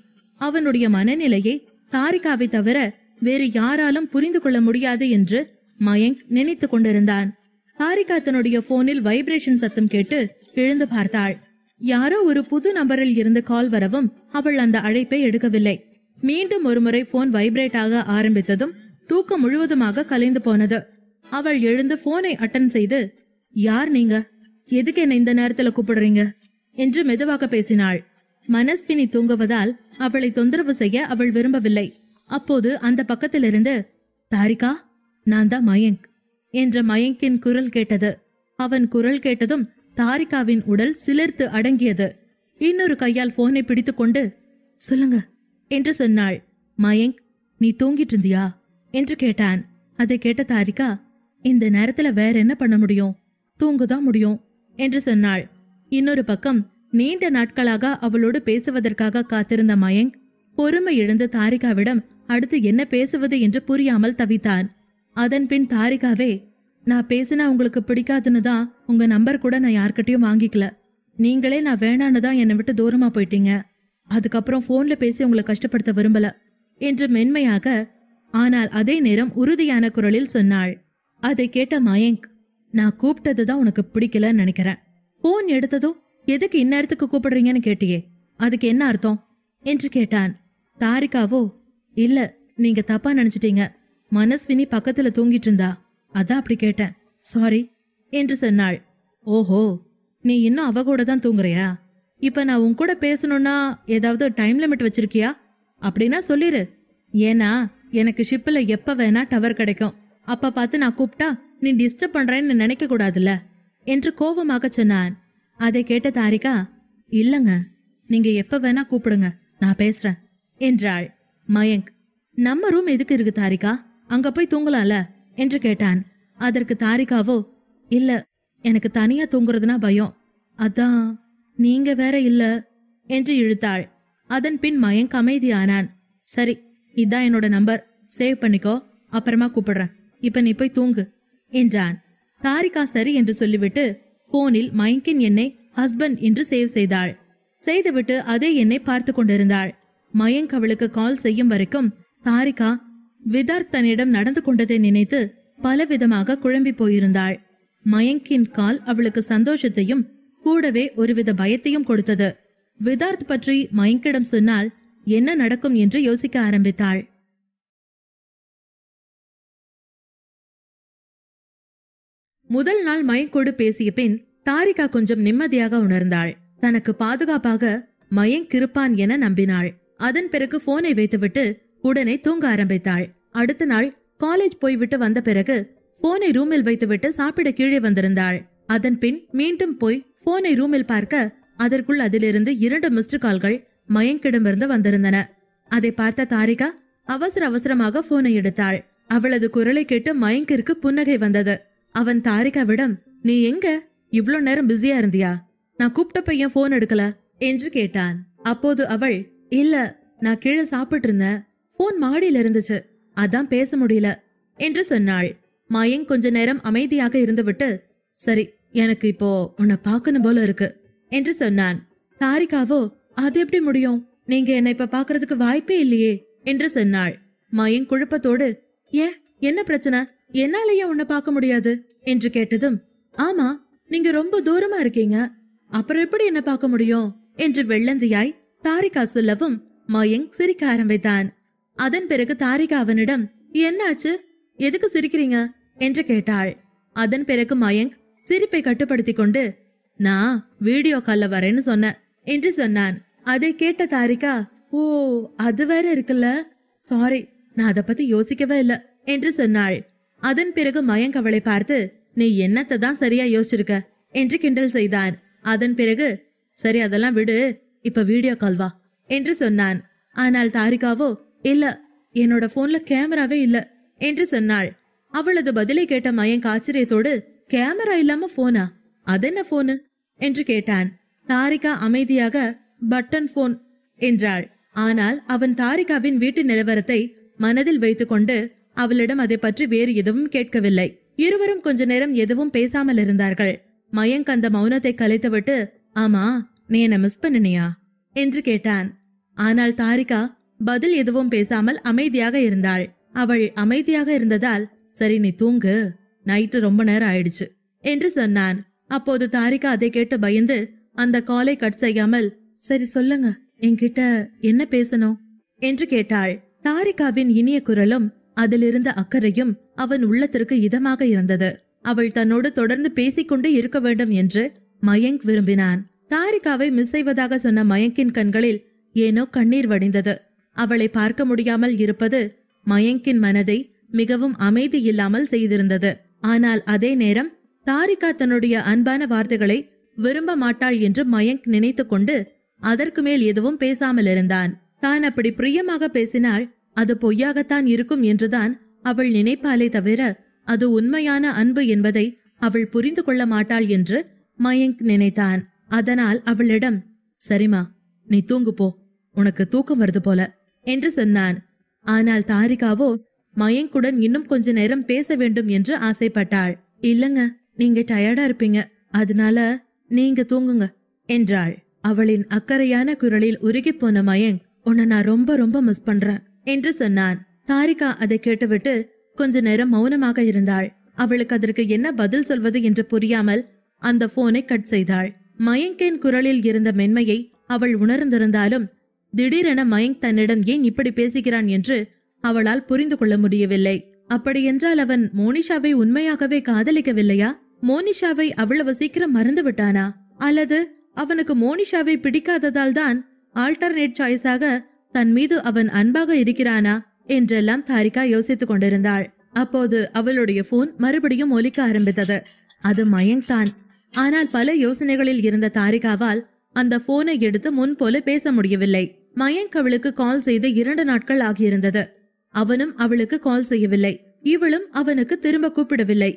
அவனுடைய மனநிலையை தாரிகாவை தவிர வேறு யாராலும் புரிந்து கொள்ள முடியாது என்று மயங்க் நினைத்து கொண்டிருந்தான் தாரிகா தன்னுடைய போனில் வைப்ரேஷன் சத்தம் கேட்டு எழுந்து பார்த்தாள் யாரோ ஒரு புது நம்பரில் இருந்து கால் வரவும் அவள் அந்த அழைப்பை எடுக்கவில்லை மீண்டும் ஒருமுறை போன் வைப்ரேட் ஆக ஆரம்பித்ததும் தூக்கம் முழுவதுமாக கலைந்து போனது அவள் எழுந்து போனை அட்டன் செய்து யார் நீங்க எதுக்கு என்ன இந்த நேரத்துல கூப்பிடுறீங்க என்று மெதுவாக பேசினாள் மனஸ்வினி தூங்குவதால் அவளை தொந்தரவு செய்ய அவள் விரும்பவில்லை அப்போது அந்த பக்கத்திலிருந்து தாரிகா நான் தான் மயங்க் என்ற மயங்கின் குரல் கேட்டது அவன் குரல் கேட்டதும் தாரிகாவின் உடல் சிலிர்த்து அடங்கியது இன்னொரு கையால் போனை பிடித்துக்கொண்டு சொல்லுங்க என்று சொன்னாள் மயங்க் நீ தூங்கிட்டு இருந்தியா என்று கேட்டான் அதை கேட்ட தாரிகா இந்த நேரத்துல வேற என்ன பண்ண முடியும் தூங்குதான் முடியும் என்று சொன்னாள் இன்னொரு பக்கம் நீண்ட நாட்களாக அவளோடு பேசுவதற்காக காத்திருந்த மயங்க் பொறுமை இழந்து தாரிகாவிடம் அடுத்து என்ன பேசுவது என்று புரியாமல் தவித்தான் அதன் பின் தாரிகாவே நான் பேசினா உங்களுக்கு பிடிக்காதுன்னு தான் உங்க நம்பர் கூட நான் யார்கிட்டயும் வாங்கிக்கல நீங்களே நான் வேணான்னு தான் என்னை விட்டு தூரமா போயிட்டீங்க அதுக்கப்புறம் போன்ல பேசி உங்களை கஷ்டப்படுத்த விரும்பல என்று மென்மையாக ஆனால் அதே நேரம் உறுதியான குரலில் சொன்னாள் அதை கேட்ட மயங்க் நான் கூப்பிட்டது தான் உனக்கு பிடிக்கலன்னு நினைக்கிறேன் போன் எடுத்ததும் எதுக்கு இந்நேரத்துக்கு கூப்பிடுறீங்கன்னு கேட்டியே அதுக்கு என்ன அர்த்தம் என்று கேட்டான் தாரிகாவோ இல்ல நீங்க தப்பா நினைச்சிட்டீங்க மனஸ்வினி பக்கத்துல தூங்கிட்டு இருந்தா அதான் அப்படி கேட்டேன் சாரி என்று சொன்னாள் ஓஹோ நீ இன்னும் அவ கூட தான் தூங்குறியா இப்ப நான் உன் கூட பேசணும்னா ஏதாவது டைம் லிமிட் வச்சிருக்கியா அப்படின்னா சொல்லிரு ஏன்னா எனக்கு ஷிப்பில் எப்போ வேணா டவர் கிடைக்கும் அப்ப பார்த்து நான் கூப்பிட்டா நீ டிஸ்டர்ப் பண்றேன்னு நினைக்க கூடாதுல்ல என்று கோபமாக சொன்னான் அதை கேட்ட தாரிகா இல்லங்க நீங்க எப்ப வேணா கூப்பிடுங்க நான் பேசுறேன் என்றாள் மயங்க் நம்ம ரூம் எதுக்கு இருக்கு தாரிகா அங்க போய் தூங்கலாம்ல என்று கேட்டான் அதற்கு தாரிகாவோ இல்ல எனக்கு தனியா தூங்குறதுனா பயம் அதான் நீங்க வேற இல்ல என்று இழுத்தாள் அதன் பின் மயங்க அமைதியானான் சரி இதான் என்னோட நம்பர் சேவ் பண்ணிக்கோ அப்புறமா கூப்பிடுறேன் இப்ப நீ போய் தூங்கு என்றான் தாரிகா சரி என்று சொல்லிவிட்டு போனில் மயங்கின் எண்ணை ஹஸ்பண்ட் என்று சேவ் செய்தாள் செய்துவிட்டு அதே எண்ணை பார்த்து கொண்டிருந்தாள் மயங்க் அவளுக்கு கால் செய்யும் வரைக்கும் தாரிகா விதார்த் தன்னிடம் நடந்து கொண்டதை நினைத்து பலவிதமாக குழம்பி போயிருந்தாள் மயங்கின் கால் அவளுக்கு சந்தோஷத்தையும் கூடவே ஒருவித பயத்தையும் கொடுத்தது விதார்த் பற்றி மயங்கிடம் சொன்னால் என்ன நடக்கும் என்று யோசிக்க ஆரம்பித்தாள் முதல் நாள் மயங்கோடு பேசிய பின் தாரிகா கொஞ்சம் நிம்மதியாக உணர்ந்தாள் தனக்கு பாதுகாப்பாக மயங்க் இருப்பான் என நம்பினாள் அதன் பிறகு போனை வைத்துவிட்டு உடனே தூங்க ஆரம்பித்தாள் அடுத்த நாள் காலேஜ் போய்விட்டு வந்த பிறகு போனை ரூமில் வைத்துவிட்டு சாப்பிட கீழே வந்திருந்தாள் அதன் பின் மீண்டும் போய் போனை ரூமில் பார்க்க அதற்குள் அதிலிருந்து இரண்டு மிஸ்டு கால்கள் மயங்கிடமிருந்து வந்திருந்தன அதை பார்த்த தாரிகா அவசர அவசரமாக போனை எடுத்தாள் அவளது குரலை கேட்டு மயங்கிற்கு புன்னகை வந்தது அவன் தாரிகாவிடம் நீ எங்க இவ்ளோ நேரம் பிஸியா இருந்தியா நான் கூப்பிட்டப்ப ஏன் போன் எடுக்கல என்று கேட்டான் அப்போது அவள் இல்ல நான் கீழே சாப்பிட்டு இருந்தேன் போன் மாடியில இருந்துச்சு அதான் பேச முடியல என்று சொன்னாள் மயங் கொஞ்ச நேரம் அமைதியாக இருந்துவிட்டு சரி எனக்கு இப்போ உன்னை பார்க்கணும் போல இருக்கு என்று சொன்னான் தாரிகாவோ அது எப்படி முடியும் நீங்க என்னை இப்ப பாக்குறதுக்கு வாய்ப்பே இல்லையே என்று சொன்னாள் மயன் குழப்பத்தோடு ஏ என்ன பிரச்சனை என்னாலயே உன்னை பார்க்க முடியாது என்று கேட்டதும் ஆமா நீங்க ரொம்ப தூரமா இருக்கீங்க அப்புறம் எப்படி என்ன பார்க்க முடியும் என்று வெள்ளந்தியாய் தாரிகா சொல்லவும் மயங்க் சிரிக்க ஆரம்பித்தான் அதன் பிறகு தாரிகா அவனிடம் என்னாச்சு எதுக்கு சிரிக்கிறீங்க என்று கேட்டாள் அதன் பிறகு மயங்க் சிரிப்பை கட்டுப்படுத்தி கொண்டு நான் வீடியோ கால்ல வரேன்னு சொன்னேன் என்று சொன்னான் அதை கேட்ட தாரிகா ஓ அது வேற இருக்குல்ல சாரி நான் அதை பத்தி யோசிக்கவே இல்ல என்று சொன்னாள் அதன் பிறகு மயங்க அவளை பார்த்து நீ என்னத்தை தான் சரியா யோசிச்சிருக்க என்று கிண்டல் செய்தான் அதன் பிறகு சரி அதெல்லாம் விடு இப்ப வீடியோ கால் வா என்று சொன்னான் ஆனால் தாரிகாவோ இல்ல என்னோட போன்ல கேமராவே இல்ல என்று சொன்னாள் அவளது பதிலை கேட்ட மயங்க ஆச்சரியத்தோடு கேமரா இல்லாம போனா என்ன போனு என்று கேட்டான் தாரிகா அமைதியாக பட்டன் போன் என்றாள் ஆனால் அவன் தாரிகாவின் வீட்டு நிலவரத்தை மனதில் வைத்துக்கொண்டு அவளிடம் அதை பற்றி வேறு எதுவும் கேட்கவில்லை இருவரும் கொஞ்ச நேரம் எதுவும் பேசாமல் இருந்தார்கள் மயங்க் அந்த மௌனத்தை கலைத்துவிட்டு ஆமா நீ என்ன மிஸ் பண்ணினியா என்று கேட்டான் ஆனால் தாரிகா பதில் எதுவும் பேசாமல் அமைதியாக இருந்தாள் அவள் அமைதியாக இருந்ததால் சரி நீ தூங்கு நைட்டு ரொம்ப நேரம் ஆயிடுச்சு என்று சொன்னான் அப்போது தாரிகா அதை கேட்டு பயந்து அந்த காலை கட் செய்யாமல் சரி சொல்லுங்க என்கிட்ட என்ன பேசணும் என்று கேட்டாள் தாரிகாவின் இனிய குரலும் அதிலிருந்த அக்கறையும் அவன் உள்ளத்திற்கு இதமாக இருந்தது அவள் தன்னோடு தொடர்ந்து பேசிக்கொண்டு இருக்க வேண்டும் என்று மயங்க் விரும்பினான் தாரிகாவை மிஸ் செய்வதாக சொன்ன மயங்கின் கண்களில் ஏனோ கண்ணீர் வடிந்தது அவளை பார்க்க முடியாமல் இருப்பது மயங்கின் மனதை மிகவும் அமைதி இல்லாமல் செய்திருந்தது ஆனால் அதே நேரம் தாரிகா தன்னுடைய அன்பான வார்த்தைகளை விரும்ப மாட்டாள் என்று மயங்க் நினைத்து கொண்டு அதற்கு மேல் எதுவும் பேசாமல் இருந்தான் தான் அப்படி பிரியமாக பேசினால் அது பொய்யாகத்தான் இருக்கும் என்றுதான் அவள் நினைப்பாலே தவிர அது உண்மையான அன்பு என்பதை அவள் புரிந்து கொள்ள மாட்டாள் என்று மயங்க் நினைத்தான் அதனால் அவளிடம் சரிமா நீ தூங்கு போ உனக்கு தூக்கம் வருது போல என்று சொன்னான் ஆனால் தாரிகாவோ மயங்குடன் இன்னும் கொஞ்ச நேரம் பேச வேண்டும் என்று ஆசைப்பட்டாள் இல்லங்க நீங்க டயர்டா இருப்பீங்க அதனால நீங்க தூங்குங்க என்றாள் அவளின் அக்கறையான குரலில் உருகி போன மயங்க் உன்னை நான் ரொம்ப ரொம்ப மிஸ் பண்றேன் என்று சொன்னான் தாரிகா அதை கேட்டுவிட்டு கொஞ்ச நேரம் மௌனமாக இருந்தாள் அவளுக்கு அதற்கு என்ன பதில் சொல்வது என்று புரியாமல் அந்த போனை கட் செய்தாள் மயங்கின் குரலில் இருந்த மென்மையை அவள் உணர்ந்திருந்தாலும் திடீரென மயங்க் தன்னிடம் ஏன் இப்படி பேசுகிறான் என்று அவளால் புரிந்து கொள்ள முடியவில்லை அப்படியென்றால் அவன் மோனிஷாவை உண்மையாகவே காதலிக்கவில்லையா மோனிஷாவை அவ்வளவு சீக்கிரம் மறந்து விட்டானா அல்லது அவனுக்கு மோனிஷாவை பிடிக்காததால் தான் ஆல்டர்னேட் சாய்ஸாக தன் மீது அவன் அன்பாக இருக்கிறானா என்றெல்லாம் தாரிகா யோசித்துக் கொண்டிருந்தாள் அப்போது அவளுடைய போன் மறுபடியும் ஒலிக்க ஆரம்பித்தது அது மயங் தான் ஆனால் பல யோசனைகளில் இருந்த தாரிகாவால் அந்த போனை எடுத்து முன் போல பேச முடியவில்லை மயங்க் அவளுக்கு கால் செய்து இரண்டு நாட்கள் ஆகியிருந்தது அவனும் அவளுக்கு கால் செய்யவில்லை இவளும் அவனுக்கு திரும்ப கூப்பிடவில்லை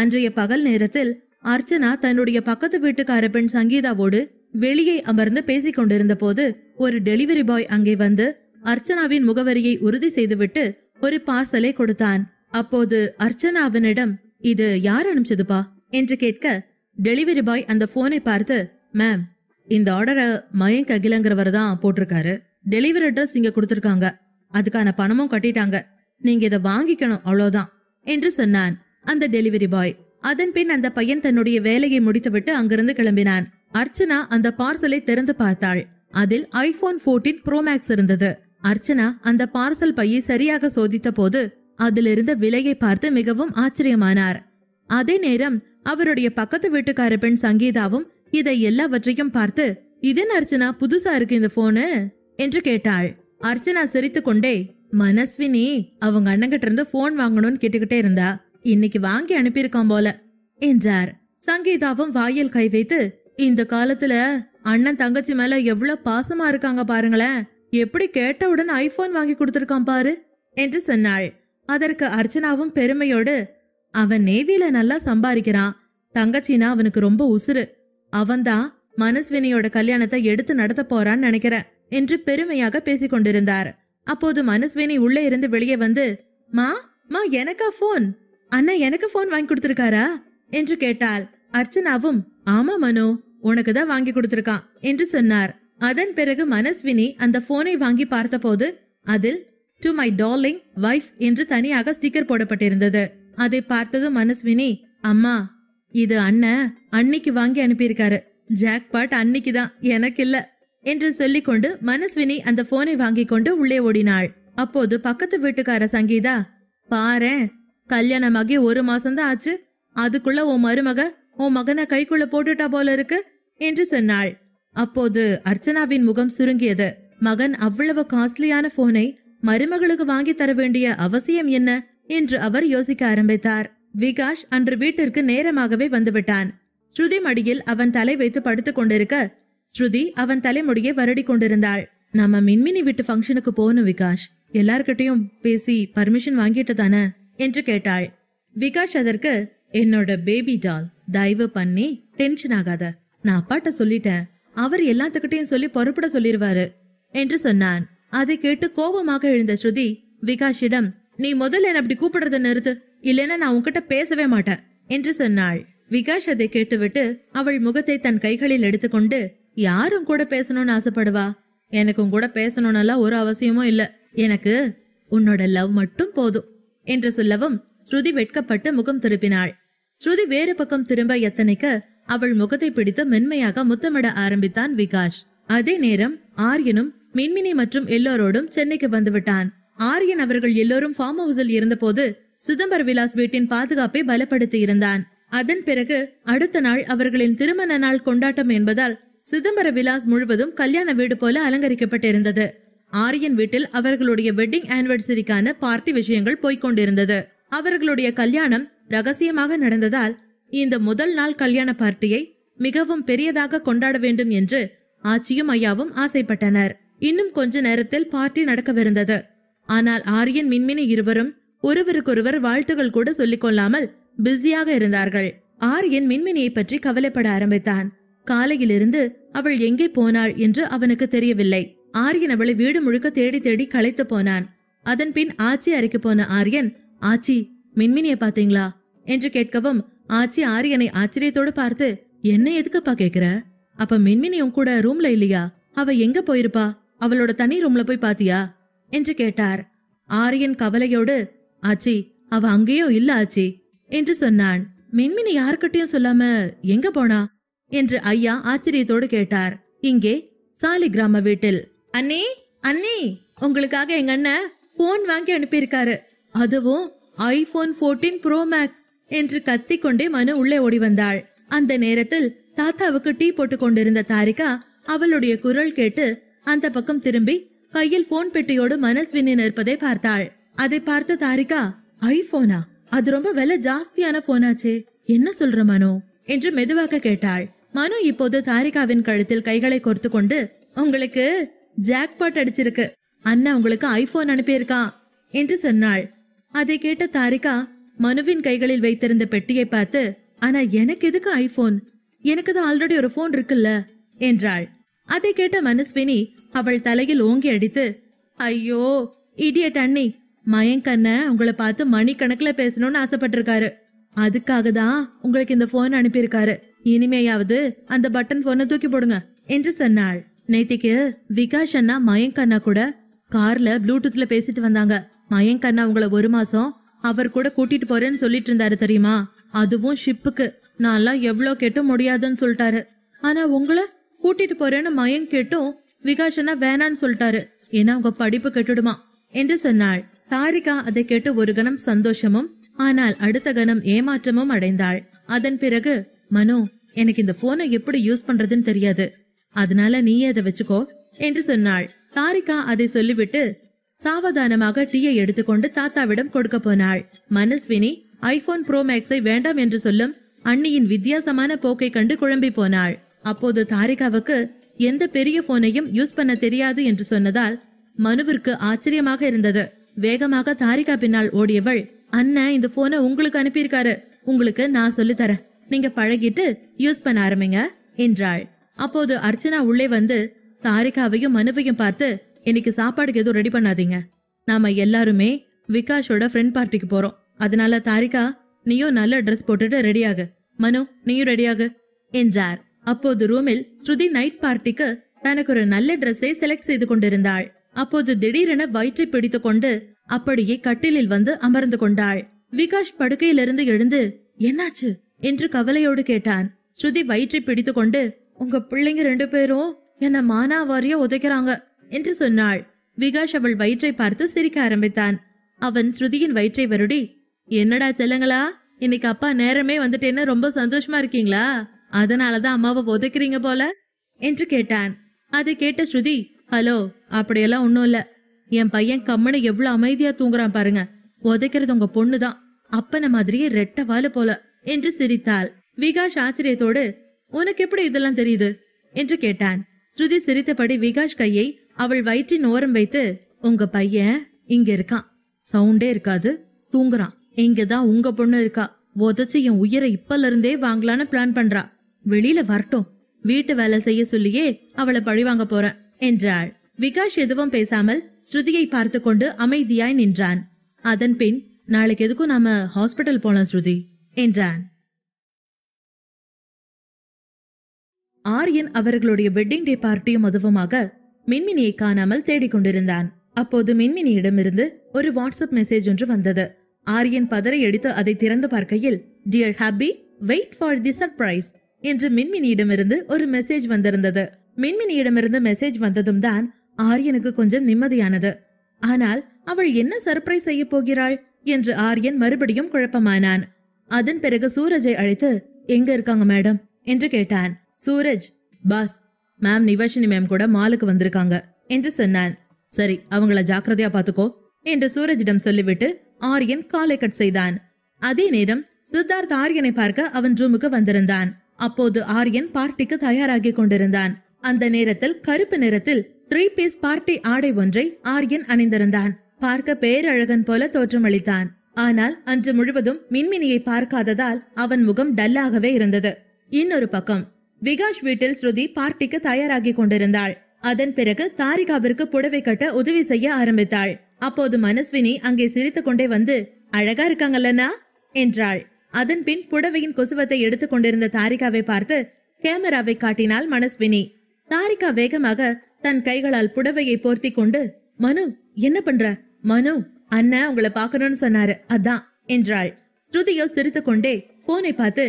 அன்றைய பகல் நேரத்தில் அர்ச்சனா தன்னுடைய பக்கத்து வீட்டுக்கார பெண் சங்கீதாவோடு வெளியே அமர்ந்து பேசிக் கொண்டிருந்த போது ஒரு டெலிவரி பாய் அங்கே வந்து அர்ச்சனாவின் முகவரியை உறுதி செய்துவிட்டு ஒரு பார்சலை கொடுத்தான் அப்போது அர்ச்சனா அவனிடம் இது யார் அனுப்பிச்சதுப்பா என்று கேட்க டெலிவரி பாய் அந்த போனை பார்த்து மேம் இந்த ஆர்டரை மயங்க் அகிலங்கிறவர் தான் போட்டிருக்காரு டெலிவரி அட்ரஸ் இங்க கொடுத்துருக்காங்க அதுக்கான பணமும் கட்டிட்டாங்க நீங்க இதை வாங்கிக்கணும் அவ்வளவுதான் என்று சொன்னான் அந்த டெலிவரி பாய் அதன் பின் அந்த பையன் தன்னுடைய வேலையை முடித்துவிட்டு அங்கிருந்து கிளம்பினான் அர்ச்சனா அந்த பார்சலை திறந்து பார்த்தாள் அதில் ஐபோன் போர்டீன் ப்ரோமேக்ஸ் இருந்தது அர்ச்சனா அந்த பார்சல் பையை சரியாக சோதித்த போது அதிலிருந்த விலையை பார்த்து மிகவும் ஆச்சரியமானார் அதே நேரம் அவருடைய பக்கத்து வீட்டுக்கார பெண் சங்கீதாவும் இதை எல்லாவற்றையும் பார்த்து இதன் அர்ச்சனா புதுசா இருக்கு இந்த போனு என்று கேட்டாள் அர்ச்சனா சிரித்து கொண்டே மனஸ்வினி அவங்க அண்ணங்கிட்ட இருந்து போன் வாங்கணும்னு கேட்டுக்கிட்டே இருந்தா இன்னைக்கு வாங்கி அனுப்பியிருக்கான் போல என்றார் சங்கீதாவும் வாயில் கை வைத்து இந்த காலத்துல அண்ணன் தங்கச்சி மேல எவ்வளவு பாசமா இருக்காங்க பாருங்களேன் எப்படி கேட்டவுடன் ஐபோன் வாங்கி கொடுத்துருக்கான் பாரு என்று சொன்னாள் அதற்கு அர்ச்சனாவும் பெருமையோடு அவன் நேவியில நல்லா சம்பாதிக்கிறான் தங்கச்சினா அவனுக்கு ரொம்ப உசுறு அவன்தான் மனஸ்வினியோட கல்யாணத்தை எடுத்து நடத்த போறான்னு நினைக்கிறேன் என்று பெருமையாக பேசிக் கொண்டிருந்தார் அப்போது மனுஸ்வினி உள்ளே இருந்து வெளியே வந்து மா மா எனக்கா போன் அண்ணா எனக்கு போன் வாங்கி கொடுத்திருக்காரா என்று கேட்டாள் அர்ச்சனாவும் ஆமா மனு உனக்கு தான் வாங்கி கொடுத்திருக்கான் என்று சொன்னார் அதன் பிறகு மனஸ்வினி அந்த போனை வாங்கி பார்த்தபோது அதில் டு மை டார்லிங் வைஃப் என்று தனியாக ஸ்டிக்கர் போடப்பட்டிருந்தது அதை பார்த்ததும் மனஸ்வினி அம்மா இது அண்ணன் அன்னைக்கு வாங்கி அனுப்பியிருக்காரு ஜாக்பாட் அன்னைக்கு தான் எனக்கு இல்லை என்று சொல்லிக்கொண்டு மனஸ்வினி அந்த போனை வாங்கி கொண்டு உள்ளே ஓடினாள் அப்போது பக்கத்து வீட்டுக்கார சங்கீதா பாரு கல்யாணமாகி ஒரு மாசம்தான் ஆச்சு அதுக்குள்ள உன் மருமக உன் மகனை கைக்குள்ள போட்டுட்டா போல இருக்கு என்று சொன்னாள் அப்போது அர்ச்சனாவின் முகம் சுருங்கியது மகன் அவ்வளவு காஸ்ட்லியான போனை மருமகளுக்கு வாங்கி தர வேண்டிய அவசியம் என்ன என்று அவர் யோசிக்க ஆரம்பித்தார் விகாஷ் அன்று வீட்டிற்கு நேரமாகவே வந்துவிட்டான் ஸ்ருதி மடியில் அவன் தலை வைத்து படுத்துக் கொண்டிருக்க ஸ்ருதி அவன் தலைமுடியை வருடி கொண்டிருந்தாள் நம்ம மின்மினி வீட்டு ஃபங்க்ஷனுக்கு போகணும் விகாஷ் எல்லார்கிட்டையும் பேசி பர்மிஷன் வாங்கிட்டு தானே என்று கேட்டாள் விகாஷ் அதற்கு என்னோட பேபி டால் தயவு பண்ணி டென்ஷன் ஆகாத நான் அப்பாட்ட சொல்லிட்டேன் அவர் எல்லாத்துக்கிட்டையும் சொல்லி பொறுப்பட சொல்லிருவாரு என்று சொன்னான் அதை கேட்டு கோபமாக எழுந்த ஸ்ருதி விகாஷிடம் நீ முதல்ல என்ன அப்படி கூப்பிடுறத நிறுத்து இல்லைன்னா நான் உன்கிட்ட பேசவே மாட்டேன் என்று சொன்னாள் விகாஷ் அதை கேட்டுவிட்டு அவள் முகத்தை தன் கைகளில் எடுத்துக்கொண்டு யாரும் கூட பேசணும்னு ஆசைப்படுவா எனக்கும் கூட பேசணும்னெல்லாம் ஒரு அவசியமும் இல்ல எனக்கு உன்னோட லவ் மட்டும் போதும் என்று சொல்லவும் ஸ்ருதி வெட்கப்பட்டு முகம் திருப்பினாள் ஸ்ருதி வேறு பக்கம் திரும்ப எத்தனைக்க அவள் முகத்தை பிடித்து மென்மையாக முத்தமிட ஆரம்பித்தான் விகாஷ் அதே நேரம் ஆரியனும் மின்மினி மற்றும் எல்லோரோடும் சென்னைக்கு வந்துவிட்டான் ஆரியன் அவர்கள் எல்லோரும் ஃபார்ம் ஹவுஸில் இருந்தபோது சிதம்பர விலாஸ் வீட்டின் பாதுகாப்பை பலப்படுத்தி இருந்தான் அதன் பிறகு அடுத்த நாள் அவர்களின் திருமண நாள் கொண்டாட்டம் என்பதால் சிதம்பர விலாஸ் முழுவதும் கல்யாண வீடு போல அலங்கரிக்கப்பட்டிருந்தது ஆரியன் வீட்டில் அவர்களுடைய வெட்டிங் ஆனிவர்சரிக்கான பார்ட்டி விஷயங்கள் போய்கொண்டிருந்தது அவர்களுடைய கல்யாணம் ரகசியமாக நடந்ததால் இந்த முதல் நாள் கல்யாண பார்ட்டியை மிகவும் பெரியதாக கொண்டாட வேண்டும் என்று ஆச்சியும் ஐயாவும் ஆசைப்பட்டனர் இன்னும் கொஞ்ச நேரத்தில் பார்ட்டி நடக்கவிருந்தது ஆனால் ஆரியன் மின்மினி இருவரும் ஒருவருக்கொருவர் வாழ்த்துகள் கூட சொல்லிக் கொள்ளாமல் பிஸியாக இருந்தார்கள் ஆரியன் மின்மினியை பற்றி கவலைப்பட ஆரம்பித்தான் காலையிலிருந்து அவள் எங்கே போனாள் என்று அவனுக்கு தெரியவில்லை ஆரியன் அவளை வீடு முழுக்க தேடி தேடி களைத்து போனான் அதன் பின் ஆச்சி அறைக்கு போன ஆரியன் ஆச்சி மின்மினிய பாத்தீங்களா என்று கேட்கவும் ஆச்சி ஆரியனை ஆச்சரியத்தோடு பார்த்து என்ன எதுக்குப்பா கேக்குற அப்ப மின்மினி உன் கூட ரூம்ல இல்லையா அவ எங்க போயிருப்பா அவளோட தனி ரூம்ல போய் பாத்தியா என்று கேட்டார் ஆரியன் கவலையோடு ஆச்சி அவ அங்கேயோ இல்ல ஆச்சி என்று சொன்னான் மின்மினி யாருக்கிட்டையும் சொல்லாம எங்க போனா என்று ஐயா ஆச்சரியத்தோடு கேட்டார் இங்கே சாலி கிராம வீட்டில் அண்ணி அண்ணி உங்களுக்காக எங்க அண்ணன் போன் வாங்கி அனுப்பியிருக்காரு அதுவும் ஐபோன் போர்டீன் ப்ரோ மேக்ஸ் என்று கொண்டே மனு உள்ளே ஓடி வந்தாள் அந்த நேரத்தில் தாத்தாவுக்கு டீ போட்டு கொண்டிருந்த தாரிகா அவளுடைய குரல் கேட்டு அந்த பக்கம் திரும்பி கையில் போன் பெட்டியோடு மனஸ்வினி நிற்பதை பார்த்தாள் அதை பார்த்த தாரிகா ஐபோனா அது ரொம்ப விலை ஜாஸ்தியான போனாச்சே என்ன சொல்ற மனோ என்று மெதுவாக கேட்டாள் மனு இப்போது தாரிகாவின் கழுத்தில் கைகளை கோர்த்து கொண்டு உங்களுக்கு ஜாக்பாட் அடிச்சிருக்கு அண்ணா உங்களுக்கு ஐபோன் அனுப்பியிருக்கான் என்று சொன்னாள் அதை கேட்ட தாரிகா மனுவின் கைகளில் வைத்திருந்த பெட்டியை பார்த்து ஆனா எனக்கு எதுக்கு ஐபோன் எனக்கு தான் ஆல்ரெடி ஒரு போன் இருக்குல்ல என்றாள் அதை கேட்ட மனுஸ்வினி அவள் தலையில் ஓங்கி அடித்து ஐயோ இடிய அண்ணி மயங்கண்ண உங்களை பார்த்து மணிக்கணக்கில் பேசணும்னு ஆசைப்பட்டிருக்காரு அதுக்காக தான் உங்களுக்கு இந்த போன் அனுப்பியிருக்காரு இனிமேயாவது அந்த பட்டன் போனை தூக்கி போடுங்க என்று சொன்னாள் நேத்திக்கு விகாஷ் அண்ணா மயங்க் அண்ணா கூட கார்ல ப்ளூடூத்ல பேசிட்டு வந்தாங்க மயங்க் அண்ணா உங்களை ஒரு மாசம் அவர் கூட கூட்டிட்டு போறேன்னு சொல்லிட்டு இருந்தாரு தெரியுமா அதுவும் ஷிப்புக்கு எல்லாம் எவ்வளோ கேட்டும் முடியாதுன்னு சொல்லிட்டாரு ஆனா உங்களை கூட்டிட்டு போறேன்னு மயங்க் கேட்டும் விகாஷ் அண்ணா வேணான்னு சொல்லிட்டாரு ஏன்னா உங்க படிப்பு கெட்டுடுமா என்று சொன்னாள் தாரிகா அதை கேட்டு ஒரு கணம் சந்தோஷமும் ஆனால் அடுத்த கணம் ஏமாற்றமும் அடைந்தாள் அதன் பிறகு மனு எனக்கு இந்த போனை எப்படி யூஸ் பண்றதுன்னு தெரியாது அதனால நீயே அதை வச்சுக்கோ என்று சொன்னாள் தாரிகா அதை சொல்லிவிட்டு சாவதானமாக டீயை எடுத்துக்கொண்டு தாத்தாவிடம் கொடுக்க போனாள் மனஸ்வினி ஐபோன் ப்ரோ மேக்ஸை வேண்டாம் என்று சொல்லும் அண்ணியின் வித்தியாசமான போக்கை கண்டு குழம்பி போனாள் அப்போது தாரிகாவுக்கு எந்த பெரிய போனையும் யூஸ் பண்ண தெரியாது என்று சொன்னதால் மனுவிற்கு ஆச்சரியமாக இருந்தது வேகமாக தாரிகா பின்னால் ஓடியவள் அண்ணன் இந்த போனை உங்களுக்கு அனுப்பியிருக்காரு உங்களுக்கு நான் சொல்லி தரேன் நீங்க பழகிட்டு யூஸ் பண்ண ஆரம்பிங்க என்றாள் அப்போது அர்ச்சனா உள்ளே வந்து தாரிகாவையும் மனுவையும் பார்த்து இன்னைக்கு சாப்பாடுக்கு எதுவும் ரெடி பண்ணாதீங்க நாம எல்லாருமே விகாஷோட ஃப்ரெண்ட் பார்ட்டிக்கு போறோம் அதனால தாரிகா நீயும் நல்ல ட்ரெஸ் போட்டுட்டு ரெடியாகு மனு நீயும் ரெடியாகு என்றார் அப்போது ரூமில் ஸ்ருதி நைட் பார்ட்டிக்கு தனக்கு ஒரு நல்ல ட்ரெஸ்ஸை செலக்ட் செய்து கொண்டிருந்தாள் அப்போது திடீரென வயிற்றை பிடித்து கொண்டு அப்படியே கட்டிலில் வந்து அமர்ந்து கொண்டாள் விகாஷ் படுக்கையிலிருந்து எழுந்து என்னாச்சு என்று கவலையோடு கேட்டான் ஸ்ருதி வயிற்றை பிடித்து கொண்டு உங்க பிள்ளைங்க ரெண்டு பேரும் என்ன மானாவாரிய உதைக்கிறாங்க என்று சொன்னாள் விகாஷ் அவள் வயிற்றை பார்த்து சிரிக்க ஆரம்பித்தான் அவன் ஸ்ருதியின் வயிற்றை வருடி என்னடா செல்லங்களா இன்னைக்கு அப்பா நேரமே வந்துட்டேன்னு ரொம்ப சந்தோஷமா இருக்கீங்களா அதனாலதான் அம்மாவை உதைக்கிறீங்க போல என்று கேட்டான் அதை கேட்ட ஸ்ருதி ஹலோ அப்படியெல்லாம் ஒன்னும் இல்ல என் பையன் கம்மனை எவ்வளவு அமைதியா தூங்குறான் பாருங்க உதைக்கிறது உங்க பொண்ணுதான் அப்பன மாதிரியே ரெட்ட போல என்று சிரித்தாள் விகாஷ் ஆச்சரியத்தோடு உனக்கு எப்படி இதெல்லாம் தெரியுது என்று கேட்டான் ஸ்ருதி சிரித்தபடி விகாஷ் கையை அவள் வயிற்றின் ஓரம் வைத்து உங்க பையன் இங்க இருக்கான் சவுண்டே இருக்காது தூங்குறான் இங்கதான் உங்க பொண்ணு இருக்கா உதச்சு என் உயிரை இப்பல இருந்தே வாங்கலான்னு பிளான் பண்றா வெளியில வரட்டும் வீட்டு வேலை செய்ய சொல்லியே அவளை பழிவாங்க போறேன் என்றாள் விகாஷ் எதுவும் பேசாமல் ஸ்ருதியை பார்த்து கொண்டு அமைதியாய் நின்றான் அதன் பின் நாளைக்கு எதுக்கும் நாம ஹாஸ்பிட்டல் போலாம் ஸ்ருதி என்றான் ஆரியன் அவர்களுடைய வெட்டிங் டே பார்ட்டியும் அதுவுமாக மின்மினியை காணாமல் தேடிக்கொண்டிருந்தான் அப்போது மின்மினியிடமிருந்து ஒரு வாட்ஸ்அப் மெசேஜ் ஒன்று வந்தது ஆரியன் பதரை எடுத்து அதை திறந்து பார்க்கையில் dear happy wait for the surprise என்று மின்மினியிடமிருந்து ஒரு மெசேஜ் வந்திருந்தது மின்மினியிடமிருந்து மெசேஜ் வந்ததும் தான் ஆரியனுக்கு கொஞ்சம் நிம்மதியானது ஆனால் அவள் என்ன சர்ப்ரைஸ் செய்ய போகிறாள் என்று ஆரியன் மறுபடியும் குழப்பமானான் அதன் பிறகு சூரஜை அழைத்து எங்க இருக்காங்க மேடம் என்று கேட்டான் Suraj boss ma'am Nivashini ma'am கூட மாலுக்கு வந்திருக்காங்க என்று சொன்னான் சரி அவங்கள ஜாக்கிரதையா பாத்துக்கோ என்று சூரஜிடம் சொல்லிவிட்டு ஆரியன் காலை கட் செய்தான் அதே நேரம் சித்தார்த் ஆரியனை பார்க்க அவன் ரூமுக்கு வந்திருந்தான் அப்போது ஆரியன் பார்ட்டிக்கு தயாராகி கொண்டிருந்தான் அந்த நேரத்தில் கருப்பு நிறத்தில் த்ரீ பீஸ் பார்ட்டி ஆடை ஒன்றை ஆரியன் அணிந்திருந்தான் பார்க்க பேரழகன் போல தோற்றமளித்தான் ஆனால் அன்று முழுவதும் மின்மினியை பார்க்காததால் அவன் முகம் டல்லாகவே இருந்தது இன்னொரு பக்கம் விகாஷ் வீட்டில் ஸ்ருதி பார்ட்டிக்கு தயாராகி கொண்டிருந்தாள் அதன் பிறகு தாரிகாவிற்கு புடவை கட்ட உதவி செய்ய ஆரம்பித்தாள் அப்போது மனஸ்வினி அங்கே சிரித்து கொண்டே வந்து அழகா இருக்காங்கல்லனா என்றாள் அதன் பின் புடவையின் கொசுவத்தை எடுத்துக் கொண்டிருந்த தாரிகாவை பார்த்து கேமராவை காட்டினாள் மனஸ்வினி தாரிகா வேகமாக தன் கைகளால் புடவையை போர்த்தி கொண்டு மனு என்ன பண்ற மனு அண்ணன் உங்களை பாக்கணும்னு சொன்னாரு அதான் என்றாள் ஸ்ருதியோ சிரித்து கொண்டே போனை பார்த்து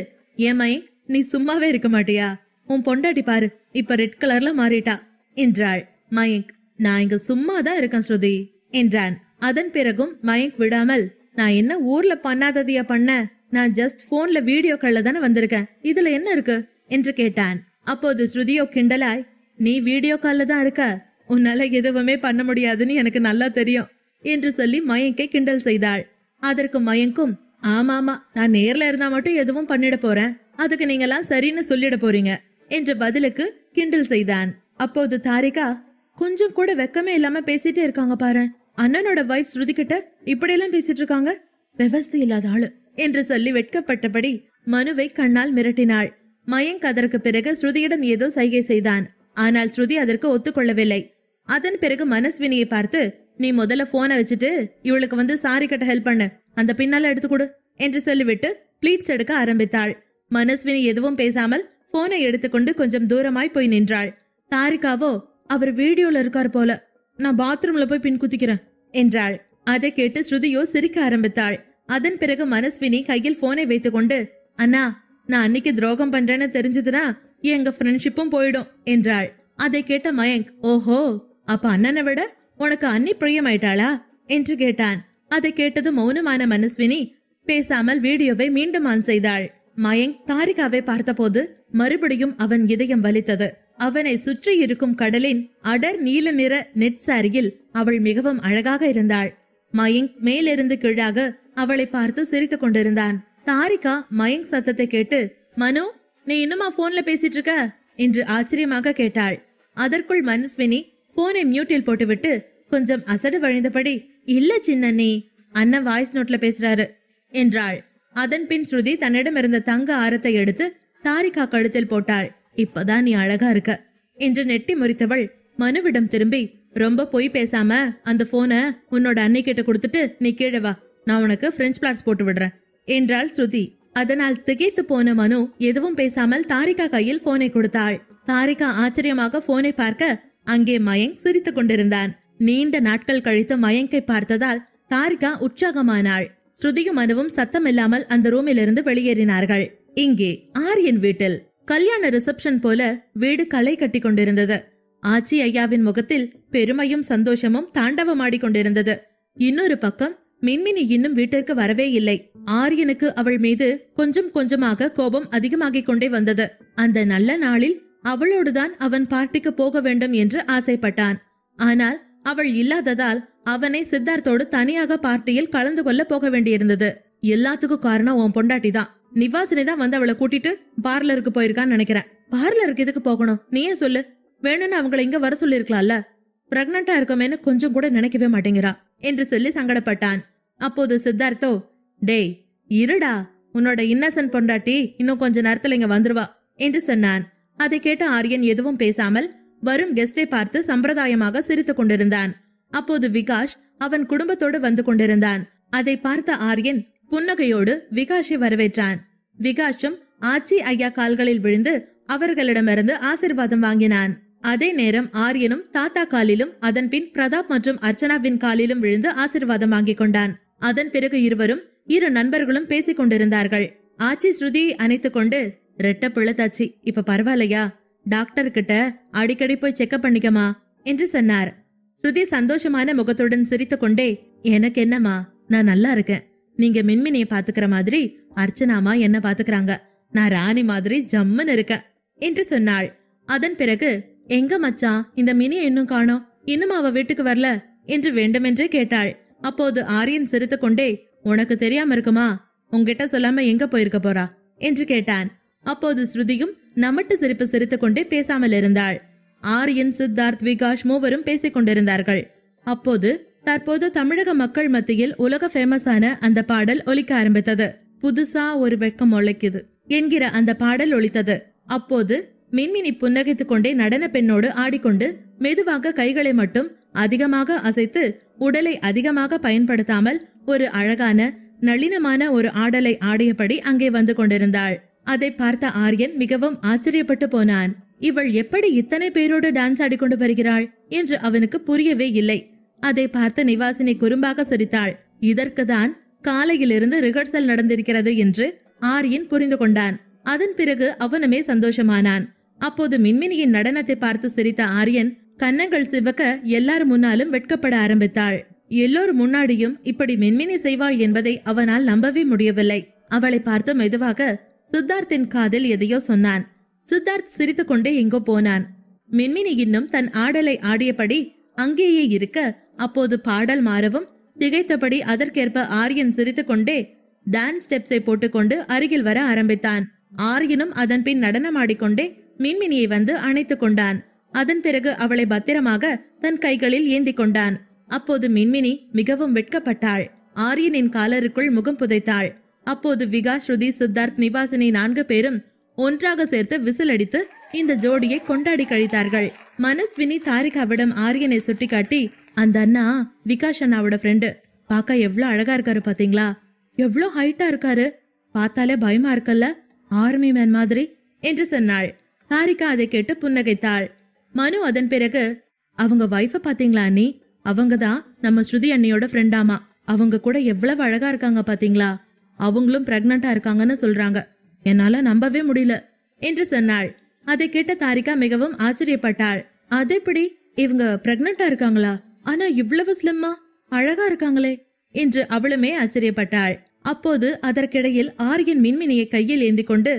ஏமாய் நீ சும்மாவே இருக்க மாட்டியா உன் பொண்டாட்டி பாரு இப்ப ரெட் கலர்ல மாறிட்டா என்றாள் மயங்க் நான் இங்க சும்மா தான் இருக்கேன் ஸ்ருதி என்றான் அதன் பிறகும் மயங்க் விடாமல் நான் என்ன ஊர்ல பண்ணாததையா பண்ண நான் ஜஸ்ட் போன்ல வீடியோக்கள்ல தானே வந்திருக்கேன் இதுல என்ன இருக்கு என்று கேட்டான் அப்போது ஸ்ருதியோ கிண்டலாய் நீ வீடியோ காலில் தான் இருக்க உன்னால எதுவுமே பண்ண முடியாதுன்னு எனக்கு நல்லா தெரியும் என்று சொல்லி மயங்கை கிண்டல் செய்தாள் அதற்கு மயங்கும் ஆமாமா நான் நேர்ல இருந்தா மட்டும் எதுவும் பண்ணிட போறேன் அதுக்கு நீங்கெல்லாம் சரின்னு சொல்லிட போறீங்க என்ற பதிலுக்கு கிண்டல் செய்தான் அப்போது தாரிகா கொஞ்சம் கூட வெக்கமே இல்லாம பேசிட்டே இருக்காங்க பாரு அண்ணனோட வைஃப் ஸ்ருதி கிட்ட இப்படியெல்லாம் பேசிட்டு இருக்காங்க விவஸ்தை இல்லாத ஆளு என்று சொல்லி வெட்கப்பட்டபடி மனுவை கண்ணால் மிரட்டினாள் மயங்க் அதற்கு பிறகு ஸ்ருதியிடம் ஏதோ சைகை செய்தான் ஆனால் ஸ்ருதி அதற்கு ஒத்துக்கொள்ளவில்லை அதன் பிறகு மனஸ்வினியை பார்த்து நீ முதல்ல போனை வச்சுட்டு இவளுக்கு வந்து சாரி கட்ட ஹெல்ப் பண்ணு அந்த பின்னால எடுத்து கொடு என்று சொல்லிவிட்டு பிளீட்ஸ் எடுக்க ஆரம்பித்தாள் மனஸ்வினி எதுவும் பேசாமல் போனை எடுத்துக்கொண்டு கொஞ்சம் தூரமாய் போய் நின்றாள் தாரிகாவோ அவர் வீடியோல இருக்கார் போல நான் பாத்ரூம்ல போய் பின் குத்திக்கிறேன் என்றாள் அதை கேட்டு ஸ்ருதியோ சிரிக்க ஆரம்பித்தாள் அதன் பிறகு மனஸ்வினி கையில் போனை வைத்துக்கொண்டு அண்ணா நான் அன்னைக்கு துரோகம் பண்றேன்னு தெரிஞ்சதுன்னா எங்க ஃப்ரெண்ட்ஷிப்பும் போயிடும் என்றாள் அதை கேட்ட மயங்க் ஓஹோ அப்ப அண்ணனை விட உனக்கு அன்னி பிரியமாயிட்டாளா என்று கேட்டான் அதை கேட்டது மௌனமான மனஸ்வினி பேசாமல் வீடியோவை மீண்டும் ஆன் செய்தாள் மயங்க் தாரிகாவை பார்த்தபோது மறுபடியும் அவன் இதயம் வலித்தது அவனை சுற்றி இருக்கும் கடலின் அடர் நீல நிற நெட் சாரியில் அவள் மிகவும் அழகாக இருந்தாள் மயங்க் மேலிருந்து கீழாக அவளை பார்த்து சிரித்துக் கொண்டிருந்தான் தாரிகா மயங்க் சத்தத்தை கேட்டு மனு நீ இன்னுமா போன்ல பேசிட்டு இருக்க என்று ஆச்சரியமாக கேட்டாள் அதற்குள் மனுஸ்வினி போனை மியூட்டில் போட்டுவிட்டு கொஞ்சம் அசடு வழிந்தபடி இல்ல சின்னண்ணி அண்ணன் வாய்ஸ் நோட்ல பேசுறாரு என்றாள் அதன் பின் ஸ்ருதி தன்னிடம் இருந்த தங்க ஆரத்தை எடுத்து தாரிகா கழுத்தில் போட்டாள் இப்பதான் நீ அழகா இருக்க என்று நெட்டி முறித்தவள் மனுவிடம் திரும்பி ரொம்ப பொய் பேசாம அந்த போன உன்னோட அன்னை கிட்ட கொடுத்துட்டு நீ கீழே வா நான் உனக்கு பிரெஞ்சு பிளாட்ஸ் போட்டு விடுறேன் என்றாள் ஸ்ருதி அதனால் திகைத்து போன மனு எதுவும் பேசாமல் தாரிகா கையில் போனை கொடுத்தாள் தாரிகா ஆச்சரியமாக போனை பார்க்க அங்கே மயங்க் சிரித்துக் கொண்டிருந்தான் நீண்ட நாட்கள் கழித்து மயங்கை பார்த்ததால் தாரிகா உற்சாகமானாள் ஸ்ருதியும் மனுவும் சத்தமில்லாமல் அந்த ரூமிலிருந்து வெளியேறினார்கள் இங்கே ஆரியன் வீட்டில் கல்யாண ரிசப்ஷன் போல வீடு களை கட்டி கொண்டிருந்தது ஆச்சி ஐயாவின் முகத்தில் பெருமையும் சந்தோஷமும் தாண்டவமாடி கொண்டிருந்தது இன்னொரு பக்கம் மின்மினி இன்னும் வீட்டிற்கு வரவே இல்லை ஆரியனுக்கு அவள் மீது கொஞ்சம் கொஞ்சமாக கோபம் அதிகமாகிக் கொண்டே வந்தது அந்த நல்ல நாளில் அவளோடுதான் அவன் பார்ட்டிக்கு போக வேண்டும் என்று ஆசைப்பட்டான் ஆனால் அவள் இல்லாததால் அவனை சித்தார்த்தோடு தனியாக பார்ட்டியில் கலந்து கொள்ள போக வேண்டியிருந்தது எல்லாத்துக்கும் காரணம் உன் பொண்டாட்டி தான் நிவாசினி தான் வந்து அவளை கூட்டிட்டு பார்லருக்கு போயிருக்கான்னு நினைக்கிறேன் பார்லருக்கு எதுக்கு போகணும் நீயே சொல்லு வேணும்னு அவங்களை இங்க வர சொல்லிருக்கலாம்ல பிரெக்னண்டா இருக்கோமேனு கொஞ்சம் கூட நினைக்கவே மாட்டேங்கிறா என்று சொல்லி சங்கடப்பட்டான் அப்போது சித்தார்த்தோ டேய் இருடா உன்னோட இன்னசென்ட் பொண்டாட்டி இன்னும் கொஞ்ச நேரத்துல இங்க வந்துருவா என்று சொன்னான் அதை கேட்ட ஆரியன் எதுவும் பேசாமல் வரும் கெஸ்டை பார்த்து சம்பிரதாயமாக சிரித்துக் கொண்டிருந்தான் அப்போது விகாஷ் அவன் குடும்பத்தோடு வந்து கொண்டிருந்தான் அதை பார்த்த ஆரியன் புன்னகையோடு விகாஷை வரவேற்றான் விகாஷும் ஆச்சி ஐயா கால்களில் விழுந்து அவர்களிடமிருந்து ஆசிர்வாதம் வாங்கினான் அதே நேரம் ஆரியனும் தாத்தா காலிலும் அதன்பின் பிரதாப் மற்றும் அர்ச்சனாவின் காலிலும் விழுந்து ஆசிர்வாதம் வாங்கிக் கொண்டான் அதன் பிறகு இருவரும் இரு நண்பர்களும் பேசிக் கொண்டிருந்தார்கள் ஆச்சி ஸ்ருதி அணைத்து கொண்டு ரெட்ட பிள்ளத்தாச்சி இப்ப பரவாயில்லையா டாக்டர் கிட்ட அடிக்கடி போய் செக்அப் பண்ணிக்கமா என்று சொன்னார் ஸ்ருதி சந்தோஷமான முகத்துடன் சிரித்து கொண்டே எனக்கு என்னமா நான் நல்லா இருக்கேன் நீங்க மின்மினிய பாத்துக்கிற மாதிரி அர்ச்சனாமா என்ன பாத்துக்கிறாங்க நான் ராணி மாதிரி ஜம்முன்னு இருக்கேன் என்று சொன்னாள் அதன் பிறகு எங்க மச்சான் இந்த மினி இன்னும் காணோம் இன்னும் அவ வீட்டுக்கு வரல என்று வேண்டுமென்றே கேட்டாள் அப்போது ஆரியன் சிரித்து கொண்டே உனக்கு தெரியாம இருக்குமா உன்கிட்ட சொல்லாம எங்க போயிருக்க போறா என்று கேட்டான் அப்போது ஸ்ருதியும் நமட்டு சிரிப்பு சிரித்துக் கொண்டே பேசாமல் இருந்தாள் ஆரியன் சித்தார்த் விகாஷ் மூவரும் பேசிக் கொண்டிருந்தார்கள் அப்போது தற்போது தமிழக மக்கள் மத்தியில் உலக ஃபேமஸான அந்த பாடல் ஒலிக்க ஆரம்பித்தது புதுசா ஒரு வெட்கம் ஒழைக்குது என்கிற அந்த பாடல் ஒலித்தது அப்போது மின்மினி புன்னகைத்துக் கொண்டே நடன பெண்ணோடு ஆடிக்கொண்டு மெதுவாக கைகளை மட்டும் அதிகமாக அசைத்து உடலை அதிகமாக பயன்படுத்தாமல் ஒரு அழகான நளினமான ஒரு ஆடலை ஆடியபடி அங்கே வந்து கொண்டிருந்தாள் அதை பார்த்த ஆரியன் மிகவும் ஆச்சரியப்பட்டு போனான் இவள் எப்படி இத்தனை பேரோடு டான்ஸ் ஆடிக்கொண்டு வருகிறாள் என்று அவனுக்கு புரியவே இல்லை அதை பார்த்த நிவாசினி குறும்பாக சிரித்தாள் இதற்குதான் காலையிலிருந்து ரிஹர்சல் நடந்திருக்கிறது என்று ஆரியன் புரிந்து கொண்டான் அதன் பிறகு அவனுமே சந்தோஷமானான் அப்போது மின்மினியின் நடனத்தை பார்த்து சிரித்த ஆரியன் கன்னங்கள் சிவக்க எல்லார் முன்னாலும் வெட்கப்பட ஆரம்பித்தாள் எல்லோர் முன்னாடியும் இப்படி மென்மினி செய்வாள் என்பதை அவனால் நம்பவே முடியவில்லை அவளை பார்த்து மெதுவாக சித்தார்த்தின் காதில் எதையோ சொன்னான் சித்தார்த் கொண்டே எங்கோ போனான் மின்மினி இன்னும் தன் ஆடலை ஆடியபடி அங்கேயே இருக்க அப்போது பாடல் மாறவும் திகைத்தபடி அதற்கேற்ப ஆரியன் சிரித்துக்கொண்டே டான்ஸ் ஸ்டெப்ஸை போட்டுக்கொண்டு அருகில் வர ஆரம்பித்தான் ஆரியனும் அதன் பின் நடனமாடிக்கொண்டே மின்மினியை வந்து அணைத்துக் கொண்டான் அதன் பிறகு அவளை பத்திரமாக தன் கைகளில் ஏந்தி கொண்டான் அப்போது மின்மினி மிகவும் வெட்கப்பட்டாள் ஆரியனின் காலருக்குள் முகம் புதைத்தாள் அப்போது விகா ஸ்ருதி சித்தார்த் நிவாசினி நான்கு பேரும் ஒன்றாக சேர்த்து விசில் அடித்து இந்த ஜோடியை கொண்டாடி கழித்தார்கள் மனஸ்வினி தாரிகாவிடம் ஆரியனை சுட்டிக்காட்டி அந்த அண்ணா விகாஷ் அண்ணாவோட ஃப்ரெண்டு பாக்க எவ்வளோ அழகா இருக்காரு பாத்தீங்களா எவ்வளோ ஹைட்டா இருக்காரு பார்த்தாலே பயமா இருக்கல்ல ஆர்மி மேன் மாதிரி என்று சொன்னாள் தாரிகா அதை கேட்டு புன்னகைத்தாள் மனு அதன் பிறகு அவங்க வைஃப பாத்தீங்களா அண்ணி அவங்க தான் நம்ம ஸ்ருதி அண்ணியோட ஃப்ரெண்டாமா அவங்க கூட எவ்வளவு அழகா இருக்காங்க பாத்தீங்களா அவங்களும் பிரெக்னண்டா இருக்காங்கன்னு சொல்றாங்க என்னால நம்பவே முடியல என்று சொன்னாள் அதை கேட்ட தாரிகா மிகவும் ஆச்சரியப்பட்டாள் அதேபடி இவங்க பிரெக்னண்டா இருக்காங்களா ஆனா இவ்வளவு ஸ்லிம்மா அழகா இருக்காங்களே என்று அவளுமே ஆச்சரியப்பட்டாள் அப்போது அதற்கிடையில் ஆரியன் மின்மினியை கையில் ஏந்தி கொண்டு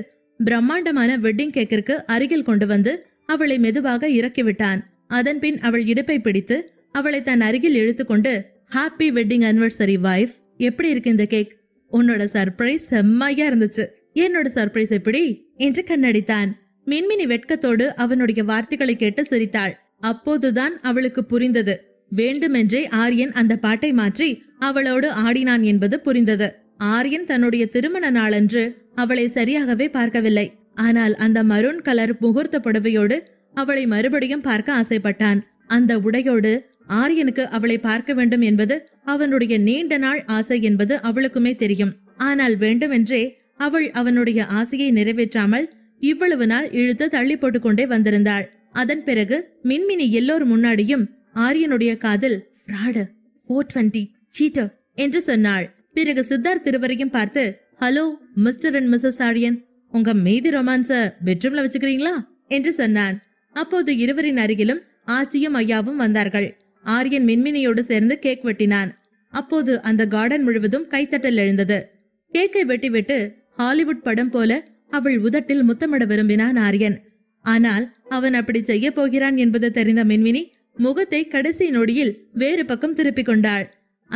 பிரம்மாண்டமான வெட்டிங் கேக்கிற்கு அருகில் கொண்டு வந்து அவளை மெதுவாக இறக்கிவிட்டான் அதன்பின் அவள் இடுப்பை பிடித்து அவளை தன் அருகில் இழுத்துக்கொண்டு ஹாப்பி வெட்டிங் அனிவர்சரி வைஃப் எப்படி இருக்கு இந்த கேக் உன்னோட சர்ப்ரைஸ் செம்மையா இருந்துச்சு என்னோட சர்ப்ரைஸ் எப்படி என்று கண்ணடித்தான் மின்மினி வெட்கத்தோடு அவனுடைய வார்த்தைகளை கேட்டு சிரித்தாள் அப்போதுதான் அவளுக்கு புரிந்தது வேண்டுமென்றே ஆரியன் அந்த பாட்டை மாற்றி அவளோடு ஆடினான் என்பது புரிந்தது ஆரியன் தன்னுடைய திருமண நாளன்று அவளை சரியாகவே பார்க்கவில்லை ஆனால் அந்த மரூன் கலர் முகூர்த்த புடவையோடு அவளை மறுபடியும் பார்க்க ஆசைப்பட்டான் அந்த உடையோடு ஆரியனுக்கு அவளை பார்க்க வேண்டும் என்பது அவனுடைய நீண்ட நாள் ஆசை என்பது அவளுக்குமே தெரியும் ஆனால் வேண்டுமென்றே அவள் அவனுடைய ஆசையை நிறைவேற்றாமல் இவ்வளவு நாள் இழுத்து தள்ளி போட்டுக்கொண்டே வந்திருந்தாள் அதன் பிறகு மின்மினி எல்லோர் முன்னாடியும் ஆரியனுடைய காதில் டுவெண்ட்டி சீட்டர் என்று சொன்னாள் பிறகு சித்தார்த் திருவரையும் பார்த்து hello mister and missus Aryan உங்க மீதி ரொமான்ஸ பெட்ரூம்ல வச்சுக்கிறீங்களா என்று சொன்னான் அப்போது இருவரின் அருகிலும் ஆச்சியும் ஐயாவும் வந்தார்கள் ஆரியன் மின்மினியோடு சேர்ந்து கேக் வெட்டினான் அப்போது அந்த கார்டன் முழுவதும் கைத்தட்டல் எழுந்தது கேக்கை வெட்டிவிட்டு ஹாலிவுட் படம் போல அவள் உதட்டில் முத்தமிட விரும்பினான் ஆரியன் ஆனால் அவன் அப்படி செய்ய போகிறான் என்பது தெரிந்த மின்மினி முகத்தை கடைசி நொடியில் வேறு பக்கம் திருப்பிக் கொண்டாள்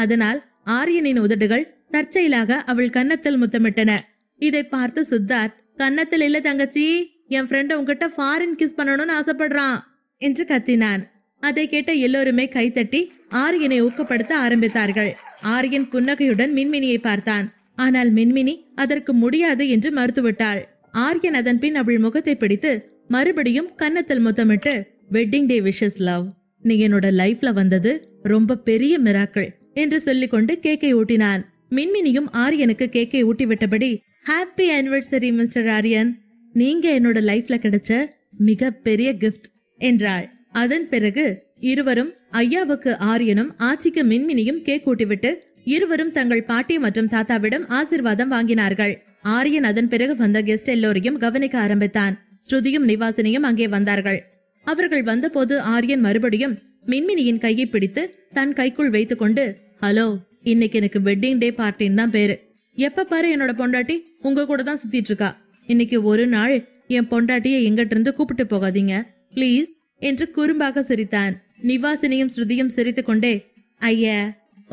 அதனால் ஆரியனின் உதடுகள் தற்செயலாக அவள் கன்னத்தில் முத்தமிட்டன இதை பார்த்து சித்தார்த் கன்னத்தில் இல்ல தங்கச்சி என் ஃப்ரெண்ட் உங்ககிட்ட ஃபாரின் கிஸ் பண்ணணும்னு ஆசைப்படுறான் என்று கத்தினான் அதை கேட்ட எல்லோருமே கைத்தட்டி ஆரியனை ஊக்கப்படுத்த ஆரம்பித்தார்கள் ஆரியன் புன்னகையுடன் மின்மினியை பார்த்தான் ஆனால் மின்மினி அதற்கு முடியாது என்று மறுத்துவிட்டாள் ஆரியன் அதன் பின் அவள் முகத்தை பிடித்து மறுபடியும் கன்னத்தில் முத்தமிட்டு வெட்டிங் டே விஷஸ் லவ் நீ என்னோட லைஃப்ல வந்தது ரொம்ப பெரிய மிராக்கள் என்று சொல்லிக்கொண்டு கேக்கை ஊட்டினான் மின்மினியும் ஆரியனுக்கு கேக்கை ஊட்டிவிட்டபடி ஹாப்பி ஆனிவர்சரி மிஸ்டர் ஆரியன் நீங்க என்னோட லைஃப்ல கிடைச்ச மிக பெரிய கிஃப்ட் என்றாள் அதன் பிறகு இருவரும் ஐயாவுக்கு ஆரியனும் ஆச்சிக்கு மின்மினியும் கேக் கூட்டிவிட்டு இருவரும் தங்கள் பாட்டி மற்றும் தாத்தாவிடம் ஆசிர்வாதம் வாங்கினார்கள் ஆரியன் அதன் பிறகு வந்த கெஸ்ட் எல்லோரையும் கவனிக்க ஆரம்பித்தான் ஸ்ருதியும் நிவாசனியும் அங்கே வந்தார்கள் அவர்கள் வந்தபோது ஆரியன் மறுபடியும் மின்மினியின் கையை பிடித்து தன் கைக்குள் வைத்துக்கொண்டு ஹலோ இன்னைக்கு எனக்கு வெட்டிங் டே பார்ட்டின்னு தான் பேரு எப்ப பாரு என்னோட பொண்டாட்டி உங்க கூட தான் சுத்திட்டு இருக்கா இன்னைக்கு ஒரு நாள் என் பொண்டாட்டியை எங்கிட்ட இருந்து கூப்பிட்டு போகாதீங்க ப்ளீஸ் என்று குறும்பாக சிரித்தான் நிவாசினியும் ஸ்ருதியும் சிரித்துக்கொண்டே ஐய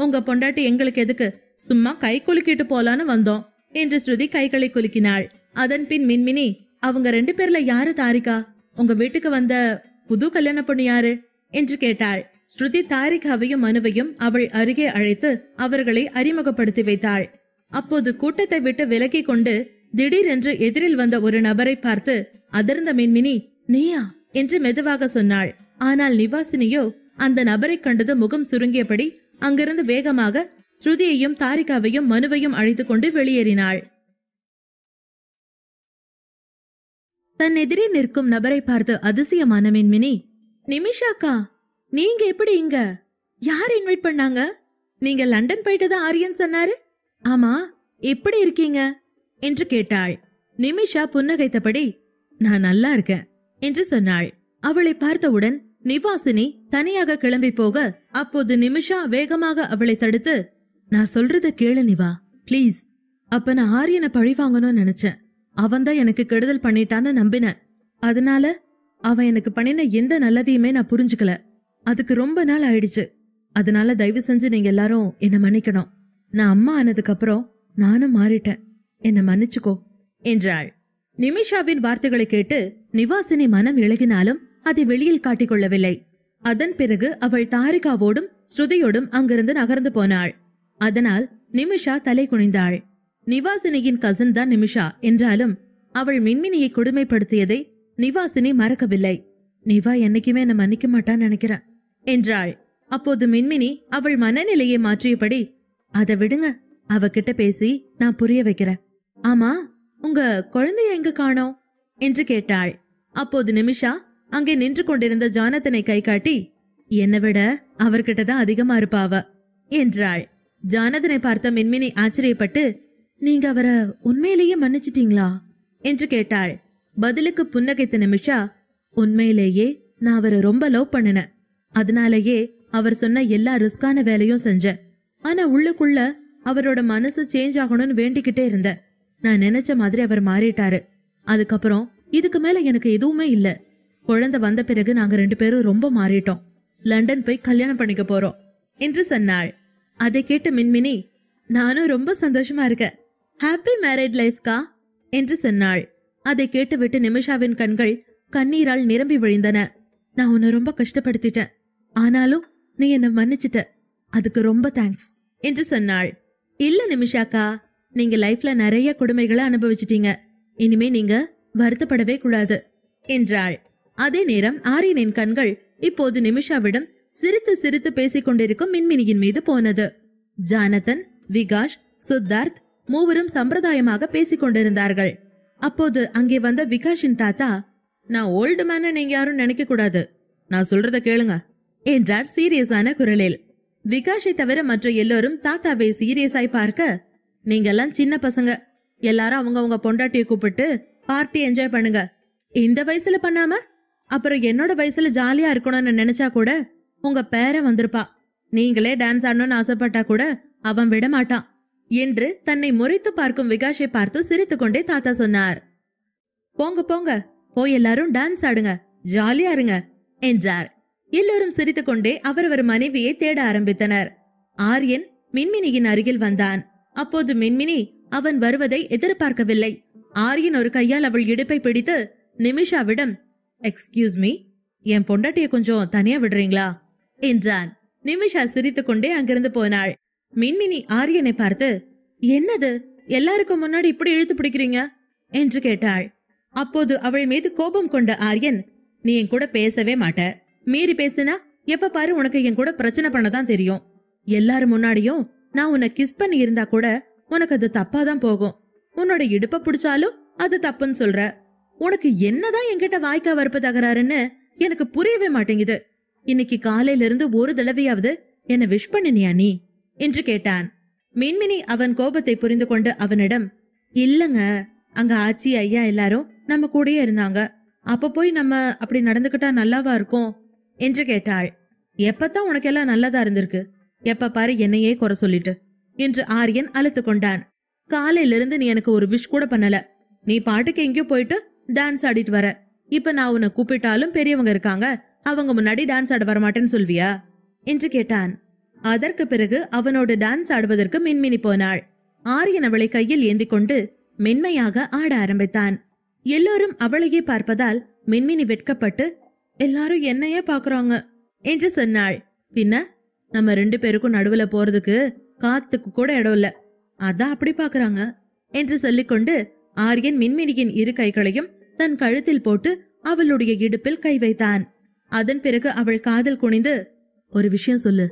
உங்க பொண்டாட்டி எங்களுக்கு எதுக்கு சும்மா கை குலுக்கிட்டு போலான்னு வந்தோம் என்று ஸ்ருதி கைகளை குலுக்கினாள் அதன் பின் மின்மினி அவங்க ரெண்டு பேர்ல யாரு தாரிகா உங்க வீட்டுக்கு வந்த புது கல்யாண பொண்ணு யாரு என்று கேட்டாள் ஸ்ருதி தாரிகாவையும் மனுவையும் அவள் அருகே அழைத்து அவர்களை அறிமுகப்படுத்தி வைத்தாள் அப்போது கூட்டத்தை விட்டு விலகி கொண்டு திடீரென்று எதிரில் வந்த ஒரு நபரை பார்த்து அதிர்ந்த மின்மினி நீயா என்று மெதுவாக சொன்னாள் ஆனால் நிவாசினியோ அந்த நபரை கண்டது முகம் சுருங்கியபடி அங்கிருந்து வேகமாக ஸ்ருதியையும் தாரிகாவையும் மனுவையும் அழைத்துக் கொண்டு வெளியேறினாள் தன் எதிரே நிற்கும் நபரை பார்த்து அதிசயமான மின்மினி நிமிஷாக்கா நீங்க எப்படி இங்க யார் இன்வைட் பண்ணாங்க நீங்க லண்டன் தான் ஆரியன் சொன்னாரு ஆமா எப்படி இருக்கீங்க என்று கேட்டாள் நிமிஷா புன்னகைத்தபடி நான் நல்லா இருக்கேன் என்று சொன்னாள் அவளை பார்த்தவுடன் நிவாசினி தனியாக கிளம்பி போக அப்போது நிமிஷா வேகமாக அவளை தடுத்து நான் சொல்றத கேளு நிவா பிளீஸ் அப்ப நான் ஆரியனை பழி வாங்கணும்னு நினைச்சேன் அவன் தான் எனக்கு கெடுதல் பண்ணிட்டான்னு நம்பினேன் அதனால அவன் எனக்கு பண்ணின எந்த நல்லதையுமே நான் புரிஞ்சுக்கல அதுக்கு ரொம்ப நாள் ஆயிடுச்சு அதனால தயவு செஞ்சு நீங்க எல்லாரும் என்ன மன்னிக்கணும் நான் அம்மா ஆனதுக்கு அப்புறம் நானும் மாறிட்டேன் என்ன மன்னிச்சுக்கோ என்றாள் நிமிஷாவின் வார்த்தைகளை கேட்டு நிவாசினி மனம் இழகினாலும் அதை வெளியில் காட்டிக்கொள்ளவில்லை அதன் பிறகு அவள் தாரிகாவோடும் ஸ்ருதியோடும் அங்கிருந்து நகர்ந்து போனாள் அதனால் நிமிஷா தலை குனிந்தாள் நிவாசினியின் கசின் தான் நிமிஷா என்றாலும் அவள் மின்மினியை கொடுமைப்படுத்தியதை நிவாசினி மறக்கவில்லை நிவா என்னைக்குமே என்ன மன்னிக்க மாட்டான்னு நினைக்கிறேன் என்றாள் அப்போது மின்மினி அவள் மனநிலையை மாற்றியபடி அதை விடுங்க அவகிட்ட பேசி நான் புரிய வைக்கிறேன் ஆமா உங்க குழந்தைய எங்க காணோம் என்று கேட்டாள் அப்போது நிமிஷா அங்கே நின்று கொண்டிருந்த ஜானத்தனை கை காட்டி என்னை விட அவர்கிட்ட தான் அதிகமா இருப்பாவ என்றாள் ஜானதனை பார்த்த மென்மினி ஆச்சரியப்பட்டு நீங்க அவரை உண்மையிலேயே மன்னிச்சிட்டீங்களா என்று கேட்டாள் பதிலுக்கு புன்னகைத்த நிமிஷா உண்மையிலேயே நான் அவரை ரொம்ப லவ் பண்ணின அதனாலயே அவர் சொன்ன எல்லா ரிஸ்கான வேலையும் செஞ்சேன் ஆனா உள்ளுக்குள்ள அவரோட மனசு சேஞ்ச் ஆகணும்னு வேண்டிக்கிட்டே இருந்த நான் நினைச்ச மாதிரி அவர் மாறிட்டாரு அதுக்கப்புறம் இதுக்கு மேல எனக்கு எதுவுமே இல்ல குழந்தை வந்த பிறகு நாங்க ரெண்டு பேரும் ரொம்ப மாறிட்டோம் லண்டன் போய் கல்யாணம் பண்ணிக்க போறோம் என்று சொன்னாள் அதை கேட்டு மின்மினி நானும் ரொம்ப சந்தோஷமா இருக்கேன் ஹாப்பி மேரேஜ் லைஃப்கா என்று சொன்னாள் அதை கேட்டுவிட்டு நிமிஷாவின் கண்கள் கண்ணீரால் நிரம்பி விழுந்தன நான் உன்னை ரொம்ப கஷ்டப்படுத்திட்டேன் ஆனாலும் நீ என்ன மன்னிச்சிட்ட அதுக்கு ரொம்ப தேங்க்ஸ் என்று சொன்னாள் இல்ல நிமிஷாக்கா நீங்க லைஃப்ல நிறைய கொடுமைகளை அனுபவிச்சிட்டீங்க இனிமே நீங்க வருத்தப்படவே கூடாது என்றாள் அதே நேரம் ஆரியனின் கண்கள் இப்போது நிமிஷாவிடம் சிரித்து சிரித்து பேசிக் கொண்டிருக்கும் மின்மினியின் மீது போனது ஜானதன் விகாஷ் சித்தார்த் மூவரும் சம்பிரதாயமாக பேசிக் கொண்டிருந்தார்கள் அப்போது அங்கே வந்த விகாஷின் தாத்தா நான் ஓல்டு மேன நீங்க யாரும் நினைக்க கூடாது நான் சொல்றத கேளுங்க என்றார் சீரியஸான குரலில் விகாஷை தவிர மற்ற எல்லோரும் தாத்தாவை சீரியஸாய் பார்க்க நீங்கெல்லாம் சின்ன பசங்க எல்லாரும் அவங்க அவங்க பொண்டாட்டியை கூப்பிட்டு பார்ட்டி என்ஜாய் பண்ணுங்க இந்த வயசுல பண்ணாம அப்புறம் என்னோட வயசுல ஜாலியா இருக்கணும்னு நினைச்சா கூட உங்க பேர வந்திருப்பா நீங்களே டான்ஸ் ஆடணும்னு ஆசைப்பட்டா கூட அவன் விட மாட்டான் என்று தன்னை முறைத்து பார்க்கும் விகாஷை பார்த்து சிரித்துக்கொண்டே தாத்தா சொன்னார் போங்க போங்க போய் எல்லாரும் டான்ஸ் ஆடுங்க ஜாலியா இருங்க என்றார் எல்லோரும் சிரித்துக்கொண்டே அவரவர் மனைவியை தேட ஆரம்பித்தனர் ஆரியன் மின்மினியின் அருகில் வந்தான் அப்போது மின்மினி அவன் வருவதை எதிர்பார்க்கவில்லை ஆரியன் ஒரு கையால் அவள் இடுப்பை பிடித்து நிமிஷாவிடம் எக்ஸ்கியூஸ் மீ என் பொண்டாட்டிய கொஞ்சம் தனியா விடுறீங்களா என்றான் நிமிஷா சிரித்து கொண்டே அங்கிருந்து போனாள் மின்மினி ஆரியனை பார்த்து என்னது எல்லாருக்கும் முன்னாடி இப்படி இழுத்து பிடிக்கிறீங்க என்று கேட்டாள் அப்போது அவள் மீது கோபம் கொண்ட ஆரியன் நீ என் கூட பேசவே மாட்ட மீறி பேசுனா எப்ப பாரு உனக்கு என் கூட பிரச்சனை பண்ணதான் தெரியும் எல்லாரும் முன்னாடியும் நான் உன்னை கிஸ் பண்ணி இருந்தா கூட உனக்கு அது தப்பா தான் போகும் உன்னோட இடுப்ப புடிச்சாலும் அது தப்புன்னு சொல்ற உனக்கு என்னதான் என்கிட்ட வாய்க்கா வரப்ப தகராறுன்னு எனக்கு புரியவே மாட்டேங்குது இன்னைக்கு காலையில இருந்து ஒரு தடவையாவது என்ன விஷ் பண்ணினியா நீ என்று கேட்டான் மின்மினி அவன் கோபத்தை புரிந்து கொண்டு அவனிடம் இல்லங்க அங்க ஆச்சி ஐயா எல்லாரும் நம்ம கூடயே இருந்தாங்க அப்ப போய் நம்ம அப்படி நடந்துகிட்டா நல்லாவா இருக்கும் என்று கேட்டாள் எப்பத்தான் உனக்கெல்லாம் நல்லதா இருந்திருக்கு எப்ப பாரு என்னையே குறை சொல்லிட்டு என்று ஆரியன் அழுத்து கொண்டான் காலையிலிருந்து நீ எனக்கு ஒரு விஷ் கூட பண்ணல நீ பாட்டுக்கு எங்கேயோ போயிட்டு டான்ஸ் ஆடிட்டு வர இப்ப நான் உன்னை கூப்பிட்டாலும் பெரியவங்க இருக்காங்க அவங்க முன்னாடி டான்ஸ் ஆட வரமாட்டேன்னு சொல்வியா என்று கேட்டான் அதற்கு பிறகு அவனோடு டான்ஸ் ஆடுவதற்கு மின்மினி போனாள் ஆரியன் அவளை கையில் ஏந்தி கொண்டு மென்மையாக ஆட ஆரம்பித்தான் எல்லோரும் அவளையே பார்ப்பதால் மின்மினி வெட்கப்பட்டு எல்லாரும் என்னையே பாக்குறாங்க என்று சொன்னாள் பின்ன நம்ம ரெண்டு பேருக்கும் நடுவுல போறதுக்கு காத்துக்கு கூட இடம் இல்ல அதான் அப்படி பாக்குறாங்க என்று சொல்லிக்கொண்டு ஆரியன் மின்மினியின் இரு கைகளையும் தன் கழுத்தில் போட்டு அவளுடைய இடுப்பில் கை வைத்தான் அதன் பிறகு அவள் காதல் குனிந்து ஒரு விஷயம் சொல்லு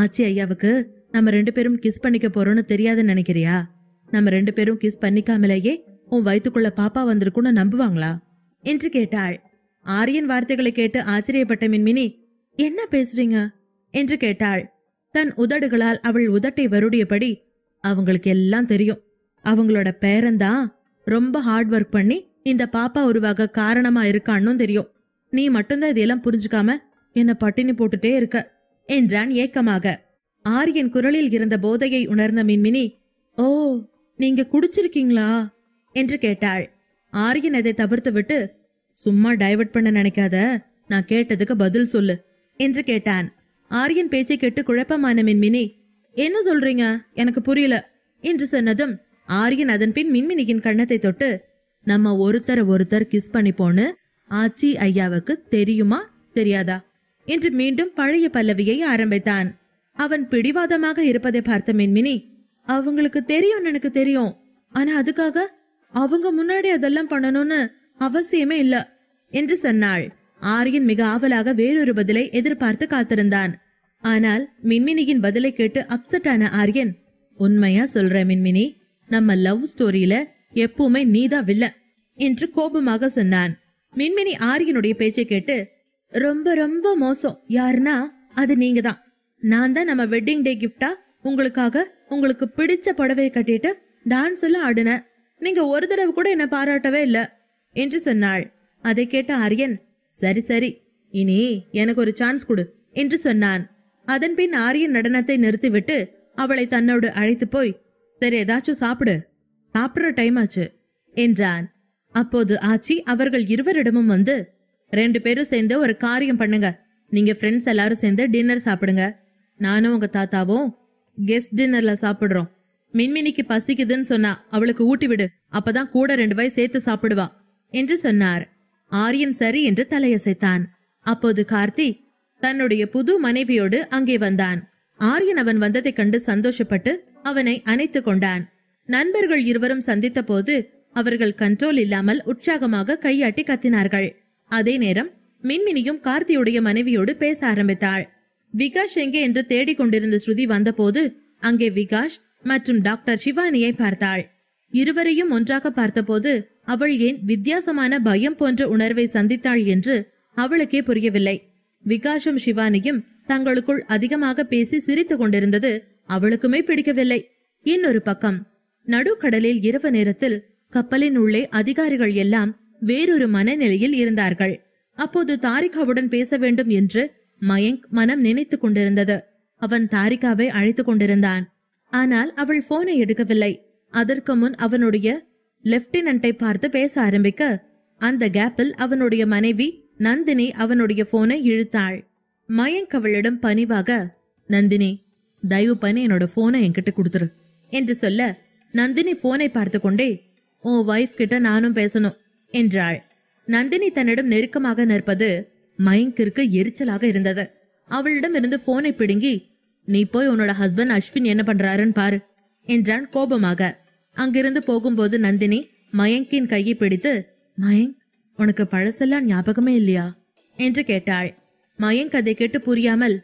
ஆச்சி ஐயாவுக்கு நம்ம ரெண்டு பேரும் கிஸ் பண்ணிக்க போறோம்னு தெரியாதுன்னு நினைக்கிறியா நம்ம ரெண்டு பேரும் கிஸ் பண்ணிக்காமலேயே உன் வயிற்றுக்குள்ள பாப்பா வந்திருக்கும்னு நம்புவாங்களா என்று கேட்டாள் ஆரியன் வார்த்தைகளை கேட்டு ஆச்சரியப்பட்ட மின்மினி என்ன பேசுறீங்க என்று கேட்டாள் தன் உதடுகளால் அவள் உதட்டை வருடியபடி அவங்களுக்கு எல்லாம் தெரியும் அவங்களோட பேரன்தான் ரொம்ப ஹார்ட் ஒர்க் பண்ணி இந்த பாப்பா உருவாக காரணமா இருக்கான்னு தெரியும் நீ மட்டும்தான் இதையெல்லாம் புரிஞ்சுக்காம என்ன பட்டினி போட்டுட்டே இருக்க என்றான் ஏக்கமாக ஆரியன் குரலில் இருந்த போதையை உணர்ந்த மின்மினி ஓ நீங்க குடிச்சிருக்கீங்களா என்று கேட்டாள் ஆரியன் அதை தவிர்த்து விட்டு சும்மா டைவர்ட் பண்ண நினைக்காத நான் கேட்டதுக்கு பதில் சொல்லு என்று கேட்டான் ஆரியன் பேச்சை கேட்டு குழப்பமான மின்மினி என்ன சொல்றீங்க எனக்கு புரியல என்று சொன்னதும் ஆரியன் அதன் பின் மின்மினியின் கண்ணத்தை தொட்டு நம்ம ஒருத்தர ஒருத்தர் கிஸ் பண்ணி போனு ஆச்சி ஐயாவுக்கு தெரியுமா தெரியாதா என்று மீண்டும் பழைய பல்லவியை ஆரம்பித்தான் அவன் பிடிவாதமாக இருப்பதை பார்த்த மின்மினி அவங்களுக்கு தெரியும் எனக்கு தெரியும் ஆனா அதுக்காக அவங்க முன்னாடி அதெல்லாம் பண்ணணும்னு அவசியமே இல்ல என்று சொன்னாள் ஆரியன் மிக ஆவலாக வேறொரு பதிலை எதிர்பார்த்து காத்திருந்தான் ஆனால் மின்மினியின் பதிலை கேட்டு அப்செட் ஆன ஆரியன் உண்மையா சொல்ற மின்மினி நம்ம லவ் ஸ்டோரியில எப்பவுமே நீதான் வில்ல என்று கோபமாக சொன்னான் மின்மினி ஆரியனுடைய பேச்சை கேட்டு ரொம்ப ரொம்ப மோசம் யாருனா அது நீங்க தான் நான் தான் நம்ம வெட்டிங் டே கிஃப்டா உங்களுக்காக உங்களுக்கு பிடிச்ச புடவையை கட்டிட்டு டான்ஸ் எல்லாம் ஆடினேன் நீங்க ஒரு தடவை கூட என்ன பாராட்டவே இல்ல என்று சொன்னாள் அதை கேட்ட ஆரியன் சரி சரி இனி எனக்கு ஒரு சான்ஸ் கொடு என்று சொன்னான் அதன்பின் ஆரியன் நடனத்தை நிறுத்திவிட்டு அவளை தன்னோடு அழைத்து போய் சரி ஏதாச்சும் சாப்பிடு சாப்பிடுற டைம் ஆச்சு என்றான் அப்போது ஆச்சி அவர்கள் இருவரிடமும் வந்து ரெண்டு பேரும் சேர்ந்து ஒரு காரியம் பண்ணுங்க நீங்க ஃப்ரெண்ட்ஸ் எல்லாரும் சேர்ந்து டின்னர் சாப்பிடுங்க நானும் உங்க தாத்தாவும் கெஸ்ட் டின்னர்ல சாப்பிடுறோம் மின்மினிக்கு பசிக்குதுன்னு சொன்னா அவளுக்கு ஊட்டி விடு அப்பதான் கூட ரெண்டு வாய் சேர்த்து சாப்பிடுவா என்று சொன்னார் ஆரியன் சரி என்று தலையசைத்தான் அப்போது கார்த்தி தன்னுடைய புது மனைவியோடு அங்கே வந்தான் ஆரியன் அவன் வந்ததைக் கண்டு சந்தோஷப்பட்டு அவனை அணைத்துக் கொண்டான் நண்பர்கள் இருவரும் சந்தித்த போது அவர்கள் கண்ட்ரோல் இல்லாமல் உற்சாகமாக கையாட்டி கத்தினார்கள் அதே நேரம் மின்மினியும் கார்த்தியுடைய மனைவியோடு பேச ஆரம்பித்தாள் விகாஷ் எங்கே என்று தேடிக் கொண்டிருந்த ஸ்ருதி வந்தபோது அங்கே விகாஷ் மற்றும் டாக்டர் சிவானியை பார்த்தாள் இருவரையும் ஒன்றாக பார்த்தபோது அவள் ஏன் வித்தியாசமான பயம் போன்ற உணர்வை சந்தித்தாள் என்று அவளுக்கே புரியவில்லை விகாஷும் சிவானியும் தங்களுக்குள் அதிகமாக பேசி சிரித்துக் கொண்டிருந்தது அவளுக்குமே பிடிக்கவில்லை இன்னொரு பக்கம் நடுக்கடலில் இரவு நேரத்தில் கப்பலின் உள்ளே அதிகாரிகள் எல்லாம் வேறொரு மனநிலையில் இருந்தார்கள் அப்போது தாரிகாவுடன் பேச வேண்டும் என்று மயங்க் மனம் நினைத்துக் கொண்டிருந்தது அவன் தாரிகாவை அழைத்துக் கொண்டிருந்தான் ஆனால் அவள் போனை எடுக்கவில்லை அதற்கு முன் அவனுடைய லெப்டினன்ட்டை பார்த்து பேச ஆரம்பிக்க அந்த கேப்பில் அவனுடைய மனைவி நந்தினி அவனுடைய போனை இழுத்தாள் மயங்க் அவளிடம் பணிவாக நந்தினி தயவு பண்ணி என்னோட போனை என்கிட்ட கொடுத்துரு என்று சொல்ல நந்தினி போனை பார்த்து கொண்டே ஓ வைஃப் கிட்ட நானும் பேசணும் என்றாள் நந்தினி தன்னிடம் நெருக்கமாக நிற்பது மயங்கிற்கு எரிச்சலாக இருந்தது அவளிடம் இருந்து போனை பிடுங்கி நீ போய் உன்னோட ஹஸ்பண்ட் அஸ்வின் என்ன பண்றாருன்னு பாரு என்றான் கோபமாக அங்கிருந்து போகும்போது நந்தினி மயங்கின் கையை பிடித்து மயங்க் உனக்கு பழசெல்லாம் ஞாபகமே இல்லையா என்று கேட்டாள் மயங்க் அதை கேட்டு புரியாமல்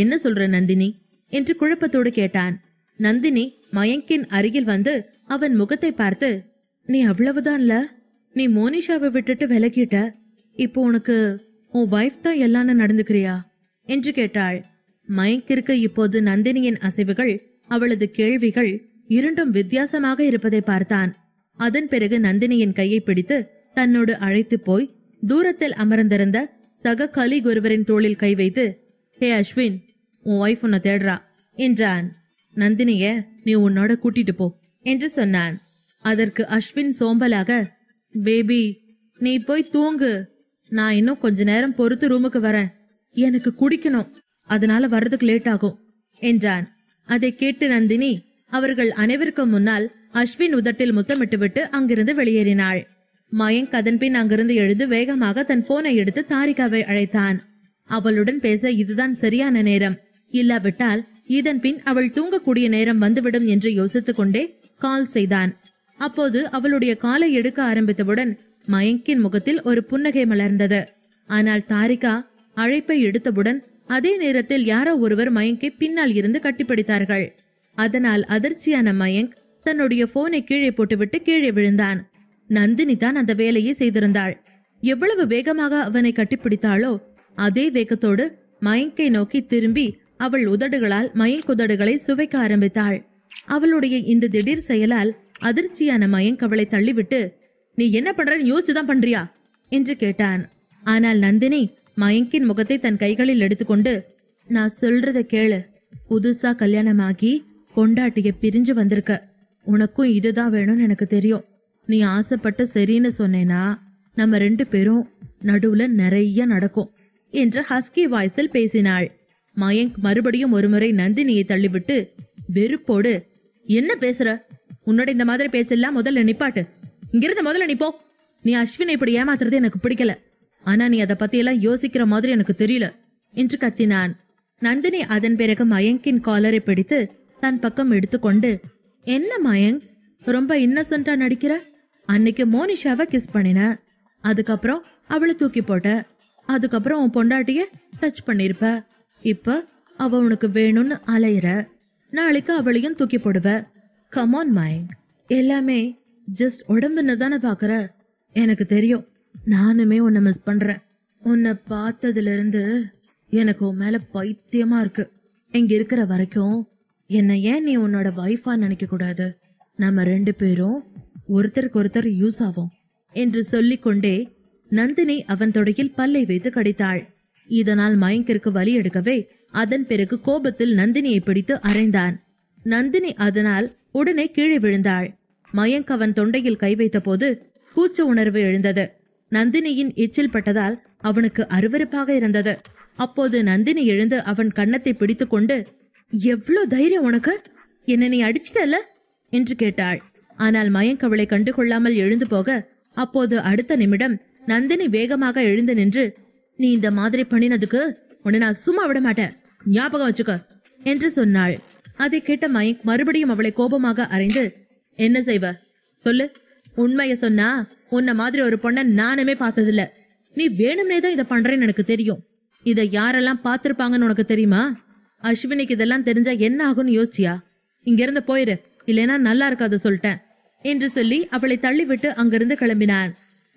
என்ன சொல்ற நந்தினி என்று குழப்பத்தோடு கேட்டான் நந்தினி மயங்கின் அருகில் வந்து அவன் முகத்தை பார்த்து நீ அவ்வளவுதான்ல நீ மோனிஷாவை விட்டுட்டு விலகிட்ட இப்போ உனக்கு உன் வைஃப் தான் எல்லான்னு நடந்துக்கிறியா என்று கேட்டாள் மயங்கிற்கு இப்போது நந்தினியின் அசைவுகள் அவளது கேள்விகள் இரண்டும் வித்தியாசமாக இருப்பதை பார்த்தான் அதன் பிறகு நந்தினியின் கையை பிடித்து தன்னோடு அழைத்து போய் தூரத்தில் அமர்ந்திருந்த சக கலி ஒருவரின் தோளில் கை வைத்து ஹே அஸ்வின் உன் ஒய்ஃப் உன்னை தேடுறா என்றான் நந்தினிய நீ உன்னோட கூட்டிட்டு போ என்று சொன்னான் அதற்கு அஸ்வின் சோம்பலாக பேபி நீ போய் தூங்கு நான் இன்னும் கொஞ்ச நேரம் பொறுத்து ரூமுக்கு வரேன் எனக்கு குடிக்கணும் அதனால வர்றதுக்கு லேட் ஆகும் என்றான் அதை கேட்டு நந்தினி அவர்கள் அனைவருக்கும் முன்னால் அஸ்வின் உதட்டில் முத்தமிட்டுவிட்டு அங்கிருந்து வெளியேறினாள் மயங்க் அதன்பின் அங்கிருந்து எழுந்து வேகமாக தன் போனை எடுத்து தாரிகாவை அழைத்தான் அவளுடன் பேச இதுதான் சரியான நேரம் இல்லாவிட்டால் இதன் பின் அவள் தூங்கக்கூடிய நேரம் வந்துவிடும் என்று யோசித்துக் கொண்டே கால் செய்தான் அப்போது அவளுடைய காலை எடுக்க ஆரம்பித்தவுடன் மயங்கின் முகத்தில் ஒரு புன்னகை மலர்ந்தது ஆனால் தாரிகா அழைப்பை எடுத்தவுடன் அதே நேரத்தில் யாரோ ஒருவர் மயங்கை பின்னால் இருந்து கட்டிப்பிடித்தார்கள் அதனால் அதிர்ச்சியான மயங்க் தன்னுடைய போனை கீழே போட்டுவிட்டு கீழே விழுந்தான் நந்தினி தான் அந்த வேலையை செய்திருந்தாள் எவ்வளவு வேகமாக அவனை கட்டிப்பிடித்தாளோ அதே வேகத்தோடு மயங்கை நோக்கி திரும்பி அவள் உதடுகளால் மயங்க் உதடுகளை சுவைக்க ஆரம்பித்தாள் அவளுடைய இந்த திடீர் செயலால் அதிர்ச்சியான மயங்க் அவளை தள்ளிவிட்டு நீ என்ன பண்றன்னு யோசிச்சுதான் பண்றியா என்று கேட்டான் ஆனால் நந்தினி மயங்கின் முகத்தை தன் கைகளில் எடுத்துக்கொண்டு நான் சொல்றத கேளு புதுசா கல்யாணமாகி பொண்டாட்டிய பிரிஞ்சு வந்திருக்க உனக்கும் இதுதான் வேணும்னு எனக்கு தெரியும் நீ ஆசைப்பட்டு சரின்னு சொன்னேனா நம்ம ரெண்டு பேரும் நடுவுல நிறைய நடக்கும் என்று ஹஸ்கி வாய்ஸில் பேசினாள் மயங்க் மறுபடியும் ஒருமுறை நந்தினியை தள்ளிவிட்டு வெறுப்போடு என்ன பேசுற உன்னோட இந்த மாதிரி பேச்செல்லாம் முதல்ல நிப்பாட்டு இங்கிருந்து முதல்ல நிப்போ நீ அஸ்வினை இப்படி ஏமாத்துறது எனக்கு பிடிக்கல ஆனா நீ அதை எல்லாம் யோசிக்கிற மாதிரி எனக்கு தெரியல என்று கத்தினான் நந்தினி அதன் பிறகு மயங்கின் காலரை பிடித்து தன் பக்கம் எடுத்துக்கொண்டு என்ன மயங் ரொம்ப இன்னசென்டா நடிக்கிற அன்னைக்கு மோனிஷாவை கிஸ் பண்ணின அதுக்கப்புறம் அவளை தூக்கி போட்ட அதுக்கப்புறம் உன் பொண்டாட்டிய டச் பண்ணிருப்ப இப்ப அவ உனக்கு வேணும்னு அலையிற நாளைக்கு அவளையும் தூக்கி போடுவ கமான் மயங் எல்லாமே ஜஸ்ட் உடம்புன்னு தானே பாக்குற எனக்கு தெரியும் நானுமே உன்னை மிஸ் பண்றேன் உன்னை பார்த்ததுல இருந்து எனக்கு உன் மேல பைத்தியமா இருக்கு இங்க இருக்கிற வரைக்கும் என்னை ஏன் நீ உன்னோட வைஃபா நினைக்க கூடாது நம்ம ரெண்டு பேரும் ஒருத்தருக்கு ஒருத்தர் யூஸ் ஆகும் என்று சொல்லிக்கொண்டே நந்தினி அவன் தொடையில் பல்லை வைத்து கடித்தாள் இதனால் மயங்கிற்கு வலி எடுக்கவே அதன் பிறகு கோபத்தில் நந்தினியை பிடித்து அரைந்தான் நந்தினி அதனால் உடனே கீழே விழுந்தாள் மயங்க் அவன் தொண்டையில் கை வைத்த போது கூச்ச உணர்வு எழுந்தது நந்தினியின் எச்சில் பட்டதால் அவனுக்கு அருவருப்பாக இருந்தது அப்போது நந்தினி எழுந்து அவன் கன்னத்தை பிடித்துக்கொண்டு எவ்வளோ தைரியம் உனக்கு என்ன நீ அடிச்சிட்டல என்று கேட்டாள் ஆனால் மயங்கவளை கண்டுகொள்ளாமல் எழுந்து போக அப்போது அடுத்த நிமிடம் நந்தினி வேகமாக எழுந்து நின்று நீ இந்த மாதிரி பண்ணினதுக்கு உன்னை நான் சும்மா விட மாட்டேன் ஞாபகம் வச்சுக்க என்று சொன்னாள் அதை கேட்ட மயங்க் மறுபடியும் அவளை கோபமாக அறைந்து என்ன செய்வ சொல்லு உண்மைய சொன்னா உன்ன மாதிரி ஒரு பொண்ணை நானுமே பார்த்ததில்ல நீ வேணும்னே தான் இதை பண்றேன்னு எனக்கு தெரியும் இதை யாரெல்லாம் பார்த்திருப்பாங்கன்னு உனக்கு தெரியுமா அஸ்வினிக்கு இதெல்லாம் தெரிஞ்சா என்ன ஆகும்னு யோசிச்சியா இங்கிருந்து போயிரு இல்லைன்னா நல்லா இருக்காது சொல்லிட்டேன் என்று சொல்லி அவளை தள்ளிவிட்டு அங்கிருந்து கிளம்பினான்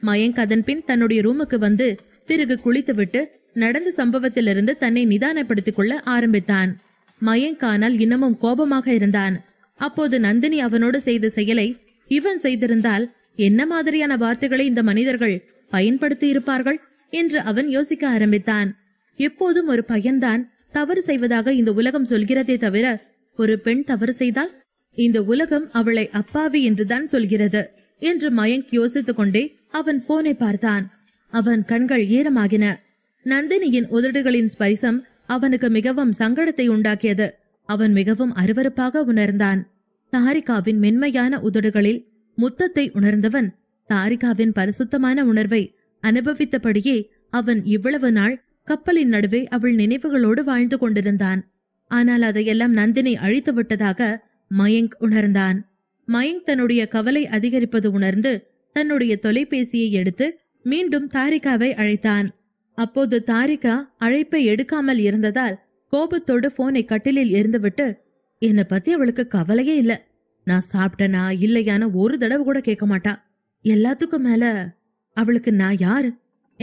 மயங்க் அதன் பின் தன்னுடைய ரூமுக்கு வந்து பிறகு குளித்துவிட்டு நடந்த சம்பவத்திலிருந்து தன்னை நிதானப்படுத்திக் கொள்ள ஆரம்பித்தான் மயங்க் ஆனால் இன்னமும் கோபமாக இருந்தான் அப்போது நந்தினி அவனோடு செய்த செயலை இவன் செய்திருந்தால் என்ன மாதிரியான வார்த்தைகளை இந்த மனிதர்கள் பயன்படுத்தி இருப்பார்கள் என்று அவன் யோசிக்க ஆரம்பித்தான் எப்போதும் ஒரு பையன்தான் தவறு செய்வதாக இந்த உலகம் சொல்கிறதே தவிர ஒரு பெண் தவறு செய்தால் இந்த உலகம் அவளை அப்பாவி என்றுதான் சொல்கிறது என்று மயங்க் யோசித்துக் கொண்டே அவன் போனை பார்த்தான் அவன் கண்கள் ஈரமாகின நந்தினியின் உதடுகளின் ஸ்பரிசம் அவனுக்கு மிகவும் சங்கடத்தை உண்டாக்கியது அவன் மிகவும் அருவறுப்பாக உணர்ந்தான் தாரிகாவின் மென்மையான உதடுகளில் முத்தத்தை உணர்ந்தவன் தாரிகாவின் பரிசுத்தமான உணர்வை அனுபவித்தபடியே அவன் இவ்வளவு நாள் கப்பலின் நடுவே அவள் நினைவுகளோடு வாழ்ந்து கொண்டிருந்தான் ஆனால் அதையெல்லாம் நந்தினி அழித்து விட்டதாக மயங்க் உணர்ந்தான் மயங்க் தன்னுடைய கவலை அதிகரிப்பது உணர்ந்து தன்னுடைய தொலைபேசியை எடுத்து மீண்டும் தாரிகாவை அழைத்தான் அப்போது தாரிகா அழைப்பை எடுக்காமல் இருந்ததால் கோபத்தோடு போனை கட்டிலில் இருந்துவிட்டு என்னை பத்தி அவளுக்கு கவலையே இல்ல நான் சாப்பிட்டனா இல்லையான ஒரு தடவை கூட கேட்க மாட்டா எல்லாத்துக்கும் மேல அவளுக்கு நான் யார்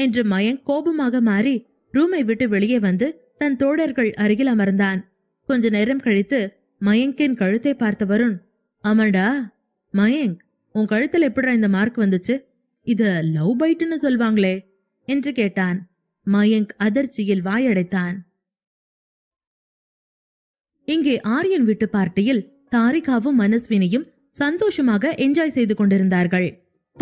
என்று மயங்க் கோபமாக மாறி ரூமை விட்டு வெளியே வந்து தன் தோழர்கள் அருகில் அமர்ந்தான் கொஞ்ச நேரம் கழித்து மயங்கின் கழுத்தை பார்த்த வருண் அமண்டா மயங்க் உன் கழுத்தில் எப்படிடா இந்த மார்க் வந்துச்சு இது லவ் பைட்னு சொல்வாங்களே என்று கேட்டான் மயங்க் அதிர்ச்சியில் வாயடைத்தான் இங்கே ஆரியன் வீட்டு பார்ட்டியில் தாரிகாவும் மனஸ்வினியும் சந்தோஷமாக என்ஜாய் செய்து கொண்டிருந்தார்கள்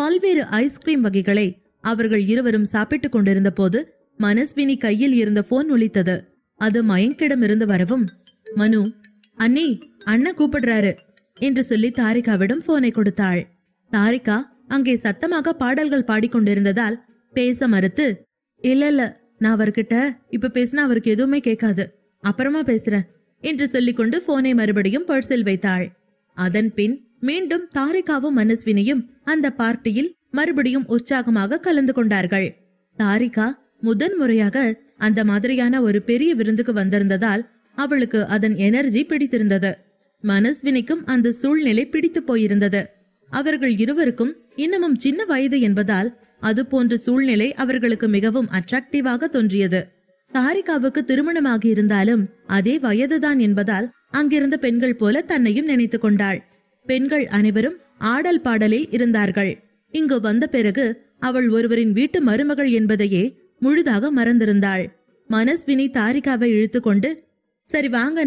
பல்வேறு ஐஸ்கிரீம் வகைகளை அவர்கள் இருவரும் சாப்பிட்டுக் கொண்டிருந்த போது மனஸ்வினி கையில் இருந்த போன் ஒழித்தது அது மயங்கிடம் இருந்து வரவும் மனு அண்ணி அண்ணன் கூப்பிடுறாரு என்று சொல்லி தாரிகாவிடம் போனை கொடுத்தாள் தாரிகா அங்கே சத்தமாக பாடல்கள் பாடிக்கொண்டிருந்ததால் பேச மறுத்து இல்ல இல்ல நான் அவர்கிட்ட இப்ப பேசினா அவருக்கு எதுவுமே கேட்காது அப்புறமா பேசுறேன் என்று சொல்லிக் கொண்டு போனை மறுபடியும் பர்சில் வைத்தாள் அதன் பின் மீண்டும் தாரிகாவும் மனஸ்வினியும் அந்த பார்ட்டியில் மறுபடியும் உற்சாகமாக கலந்து கொண்டார்கள் தாரிகா முதன் முறையாக அந்த மாதிரியான ஒரு பெரிய விருந்துக்கு வந்திருந்ததால் அவளுக்கு அதன் எனர்ஜி பிடித்திருந்தது மனஸ்வினிக்கும் அந்த சூழ்நிலை பிடித்து போயிருந்தது அவர்கள் இருவருக்கும் இன்னமும் சின்ன வயது என்பதால் அது போன்ற சூழ்நிலை அவர்களுக்கு மிகவும் அட்ராக்டிவாக தோன்றியது தாரிகாவுக்கு திருமணமாகி இருந்தாலும் அதே வயதுதான் என்பதால் அங்கிருந்த பெண்கள் போல தன்னையும் நினைத்து கொண்டாள் பெண்கள் அனைவரும் ஆடல் பாடலில் இருந்தார்கள் இங்கு வந்த பிறகு அவள் ஒருவரின் வீட்டு மருமகள் என்பதையே முழுதாக மறந்திருந்தாள் மனஸ்வினி தாரிகாவை இழுத்து கொண்டு சரி வாங்க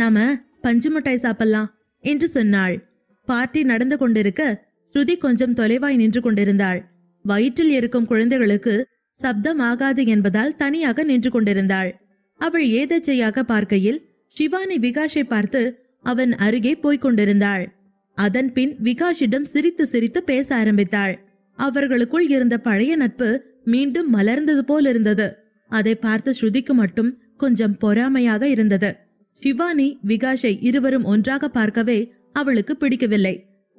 நாம பஞ்சு மிட்டாய் சாப்பிடலாம் என்று சொன்னாள் பார்ட்டி நடந்து கொண்டிருக்க ஸ்ருதி கொஞ்சம் தொலைவாய் நின்று கொண்டிருந்தாள் வயிற்றில் இருக்கும் குழந்தைகளுக்கு சப்தம் ஆகாது என்பதால் தனியாக நின்று கொண்டிருந்தாள் அவள் ஏதச்சையாக பார்க்கையில் சிவானி விகாஷை பார்த்து அவன் அருகே போய்க் கொண்டிருந்தாள் அதன் பின் விகாஷிடம் சிரித்து சிரித்து பேச ஆரம்பித்தாள் அவர்களுக்குள் இருந்த பழைய நட்பு மீண்டும் மலர்ந்தது போல் இருந்தது அதை பார்த்த ஸ்ருதிக்கு மட்டும் கொஞ்சம் பொறாமையாக இருந்தது ஷிவானி விகாஷை இருவரும் ஒன்றாக பார்க்கவே அவளுக்கு பிடிக்கவில்லை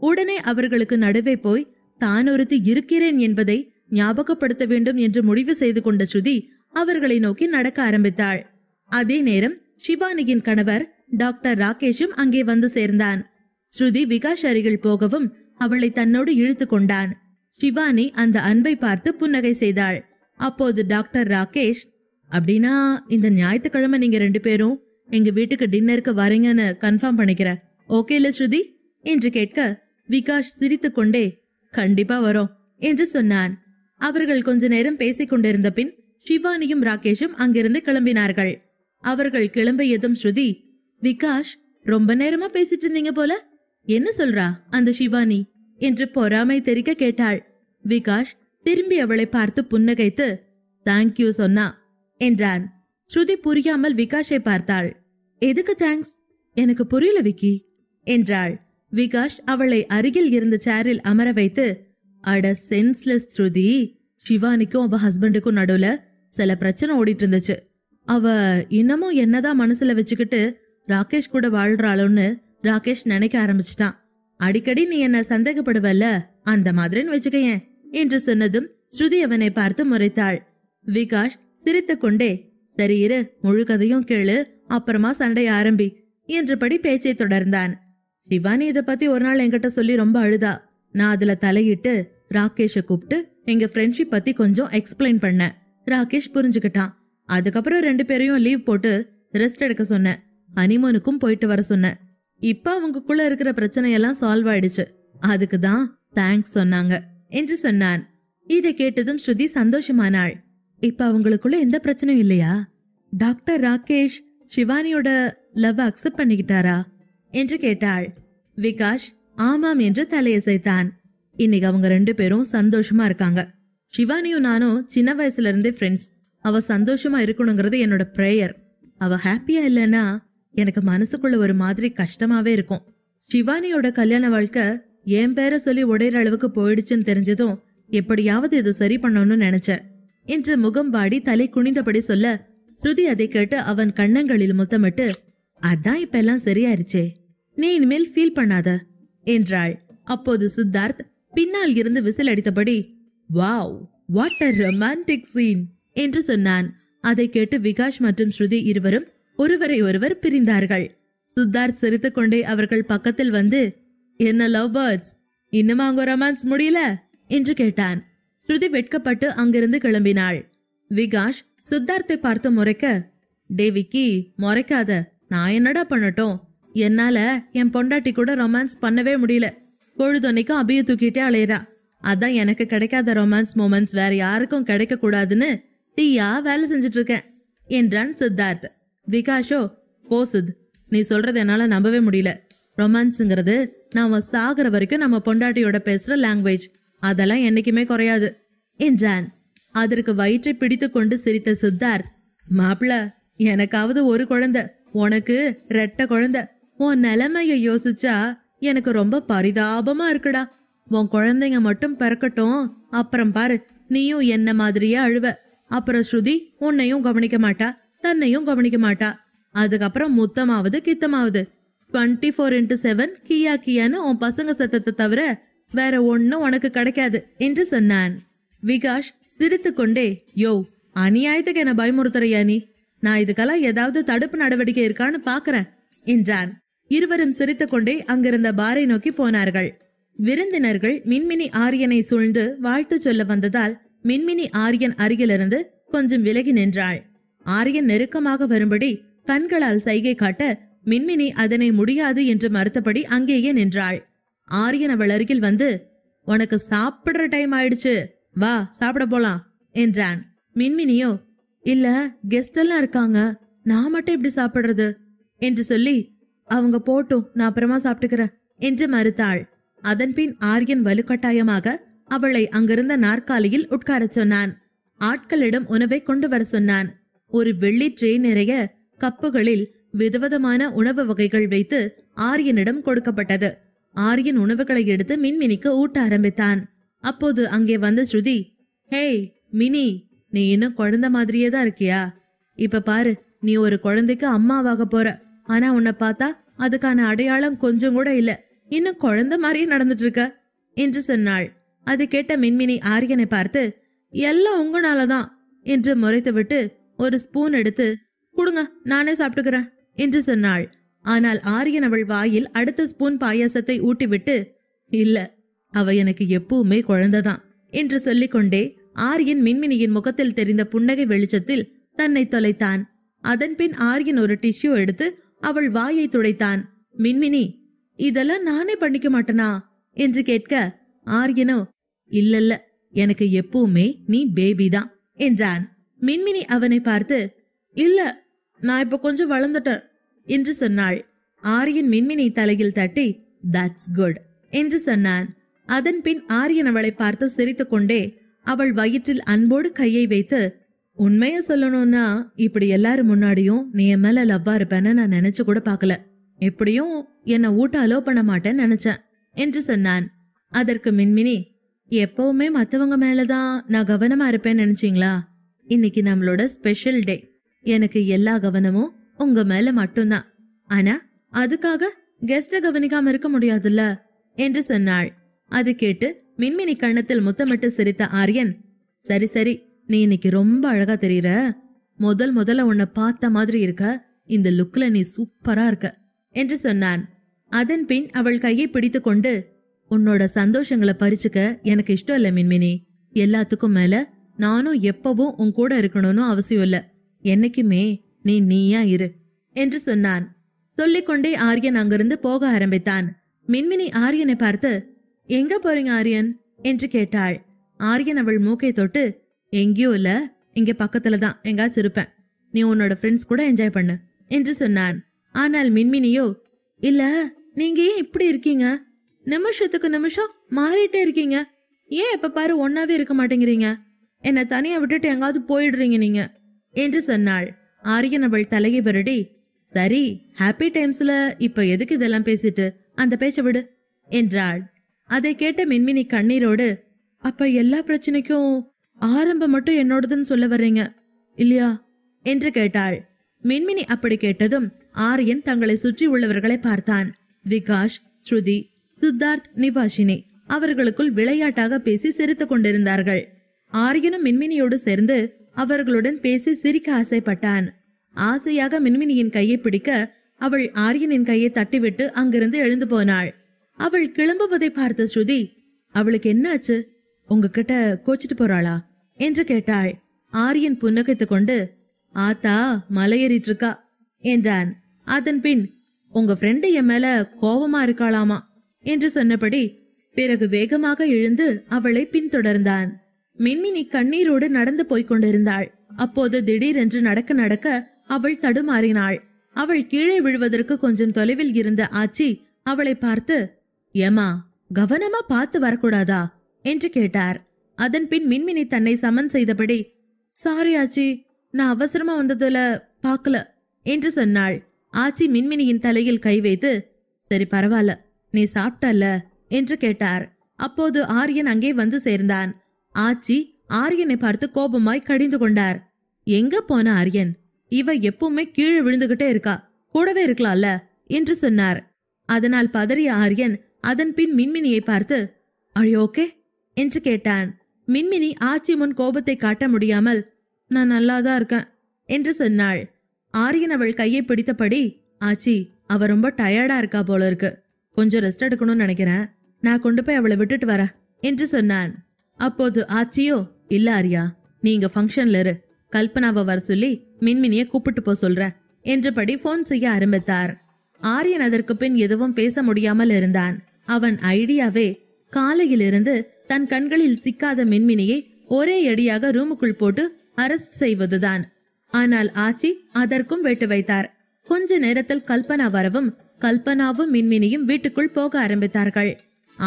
உடனே அவர்களுக்கு நடுவே போய் தான் ஒருத்தி இருக்கிறேன் என்பதை ஞாபகப்படுத்த வேண்டும் என்று முடிவு செய்து கொண்ட ஸ்ருதி அவர்களை நோக்கி நடக்க ஆரம்பித்தாள் அதே நேரம் ஷிவானியின் கணவர் டாக்டர் ராகேஷும் அங்கே வந்து சேர்ந்தான் ஸ்ருதி விகாஷ் அருகில் போகவும் அவளை தன்னோடு இழுத்து கொண்டான் ஷிவானி அந்த அன்பை பார்த்து புன்னகை செய்தாள் அப்போது டாக்டர் ராகேஷ் அப்படின்னா இந்த ஞாயிற்றுக்கிழமை நீங்க ரெண்டு பேரும் எங்க வீட்டுக்கு டின்னருக்கு வரீங்கன்னு கன்ஃபார்ம் பண்ணிக்கிறேன் ஓகேல ஸ்ருதி என்று கேட்க விகாஷ் சிரித்து கொண்டே கண்டிப்பா வரும் என்று சொன்னான் அவர்கள் கொஞ்ச நேரம் பேசிக் கொண்டிருந்த பின் ஷிவானியும் ராகேஷும் அங்கிருந்து கிளம்பினார்கள் அவர்கள் கிளம்பியதும் ஸ்ருதி விகாஷ் ரொம்ப நேரமா பேசிட்டு இருந்தீங்க போல என்ன சொல்றா அந்த ஷிவானி என்று பொறாமை தெரிக்க கேட்டாள் விகாஷ் திரும்பி அவளை பார்த்து புன்னகைத்து தேங்க்யூ சொன்னா என்றான் ஸ்ருதி புரியாமல் விகாஷை பார்த்தாள் எதுக்கு தேங்க்ஸ் எனக்கு புரியல விக்கி என்றாள் விகாஷ் அவளை அருகில் இருந்த சேரில் அமர வைத்து அட சென்ஸ்லெஸ் ஸ்ருதி சிவானிக்கும் அவ ஹஸ்பண்டுக்கும் நடுவுல சில பிரச்சனை ஓடிட்டு இருந்துச்சு அவ இன்னமும் என்னதான் மனசுல வச்சுக்கிட்டு ராகேஷ் கூட வாழ்றாளோன்னு ராகேஷ் நினைக்க ஆரம்பிச்சிட்டான் அடிக்கடி நீ என்ன சந்தேகப்படுவல்ல அந்த மாதிரின்னு வச்சுக்கையன் என்று சொன்னதும் ஸ்ருதி அவனை பார்த்து முறைத்தாள் விகாஷ் சிரித்து கொண்டே சரி இரு முழு கதையும் கேளு அப்புறமா சண்டை ஆரம்பி என்றபடி பேச்சை தொடர்ந்தான் சிவானி இத பத்தி ஒரு நாள் என்கிட்ட சொல்லி ரொம்ப அழுதா நான் அதுல தலையிட்டு ராகேஷ கூப்பிட்டு எங்க ஃப்ரெண்ட்ஷிப் பத்தி கொஞ்சம் எக்ஸ்பிளைன் பண்ண ராகேஷ் புரிஞ்சுக்கிட்டான் அதுக்கப்புறம் ரெண்டு பேரையும் லீவ் போட்டு ரெஸ்ட் எடுக்க சொன்னேன் ஹனிமோனுக்கும் போயிட்டு வர சொன்ன இப்ப அவங்கக்குள்ள இருக்கிற பிரச்சனையெல்லாம் சால்வ் ஆயிடுச்சு அதுக்கு தான் தேங்க்ஸ் சொன்னாங்க என்று சொன்னான் இதை கேட்டதும் ஸ்ருதி சந்தோஷமானாள் இப்ப அவங்களுக்குள்ள எந்த பிரச்சனையும் இல்லையா டாக்டர் ராகேஷ் சிவானியோட லவ் அக்செப்ட் பண்ணிக்கிட்டாரா என்று கேட்டாள் விகாஷ் ஆமாம் என்று தலையசைத்தான் இன்னைக்கு அவங்க ரெண்டு பேரும் சந்தோஷமா இருக்காங்க சிவானியும் நானும் சின்ன வயசுல இருந்தே ஃப்ரெண்ட்ஸ் அவ சந்தோஷமா இருக்கணுங்கிறது என்னோட ப்ரேயர் அவ ஹாப்பியா இல்லைன்னா எனக்கு மனசுக்குள்ள ஒரு மாதிரி கஷ்டமாவே இருக்கும் சிவானியோட கல்யாண வாழ்க்கை என் பேரை சொல்லி உடையிற அளவுக்கு போயிடுச்சுன்னு தெரிஞ்சதும் எப்படியாவது இதை சரி பண்ணணும்னு நினைச்சேன் என்று முகம் வாடி தலை குனிந்தபடி சொல்ல ஸ்ருதி அதை கேட்டு அவன் கண்ணங்களில் முத்தமிட்டு அதான் இப்பெல்லாம் சரியாயிருச்சே நீ இனிமேல் ஃபீல் பண்ணாத என்றாள் அப்போது சித்தார்த் பின்னால் இருந்து விசில் அடித்தபடி wow what a romantic scene என்று சொன்னான் அதை கேட்டு விகாஷ் மற்றும் ஸ்ருதி இருவரும் ஒருவரை ஒருவர் பிரிந்தார்கள் சித்தார்த் கொண்டே அவர்கள் பக்கத்தில் வந்து என்ன லவ் பேர்ட்ஸ் இன்னுமா அங்க ரொமான்ஸ் முடியல என்று கேட்டான் ஸ்ருதி வெட்கப்பட்டு அங்கிருந்து கிளம்பினாள் விகாஷ் சித்தார்த்தை பார்த்து முறைக்க டே விக்கி முறைக்காத நான் என்னடா பண்ணட்டும் என்னால என் பொண்டாட்டி கூட ரொமான்ஸ் பண்ணவே முடியல பொழுதுனைக்கும் அபிய தூக்கிட்டே அலையிறா அதான் எனக்கு கிடைக்காத ரொமான்ஸ் மூமெண்ட்ஸ் வேற யாருக்கும் கிடைக்க கூடாதுன்னு தீயா வேலை செஞ்சிட்டு இருக்கேன் என்றான் சித்தார்த் விகாஷோ போசுது நீ சொல்றது என்னால நம்பவே முடியல ரொமான்ஸுங்கிறது நாம சாகிற வரைக்கும் நம்ம பொண்டாட்டியோட பேசுற லாங்குவேஜ் அதெல்லாம் என்னைக்குமே குறையாது என்றான் அதற்கு வயிற்றை பிடித்து கொண்டு சிரித்த சித்தார் மாப்பிள எனக்காவது ஒரு குழந்தை உனக்கு ரெட்ட குழந்தை உன் நிலைமைய யோசிச்சா எனக்கு ரொம்ப பரிதாபமா இருக்குடா உன் குழந்தைங்க மட்டும் பிறக்கட்டும் அப்புறம் பாரு நீயும் என்ன மாதிரியே அழுவ அப்புறம் ஸ்ருதி உன்னையும் கவனிக்க மாட்டா தன்னையும் கவனிக்க மாட்டா அதுக்கப்புறம் முத்தமாவது கித்தமாவது டுவெண்ட்டி ஃபோர் இன்ட்டு செவன் கியா கியான்னு உன் பசங்க சத்தத்தை தவிர வேற ஒன்னும் உனக்கு கிடைக்காது என்று சொன்னான் விகாஷ் சிரித்து கொண்டே யோ அநியாயத்துக்கு என்ன பயமுறுத்துறையா நீ நான் இதுக்கெல்லாம் ஏதாவது தடுப்பு நடவடிக்கை இருக்கான்னு பாக்குறேன் என்றான் இருவரும் சிரித்து கொண்டே அங்கிருந்த பாரை நோக்கி போனார்கள் விருந்தினர்கள் மின்மினி ஆரியனை சூழ்ந்து வாழ்த்து சொல்ல வந்ததால் மின்மினி ஆரியன் அருகிலிருந்து கொஞ்சம் விலகி நின்றாள் ஆரியன் நெருக்கமாக வரும்படி கண்களால் சைகை காட்ட மின்மினி அதனை முடியாது என்று மறுத்தபடி அங்கேயே நின்றாள் ஆரியன் அவள் அருகில் வந்து உனக்கு சாப்பிடுற டைம் ஆயிடுச்சு வா சாப்பிட போலாம் என்றான் மின்மினியோ இல்ல கெஸ்ட் எல்லாம் இருக்காங்க நான் மட்டும் இப்படி சாப்பிடுறது என்று சொல்லி அவங்க போட்டும் நான் அப்புறமா சாப்பிட்டுக்கிறேன் என்று மறுத்தாள் அதன்பின் ஆரியன் வலுக்கட்டாயமாக அவளை அங்கிருந்த நாற்காலியில் உட்காரச் சொன்னான் ஆட்களிடம் உணவை கொண்டு வர சொன்னான் ஒரு வெள்ளி ட்ரே நிறைய கப்புகளில் விதவிதமான உணவு வகைகள் வைத்து ஆரியனிடம் கொடுக்கப்பட்டது ஆரியன் உணவுகளை எடுத்து மின்மினிக்கு ஊட்ட ஆரம்பித்தான் அப்போது அங்கே வந்த ஸ்ருதி ஹேய் மினி நீ இன்னும் குழந்தை மாதிரியே தான் இருக்கியா இப்ப பாரு நீ ஒரு குழந்தைக்கு அம்மாவாக போற ஆனா உன்னை பார்த்தா அதுக்கான அடையாளம் கொஞ்சம் கூட இல்ல இன்னும் குழந்தை மாதிரியே நடந்துட்டு இருக்க என்று சொன்னாள் அது கேட்ட மின்மினி ஆரியனை பார்த்து எல்லாம் உங்களாலதான் என்று முறைத்துவிட்டு ஒரு ஸ்பூன் எடுத்து கொடுங்க நானே சாப்பிட்டுக்கிறேன் என்று சொன்னாள் ஆனால் ஆரியன் அவள் வாயில் அடுத்த ஸ்பூன் பாயாசத்தை ஊட்டிவிட்டு இல்ல அவ எனக்கு எப்பவுமே குழந்ததான் என்று சொல்லிக்கொண்டே ஆரியன் மின்மினியின் முகத்தில் தெரிந்த புன்னகை வெளிச்சத்தில் தன்னை தொலைத்தான் அதன்பின் ஆரியன் ஒரு டிஷ்யூ எடுத்து அவள் வாயை துடைத்தான் மின்மினி இதெல்லாம் நானே பண்ணிக்க மாட்டேனா என்று கேட்க ஆரியனோ இல்லல்ல எனக்கு எப்பவுமே நீ பேபி தான் என்றான் மின்மினி அவனை பார்த்து இல்ல நான் இப்ப கொஞ்சம் வளர்ந்துட்டேன் என்று சொன்னாள் ஆரியன் மின்மினி தலையில் தட்டி தட்ஸ் குட் என்று சொன்னான் அதன் பின் ஆரியன் அவளை பார்த்து சிரித்து கொண்டே அவள் வயிற்றில் அன்போடு கையை வைத்து உண்மைய சொல்லணும்னா இப்படி எல்லாரும் முன்னாடியும் நீ என் மேல லவ்வா இருப்பேன்னு நான் நினைச்சு கூட பாக்கல எப்படியும் என்ன ஊட்ட அலோ பண்ண மாட்டேன்னு நினைச்சேன் என்று சொன்னான் அதற்கு மின்மினி எப்பவுமே மத்தவங்க மேலதான் நான் கவனமா இருப்பேன்னு நினைச்சீங்களா இன்னைக்கு நம்மளோட ஸ்பெஷல் டே எனக்கு எல்லா கவனமும் உங்க மேல மட்டும்தான் ஆனா அதுக்காக கெஸ்ட கவனிக்காம இருக்க முடியாதுல்ல என்று சொன்னாள் அது கேட்டு மின்மினி கண்ணத்தில் முத்தமிட்டு சிரித்த ஆரியன் சரி சரி நீ இன்னைக்கு ரொம்ப அழகா தெரியற முதல் முதல்ல உன்னை பார்த்த மாதிரி இருக்க இந்த லுக்ல நீ சூப்பரா இருக்க என்று சொன்னான் அதன் பின் அவள் கையை பிடித்து கொண்டு உன்னோட சந்தோஷங்களை பறிச்சுக்க எனக்கு இஷ்டம் இல்ல மின்மினி எல்லாத்துக்கும் மேல நானும் எப்பவும் உன் கூட இருக்கணும்னு அவசியம் இல்ல என்னைக்குமே நீ நீயா இரு என்று சொன்னான் சொல்லிக்கொண்டே ஆரியன் அங்கிருந்து போக ஆரம்பித்தான் மின்மினி ஆரியனை பார்த்து எங்க போறீங்க ஆரியன் என்று கேட்டாள் ஆரியன் அவள் மூக்கை தொட்டு எங்கேயோ இல்ல இங்க பக்கத்துல தான் எங்காச்சும் இருப்பேன் நீ உன்னோட ஃப்ரெண்ட்ஸ் கூட என்ஜாய் பண்ணு என்று சொன்னான் ஆனால் மின்மினியோ இல்ல நீங்க ஏன் இப்படி இருக்கீங்க நிமிஷத்துக்கு நிமிஷம் மாறிட்டே இருக்கீங்க ஏன் எப்ப பாரு ஒன்னாவே இருக்க மாட்டேங்கிறீங்க என்னை தனியா விட்டுட்டு எங்காவது போயிடுறீங்க நீங்க என்று சொன்னாள் ஆரியன் அவள் தலையை வருடி சரி ஹாப்பி டைம்ஸ்ல இப்ப எதுக்கு இதெல்லாம் பேசிட்டு அந்த பேச்ச விடு என்றாள் அதை கேட்ட மின்மினி கண்ணீரோடு அப்ப எல்லா பிரச்சனைக்கும் ஆரம்பம் மட்டும் என்னோடதுன்னு சொல்ல வர்றீங்க இல்லையா என்று கேட்டாள் மின்மினி அப்படி கேட்டதும் ஆரியன் தங்களை சுற்றி உள்ளவர்களை பார்த்தான் விகாஷ் ஸ்ருதி சித்தார்த் நிவாஷினி அவர்களுக்குள் விளையாட்டாக பேசி சிரித்துக் கொண்டிருந்தார்கள் ஆரியனும் மின்மினியோடு சேர்ந்து அவர்களுடன் பேசி சிரிக்க ஆசைப்பட்டான் ஆசையாக மின்மினியின் கையை பிடிக்க அவள் ஆரியனின் கையை தட்டிவிட்டு அங்கிருந்து எழுந்து போனாள் அவள் கிளம்புவதை பார்த்த ஸ்ருதி அவளுக்கு என்னாச்சு உங்ககிட்ட கோச்சிட்டு போறாளா என்று கேட்டாள் ஆரியன் புன்னகைத்து கொண்டு ஆத்தா மலையேறிட்டு இருக்கா என்றான் அதன் பின் உங்க ஃப்ரெண்டு என் மேல கோபமா இருக்காளாமா என்று சொன்னபடி பிறகு வேகமாக எழுந்து அவளை பின்தொடர்ந்தான் மின்மினி கண்ணீரோடு நடந்து போய்க் கொண்டிருந்தாள் அப்போது திடீரென்று நடக்க நடக்க அவள் தடுமாறினாள் அவள் கீழே விழுவதற்கு கொஞ்சம் தொலைவில் இருந்த ஆச்சி அவளை பார்த்து ஏமா கவனமா பார்த்து வரக்கூடாதா என்று கேட்டார் அதன் பின் மின்மினி தன்னை சமன் செய்தபடி சாரி ஆச்சி நான் அவசரமா வந்ததுல பாக்கல என்று சொன்னாள் ஆச்சி மின்மினியின் தலையில் கை வைத்து சரி பரவாயில்ல நீ சாப்பிட்டல்ல என்று கேட்டார் அப்போது ஆரியன் அங்கே வந்து சேர்ந்தான் ஆச்சி ஆரியனை பார்த்து கோபமாய் கடிந்து கொண்டார் எங்க போன ஆரியன் இவ எப்பவுமே கீழே விழுந்துகிட்டே இருக்கா கூடவே இருக்கலாம்ல என்று சொன்னார் அதனால் பதறிய ஆரியன் அதன் பின் மின்மினியை பார்த்து அழியோக்கே என்று கேட்டான் மின்மினி ஆச்சி முன் கோபத்தை காட்ட முடியாமல் நான் நல்லாதான் இருக்கேன் என்று சொன்னாள் ஆரியன் அவள் கையை பிடித்தபடி ஆச்சி அவ ரொம்ப டயர்டா இருக்கா போல இருக்கு கொஞ்சம் ரெஸ்ட் எடுக்கணும்னு நினைக்கிறேன் நான் கொண்டு போய் அவளை விட்டுட்டு வர என்று சொன்னான் அப்போது ஆச்சியோ இல்ல ஆரியா நீங்க ஃபங்க்ஷன்ல இரு கல்பனாவை வர சொல்லி மின்மினிய கூப்பிட்டு போ சொல்ற என்றபடி போன் செய்ய ஆரம்பித்தார் ஆரியன் அதற்கு பின் எதுவும் பேச முடியாமல் இருந்தான் அவன் ஐடியாவே காலையிலிருந்து தன் கண்களில் சிக்காத மின்மினியை ஒரே அடியாக ரூமுக்குள் போட்டு அரெஸ்ட் செய்வதுதான் ஆனால் ஆச்சி அதற்கும் வெட்டு வைத்தார் கொஞ்ச நேரத்தில் கல்பனா வரவும் கல்பனாவும் மின்மினியும் வீட்டுக்குள் போக ஆரம்பித்தார்கள்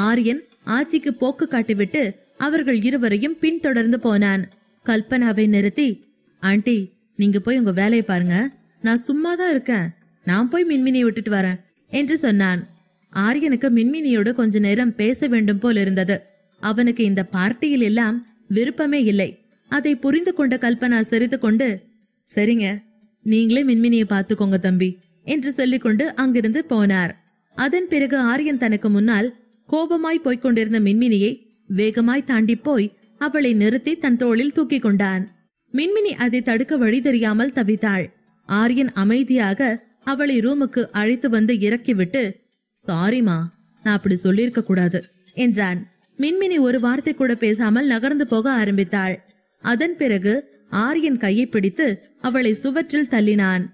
ஆரியன் ஆச்சிக்கு போக்கு காட்டிவிட்டு அவர்கள் இருவரையும் பின்தொடர்ந்து போனான் கல்பனாவை நிறுத்தி ஆண்டி நீங்க போய் உங்க வேலையை பாருங்க நான் சும்மாதான் இருக்கேன் நான் போய் மின்மினியை விட்டுட்டு வரேன் என்று சொன்னான் ஆரியனுக்கு மின்மினியோடு கொஞ்ச நேரம் பேச வேண்டும் போல் இருந்தது அவனுக்கு இந்த பார்ட்டியில் எல்லாம் விருப்பமே இல்லை அதை புரிந்து கொண்ட கல்பனா சிரித்து கொண்டு சரிங்க நீங்களே மின்மினியை பார்த்துக்கோங்க தம்பி என்று சொல்லிக்கொண்டு அங்கிருந்து போனார் அதன் பிறகு ஆரியன் தனக்கு முன்னால் கோபமாய் போய்க் கொண்டிருந்த மின்மினியை வேகமாய் தாண்டி போய் அவளை நிறுத்தி தன் தோளில் தூக்கி கொண்டான் மின்மினி அதை தடுக்க வழி தெரியாமல் தவித்தாள் ஆரியன் அமைதியாக அவளை ரூமுக்கு அழைத்து வந்து இறக்கிவிட்டு சாரிமா நான் அப்படி சொல்லியிருக்க கூடாது என்றான் மின்மினி ஒரு வார்த்தை கூட பேசாமல் நகர்ந்து போக ஆரம்பித்தாள் அதன் பிறகு ஆரியன் கையை பிடித்து அவளை சுவற்றில் தள்ளினான்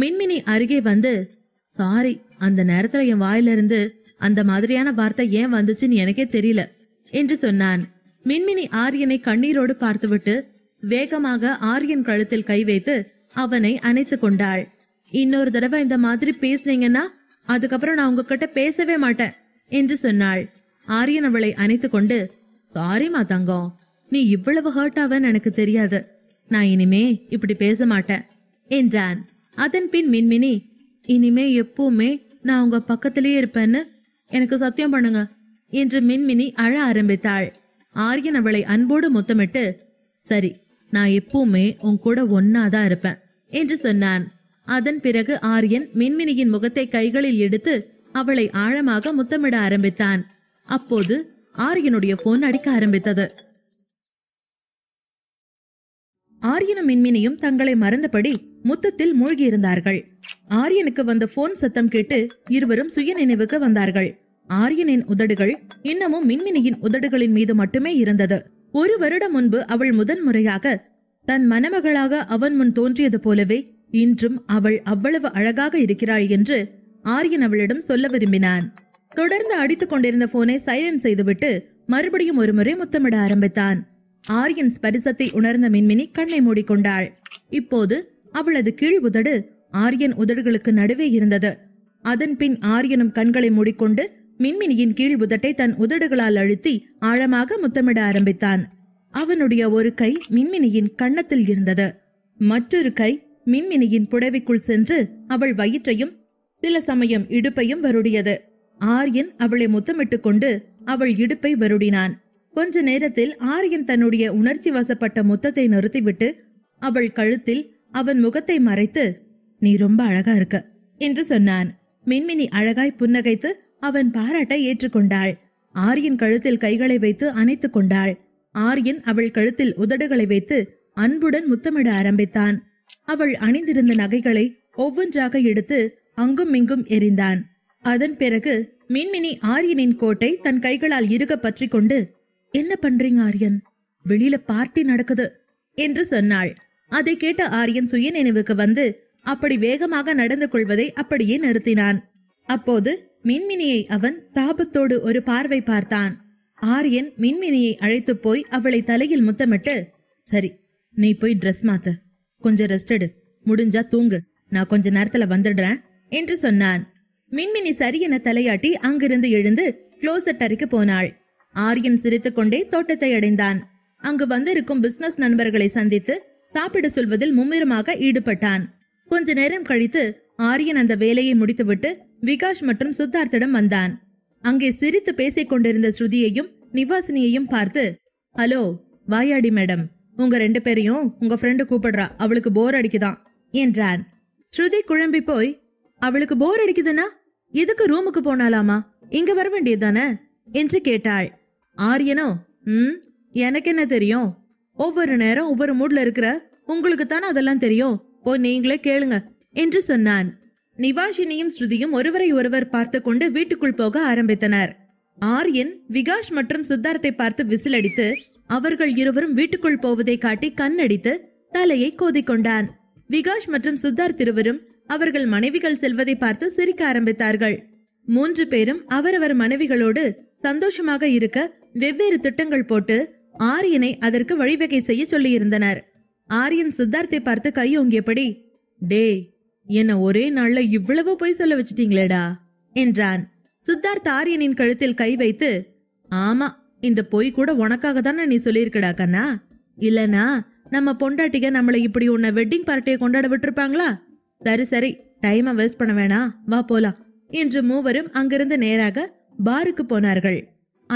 மின்மினி அருகே வந்து சாரி அந்த நேரத்துல என் வாயிலிருந்து அந்த மாதிரியான வார்த்தை ஏன் வந்துச்சுன்னு எனக்கே தெரியல என்று சொன்னான் மின்மினி ஆரியனை கண்ணீரோடு பார்த்துவிட்டு வேகமாக ஆரியன் கழுத்தில் கை வைத்து அவனை அணைத்து கொண்டாள் இன்னொரு தடவை இந்த மாதிரி பேசினீங்கன்னா அதுக்கப்புறம் நான் உங்ககிட்ட பேசவே மாட்டேன் என்று சொன்னாள் ஆரியன் அவளை அணைத்து கொண்டு சாரிமா தங்கம் நீ இவ்வளவு ஹர்ட் ஆவன்னு எனக்கு தெரியாது நான் இனிமே இப்படி பேச மாட்டேன் என்றான் அதன் பின் மின்மினி இனிமே எப்பவுமே நான் உங்க பக்கத்திலேயே இருப்பேன்னு எனக்கு சத்தியம் பண்ணுங்க என்று மின்மினி அழ ஆரம்பித்தாள் ஆரியன் அவளை அன்போடு முத்தமிட்டு சரி நான் எப்பவுமே உன் கூட ஒன்னாதான் இருப்பேன் என்று சொன்னான் அதன் பிறகு ஆரியன் மின்மினியின் முகத்தை கைகளில் எடுத்து அவளை ஆழமாக முத்தமிட ஆரம்பித்தான் அப்போது ஆரியனுடைய போன் அடிக்க ஆரம்பித்தது ஆரியனும் மின்மினியும் தங்களை மறந்தபடி முத்தத்தில் மூழ்கியிருந்தார்கள் ஆரியனுக்கு வந்த போன் சத்தம் கேட்டு இருவரும் சுய நினைவுக்கு வந்தார்கள் ஆரியனின் உதடுகள் இன்னமும் மின்மினியின் உதடுகளின் மீது மட்டுமே இருந்தது ஒரு வருடம் முன்பு அவள் முதன்முறையாக தன் மணமகளாக அவன் முன் தோன்றியது போலவே இன்றும் அவள் அவ்வளவு அழகாக இருக்கிறாள் என்று ஆரியன் அவளிடம் சொல்ல விரும்பினான் தொடர்ந்து அடித்துக் கொண்டிருந்த போனை சைலன் செய்துவிட்டு மறுபடியும் ஒருமுறை முத்தமிட ஆரம்பித்தான் ஆரியன் ஸ்பரிசத்தை உணர்ந்த மின்மினி கண்ணை மூடிக்கொண்டாள் இப்போது அவளது கீழ் உதடு ஆரியன் உதடுகளுக்கு நடுவே இருந்தது அதன் பின் ஆரியனும் கண்களை மூடிக்கொண்டு மின்மினியின் கீழ் உதட்டை தன் உதடுகளால் அழுத்தி ஆழமாக முத்தமிட ஆரம்பித்தான் அவனுடைய ஒரு கை மின்மினியின் கன்னத்தில் இருந்தது மற்றொரு கை மின்மினியின் புடவைக்குள் சென்று அவள் வயிற்றையும் சில சமயம் இடுப்பையும் வருடியது ஆரியன் அவளை முத்தமிட்டுக் கொண்டு அவள் இடுப்பை வருடினான் கொஞ்ச நேரத்தில் ஆரியன் தன்னுடைய உணர்ச்சி வசப்பட்ட முத்தத்தை நிறுத்திவிட்டு அவள் கழுத்தில் அவன் முகத்தை மறைத்து நீ ரொம்ப அழகா இருக்க என்று சொன்னான் மின்மினி அழகாய் புன்னகைத்து அவன் பாராட்டை ஏற்றுக்கொண்டாள் ஆரியன் கழுத்தில் கைகளை வைத்து அணைத்துக் கொண்டாள் ஆரியன் அவள் கழுத்தில் உதடுகளை வைத்து அன்புடன் முத்தமிட ஆரம்பித்தான் அவள் அணிந்திருந்த நகைகளை ஒவ்வொன்றாக எடுத்து அங்கும் இங்கும் எரிந்தான் அதன் பிறகு மின்மினி ஆரியனின் கோட்டை தன் கைகளால் இருக பற்றி கொண்டு என்ன பண்றீங்க ஆரியன் வெளியில பார்ட்டி நடக்குது என்று சொன்னாள் அதை கேட்ட ஆரியன் சுய நினைவுக்கு வந்து அப்படி வேகமாக நடந்து கொள்வதை அப்படியே நிறுத்தினான் அப்போது மின்மினியை அவன் தாபத்தோடு ஒரு பார்வை பார்த்தான் ஆரியன் மின்மினியை அழைத்து போய் அவளை தலையில் முத்தமிட்டு சரி நீ போய் ட்ரெஸ் மாத்து கொஞ்சம் ரெஸ்ட் எடு முடிஞ்சா தூங்கு நான் கொஞ்ச நேரத்துல வந்துடுறேன் என்று சொன்னான் மின்மினி சரியென தலையாட்டி அங்கிருந்து எழுந்து க்ளோசட் அறைக்கு போனாள் ஆரியன் சிரித்துக்கொண்டே தோட்டத்தை அடைந்தான் அங்கு வந்திருக்கும் பிசினஸ் நண்பர்களை சந்தித்து சாப்பிட சொல்வதில் மும்மிரமாக ஈடுபட்டான் கொஞ்ச நேரம் கழித்து ஆரியன் அந்த வேலையை முடித்துவிட்டு விகாஷ் மற்றும் சித்தார்த்திடம் வந்தான் அங்கே சிரித்து பேசிக் கொண்டிருந்த ஸ்ருதியையும் நிவாசினியையும் பார்த்து ஹலோ வாயாடி மேடம் உங்க ரெண்டு பேரையும் உங்க ஃப்ரெண்டு கூப்பிடுறா அவளுக்கு போர் அடிக்குதான் என்றான் ஸ்ருதி குழம்பி போய் அவளுக்கு போர் அடிக்குதுன்னா எதுக்கு ரூமுக்கு போனாலாமா இங்க வர வேண்டியதுதானே என்று கேட்டாள் ஆரியனோ ம் எனக்கு என்ன தெரியும் ஒவ்வொரு நேரம் ஒவ்வொரு மூட்ல இருக்கிற உங்களுக்கு தானே அதெல்லாம் தெரியும் ஓ நீங்களே கேளுங்க என்று சொன்னான் நிவாஷினியும் ஸ்ருதியும் ஒருவரை ஒருவர் பார்த்து கொண்டு வீட்டுக்குள் போக ஆரம்பித்தனர் ஆரியன் விகாஷ் மற்றும் சித்தார்த்தை பார்த்து விசிலடித்து அவர்கள் இருவரும் வீட்டுக்குள் போவதை காட்டி கண்ணடித்து தலையை கோதிக்கொண்டான் விகாஷ் மற்றும் சித்தார்த் இருவரும் அவர்கள் மனைவிகள் செல்வதை பார்த்து சிரிக்க ஆரம்பித்தார்கள் மூன்று பேரும் அவரவர் மனைவிகளோடு சந்தோஷமாக இருக்க வெவ்வேறு திட்டங்கள் போட்டு ஆரியனை அதற்கு வழிவகை செய்ய சொல்லியிருந்தனர் ஆரியன் சித்தார்த்தை பார்த்து கையோங்கியபடி டே என்ன ஒரே நாள்ல இவ்வளவு போய் சொல்ல வச்சிட்டீங்களேடா என்றான் சித்தார்த் ஆரியனின் கழுத்தில் கை வைத்து ஆமா இந்த பொய் கூட உனக்காக தானே நீ சொல்லியிருக்கடா கண்ணா இல்லனா நம்ம பொண்டாட்டிக நம்மள இப்படி உன்ன வெட்டிங் பார்ட்டியை கொண்டாட விட்டுருப்பாங்களா சரி சரி டைமை வேஸ்ட் பண்ண வேணாம் வா போலாம் என்று மூவரும் அங்கிருந்து நேராக பாருக்கு போனார்கள்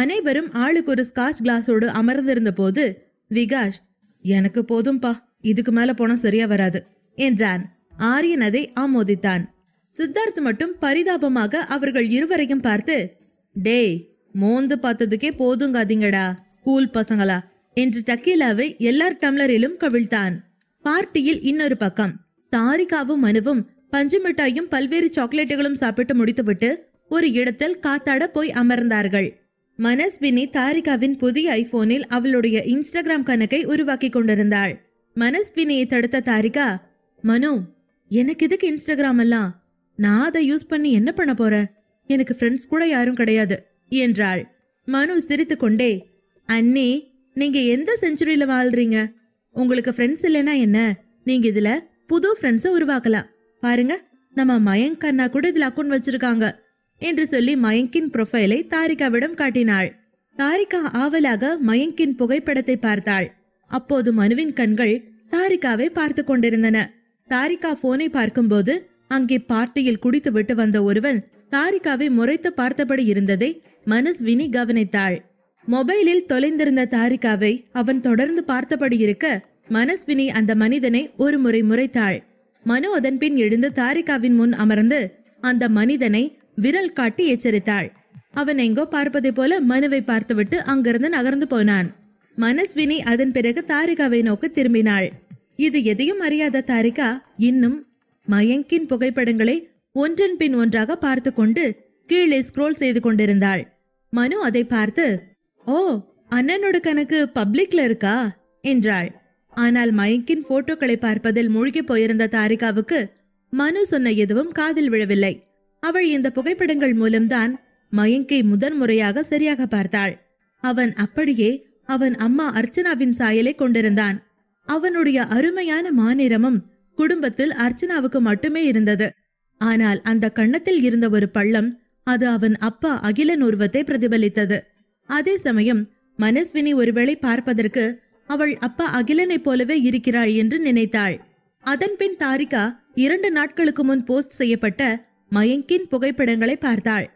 அனைவரும் ஆளுக்கு ஒரு ஸ்காட்ச் கிளாஸோடு அமர்ந்திருந்த போது விகாஷ் எனக்கு போதும்பா இதுக்கு மேல போனா சரியா வராது என்றான் ஆரியன் அதை ஆமோதித்தான் சித்தார்த் மட்டும் பரிதாபமாக அவர்கள் இருவரையும் பார்த்து டேய் மோந்து பார்த்ததுக்கே போதுங்காதீங்கடா ஸ்கூல் பசங்களா என்று டக்கீலாவை எல்லார் டம்ளரிலும் கவிழ்த்தான் பார்ட்டியில் இன்னொரு பக்கம் தாரிகாவும் மனுவும் பஞ்சுமிட்டாயும் பல்வேறு சாக்லேட்டுகளும் சாப்பிட்டு முடித்துவிட்டு ஒரு இடத்தில் காத்தாட போய் அமர்ந்தார்கள் மனஸ்வினி தாரிகாவின் புதிய ஐபோனில் அவளுடைய இன்ஸ்டாகிராம் கணக்கை உருவாக்கி கொண்டிருந்தாள் மனஸ்வினியை தடுத்த தாரிகா மனு எனக்கு எதுக்கு இன்ஸ்டாகிராம் எல்லாம் நான் அதை யூஸ் பண்ணி என்ன பண்ண போறேன் எனக்கு ஃப்ரெண்ட்ஸ் கூட யாரும் கிடையாது என்றாள் மனு சிரித்து கொண்டே அண்ணே நீங்க எந்த செஞ்சுரியில வாழ்றீங்க உங்களுக்கு ஃப்ரெண்ட்ஸ் இல்லைனா என்ன நீங்க இதுல புது ஃப்ரெண்ட்ஸ உருவாக்கலாம் பாருங்க நம்ம மயங்க் அண்ணா கூட இதுல அக்கௌண்ட் வச்சிருக்காங்க என்று சொல்லி மயங்கின் ப்ரொஃபைலை தாரிகாவிடம் காட்டினாள் தாரிகா ஆவலாக மயங்கின் புகைப்படத்தை பார்த்தாள் அப்போது மனுவின் கண்கள் தாரிகாவை பார்த்து கொண்டிருந்தன தாரிகா போனை பார்க்கும்போது அங்கே பார்ட்டியில் குடித்துவிட்டு வந்த ஒருவன் தாரிகாவை முறைத்து பார்த்தபடி இருந்ததை மனஸ்வினி கவனித்தாள் மொபைலில் தொலைந்திருந்த தாரிகாவை அவன் தொடர்ந்து பார்த்தபடி இருக்க மனஸ்வினி அந்த மனிதனை ஒரு முறை முறைத்தாள் மனு அதன் பின் எழுந்து தாரிகாவின் முன் அமர்ந்து அந்த மனிதனை விரல் காட்டி எச்சரித்தாள் அவன் எங்கோ பார்ப்பதை போல மனுவை பார்த்துவிட்டு அங்கிருந்து நகர்ந்து போனான் மனஸ்வினி அதன் பிறகு தாரிகாவை நோக்கி திரும்பினாள் இது எதையும் அறியாத தாரிகா இன்னும் மயங்கின் புகைப்படங்களை ஒன்றன் பின் ஒன்றாக பார்த்து கொண்டு கீழே ஸ்க்ரோல் செய்து கொண்டிருந்தாள் மனு அதை பார்த்து ஓ அண்ணனோட கணக்கு பப்ளிக்ல இருக்கா என்றாள் ஆனால் மயங்கின் போட்டோக்களை பார்ப்பதில் மூழ்கி போயிருந்த தாரிகாவுக்கு மனு சொன்ன எதுவும் காதில் விழவில்லை அவள் இந்த புகைப்படங்கள் மூலம்தான் மயங்கை முதன் முறையாக சரியாக பார்த்தாள் அவன் அப்படியே அவன் அம்மா அர்ச்சனாவின் சாயலை கொண்டிருந்தான் அவனுடைய அருமையான மாநிறமும் குடும்பத்தில் அர்ச்சனாவுக்கு மட்டுமே இருந்தது ஆனால் அந்த கண்ணத்தில் இருந்த ஒரு பள்ளம் அது அவன் அப்பா அகிலன் உருவத்தை பிரதிபலித்தது அதே சமயம் மனஸ்வினி ஒருவேளை பார்ப்பதற்கு அவள் அப்பா அகிலனைப் போலவே இருக்கிறாள் என்று நினைத்தாள் அதன்பின் தாரிகா இரண்டு நாட்களுக்கு முன் போஸ்ட் செய்யப்பட்ட மயங்கின் புகைப்படங்களை பார்த்தாள்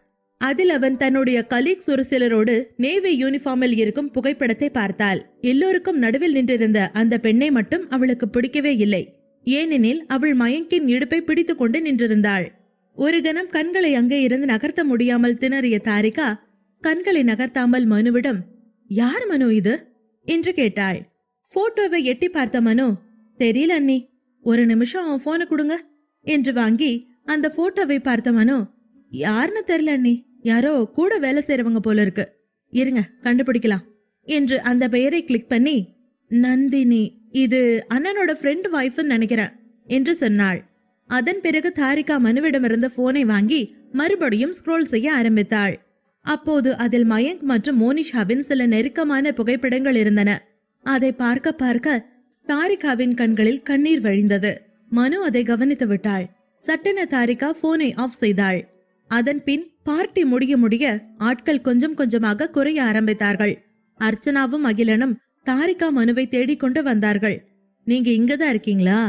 அதில் அவன் தன்னுடைய கலீக்ஸ் ஒரு சிலரோடு நேவி யூனிஃபார்மில் இருக்கும் புகைப்படத்தை பார்த்தாள் எல்லோருக்கும் நடுவில் நின்றிருந்த அந்த பெண்ணை மட்டும் அவளுக்கு பிடிக்கவே இல்லை ஏனெனில் அவள் மயங்கின் இடுப்பை கொண்டு நின்றிருந்தாள் ஒரு கணம் கண்களை அங்கே இருந்து நகர்த்த முடியாமல் திணறிய தாரிகா கண்களை நகர்த்தாமல் மனுவிடம் யார் மனு இது என்று கேட்டாள் போட்டோவை எட்டி பார்த்த மனு தெரியல அண்ணி ஒரு நிமிஷம் போனை கொடுங்க என்று வாங்கி அந்த போட்டோவை பார்த்த மனு யாருன்னு தெரியல அண்ணி யாரோ கூட வேலை செய்றவங்க போல இருக்கு இருங்க கண்டுபிடிக்கலாம் என்று அந்த பெயரை கிளிக் பண்ணி நந்தினி இது அண்ணனோட ஃப்ரெண்ட் ஒய்ஃப்னு நினைக்கிறேன் என்று சொன்னாள் அதன் பிறகு தாரிகா மனுவிடமிருந்து போனை வாங்கி மறுபடியும் ஸ்க்ரோல் செய்ய ஆரம்பித்தாள் அப்போது அதில் மயங்க் மற்றும் மோனிஷாவின் சில நெருக்கமான புகைப்படங்கள் இருந்தன அதை பார்க்க பார்க்க தாரிகாவின் கண்களில் கண்ணீர் வழிந்தது மனு அதை கவனித்து விட்டாள் சட்டென தாரிகா போனை ஆஃப் செய்தாள் அதன்பின் பார்ட்டி முடிய முடிய ஆட்கள் கொஞ்சம் கொஞ்சமாக குறைய ஆரம்பித்தார்கள் அர்ச்சனாவும் அகிலனும் தாரிகா மனுவை தேடிக்கொண்டு வந்தார்கள் நீங்க இங்கதான் இருக்கீங்களா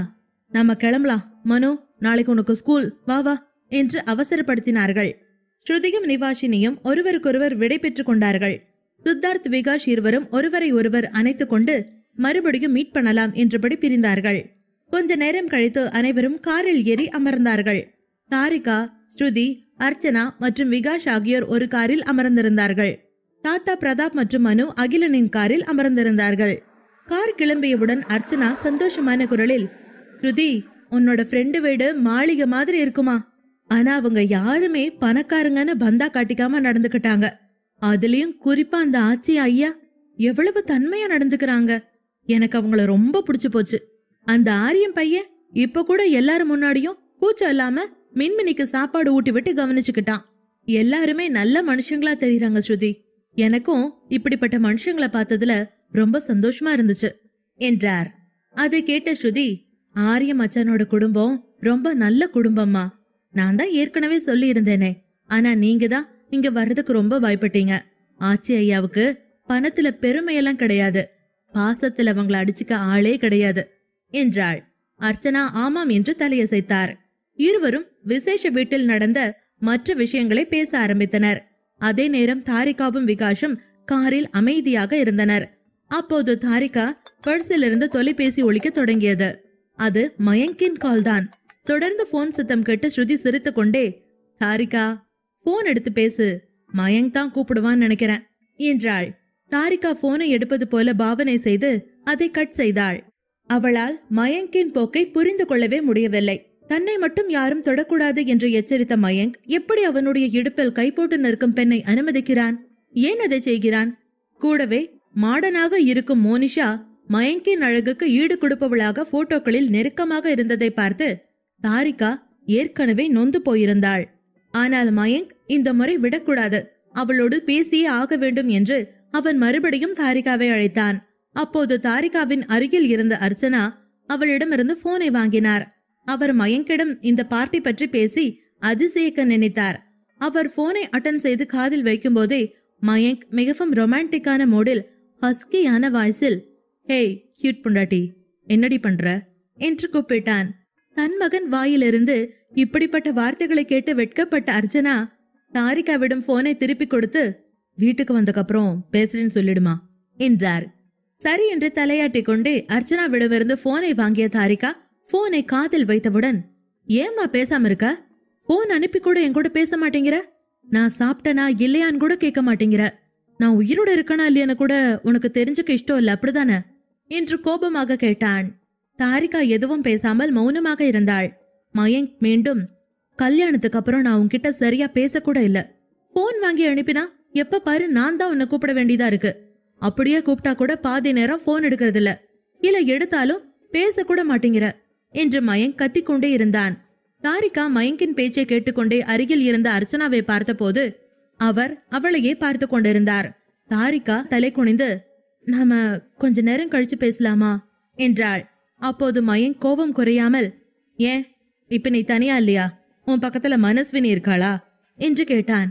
நம்ம கிளம்பலாம் மனு நாளைக்கு உனக்கு ஸ்கூல் வா வா என்று அவசரப்படுத்தினார்கள் ஸ்ருதியும் நிவாஷினியும் ஒருவருக்கொருவர் விடை பெற்றுக் கொண்டார்கள் சித்தார்த் விகாஷ் இருவரும் ஒருவரை ஒருவர் அணைத்துக் கொண்டு மறுபடியும் மீட் பண்ணலாம் என்றபடி பிரிந்தார்கள் கொஞ்ச நேரம் கழித்து அனைவரும் காரில் ஏறி அமர்ந்தார்கள் தாரிகா ஸ்ருதி அர்ச்சனா மற்றும் விகாஷ் ஆகியோர் ஒரு காரில் அமர்ந்திருந்தார்கள் தாத்தா பிரதாப் மற்றும் மனு அகிலனின் காரில் அமர்ந்திருந்தார்கள் கார் கிளம்பியவுடன் அர்ச்சனா சந்தோஷமான குரலில் ஸ்ருதி உன்னோட ஃப்ரெண்டு வீடு மாளிகை மாதிரி இருக்குமா ஆனா அவங்க யாருமே பணக்காரங்கன்னு பந்தா காட்டிக்காம நடந்துகிட்டாங்க அதுலயும் குறிப்பா அந்த ஆச்சி ஐயா எவ்வளவு தன்மையா நடந்துக்கிறாங்க எனக்கு அவங்கள ரொம்ப பிடிச்சு போச்சு அந்த ஆரியம் பையன் இப்ப கூட எல்லாரும் முன்னாடியும் கூச்சம் இல்லாம மின்மினிக்கு சாப்பாடு ஊட்டி விட்டு கவனிச்சுக்கிட்டான் எல்லாருமே நல்ல மனுஷங்களா தெரியுறாங்க ஸ்ருதி எனக்கும் இப்படிப்பட்ட மனுஷங்களை பார்த்ததுல ரொம்ப சந்தோஷமா இருந்துச்சு என்றார் அதை கேட்ட ஸ்ருதி ஆரிய மச்சானோட குடும்பம் ரொம்ப நல்ல குடும்பம்மா நான் தான் ஏற்கனவே சொல்லி இருந்தேனே ஆனா நீங்க தான் இங்க வர்றதுக்கு ரொம்ப பயப்பட்டீங்க ஆச்சி ஐயாவுக்கு பணத்துல பெருமையெல்லாம் கிடையாது பாசத்துல அவங்கள அடிச்சுக்க ஆளே கிடையாது என்றாள் அர்ச்சனா ஆமாம் என்று தலையசைத்தார் இருவரும் விசேஷ வீட்டில் நடந்த மற்ற விஷயங்களை பேச ஆரம்பித்தனர் அதே நேரம் தாரிகாவும் விகாஷும் காரில் அமைதியாக இருந்தனர் அப்போது தாரிகா பர்சிலிருந்து தொலைபேசி ஒழிக்க தொடங்கியது அது மயங்கின் கால் தான் தொடர்ந்து போன் சத்தம் கேட்டு ஸ்ருதி சிரித்து கொண்டே தாரிகா போன் எடுத்து பேசு மயங்க் தான் கூப்பிடுவான்னு நினைக்கிறேன் என்றாள் தாரிகா போனை எடுப்பது போல பாவனை செய்து அதை கட் செய்தாள் அவளால் மயங்கின் போக்கை புரிந்து கொள்ளவே முடியவில்லை தன்னை மட்டும் யாரும் தொடக்கூடாது என்று எச்சரித்த மயங்க் எப்படி அவனுடைய இடுப்பில் கைப்போட்டு நிற்கும் பெண்ணை அனுமதிக்கிறான் ஏன் அதை செய்கிறான் கூடவே மாடனாக இருக்கும் மோனிஷா மயங்கின் அழகுக்கு ஈடு கொடுப்பவளாக போட்டோக்களில் நெருக்கமாக இருந்ததை பார்த்து தாரிகா ஏற்கனவே நொந்து போயிருந்தாள் ஆனால் மயங்க் இந்த முறை விடக்கூடாது அவளோடு பேசியே ஆக வேண்டும் என்று அவன் மறுபடியும் தாரிகாவை அழைத்தான் அப்போது தாரிகாவின் அருகில் இருந்த அர்ச்சனா அவளிடமிருந்து போனை வாங்கினார் அவர் மயங்கிடம் இந்த பார்ட்டி பற்றி பேசி அதிசயிக்க நினைத்தார் அவர் போனை அட்டன் செய்து காதில் வைக்கும் போதே மயங்க் மிகவும் ரொமான்டிக்கான மோடில் ஹஸ்கியான வாய்ஸில் ஹேய் கியூட் புண்டாட்டி என்னடி பண்ற என்று கூப்பிட்டான் தன் மகன் வாயிலிருந்து இப்படிப்பட்ட வார்த்தைகளை கேட்டு வெட்கப்பட்ட அர்ச்சனா தாரிகாவிடம் போனை திருப்பி கொடுத்து வீட்டுக்கு வந்தக்கப்புறம் பேசுறேன்னு சொல்லிடுமா என்றார் சரி என்று தலையாட்டி கொண்டே அர்ச்சனாவிடமிருந்து போனை வாங்கிய தாரிகா போனை காதில் வைத்தவுடன் ஏமா பேசாம இருக்க போன் அனுப்பி கூட என் கூட பேச மாட்டேங்கிற நான் சாப்பிட்டனா இல்லையான்னு கூட கேட்க மாட்டேங்கிற நான் உயிரோட இருக்கனா இல்லையான்னு கூட உனக்கு தெரிஞ்சுக்க இஷ்டம் இல்ல அப்படிதானே என்று கோபமாக கேட்டான் தாரிகா எதுவும் பேசாமல் மௌனமாக இருந்தாள் மயங்க் மீண்டும் கல்யாணத்துக்கு அப்புறம் நான் உன்கிட்ட சரியா பேசக்கூட இல்ல போன் வாங்கி அனுப்பினா எப்ப பாரு நான் தான் உன்னை கூப்பிட வேண்டியதா இருக்கு அப்படியே கூப்பிட்டா கூட பாதி நேரம் போன் எடுக்கறது இல்ல இல்ல எடுத்தாலும் பேசக்கூட மாட்டேங்கிற என்று மயங்க் கத்திக்கொண்டே இருந்தான் தாரிகா மயங்கின் பேச்சை கேட்டுக்கொண்டே அருகில் இருந்த அர்ச்சனாவை பார்த்தபோது அவர் அவளையே பார்த்து கொண்டிருந்தார் தாரிகா தலை குனிந்து நாம கொஞ்ச நேரம் கழிச்சு பேசலாமா என்றாள் அப்போது மயங்க் கோபம் குறையாமல் ஏன் இப்ப நீ தனியா இல்லையா உன் பக்கத்துல மனஸ்வினி இருக்காளா என்று கேட்டான்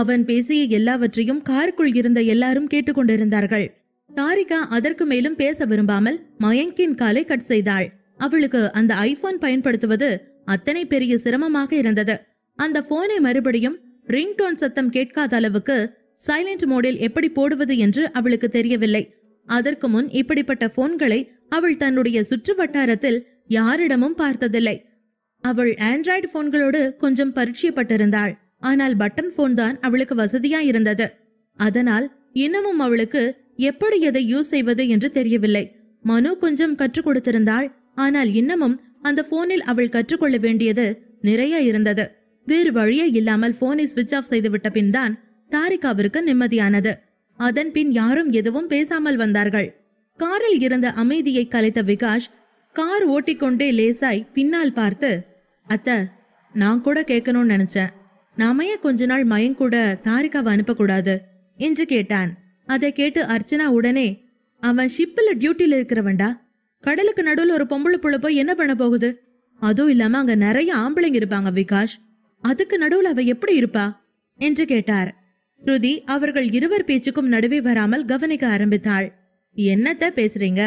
அவன் பேசிய எல்லாவற்றையும் காருக்குள் இருந்த எல்லாரும் கேட்டுக்கொண்டிருந்தார்கள் தாரிகா அதற்கு மேலும் பேச விரும்பாமல் மயங்கின் காலை கட் செய்தாள் அவளுக்கு அந்த ஐபோன் பயன்படுத்துவது அத்தனை பெரிய சிரமமாக இருந்தது அந்த போனை மறுபடியும் ரிங் டோன் சத்தம் கேட்காத அளவுக்கு சைலண்ட் மோடில் எப்படி போடுவது என்று அவளுக்கு தெரியவில்லை அதற்கு முன் இப்படிப்பட்ட போன்களை அவள் தன்னுடைய சுற்று வட்டாரத்தில் யாரிடமும் பார்த்ததில்லை அவள் ஆண்ட்ராய்டு போன்களோடு கொஞ்சம் பரிச்சயப்பட்டிருந்தாள் ஆனால் பட்டன் போன் தான் அவளுக்கு வசதியா இருந்தது அதனால் இன்னமும் அவளுக்கு எப்படி எதை யூஸ் செய்வது என்று தெரியவில்லை மனு கொஞ்சம் கற்றுக் கொடுத்திருந்தாள் ஆனால் இன்னமும் அந்த போனில் அவள் கற்றுக்கொள்ள வேண்டியது நிறைய இருந்தது வேறு வழியே இல்லாமல் போனை சுவிச் ஆஃப் செய்துவிட்ட பின் தான் தாரிகாவிற்கு நிம்மதியானது அதன் பின் யாரும் எதுவும் பேசாமல் வந்தார்கள் காரில் இருந்த அமைதியை கலைத்த விகாஷ் கார் ஓட்டிக்கொண்டே லேசாய் பின்னால் பார்த்து அத்த நான் கூட கேட்கணும்னு நினைச்சேன் நாமையே கொஞ்ச நாள் மயங்கூட தாரிகாவை அனுப்பக்கூடாது என்று கேட்டான் அதை கேட்டு அர்ச்சனா உடனே அவன் ஷிப்பில் டியூட்டியில் இருக்கிறவன்டா கடலுக்கு நடுவில் ஒரு பொம்பளை புள்ள போய் என்ன பண்ண போகுது அதுவும் இல்லாம அங்க நிறைய ஆம்பளைங்க இருப்பாங்க விகாஷ் அதுக்கு நடுவுல அவ எப்படி இருப்பா என்று கேட்டார் ஸ்ருதி அவர்கள் இருவர் பேச்சுக்கும் நடுவே வராமல் கவனிக்க ஆரம்பித்தாள் என்னத்த பேசுறீங்க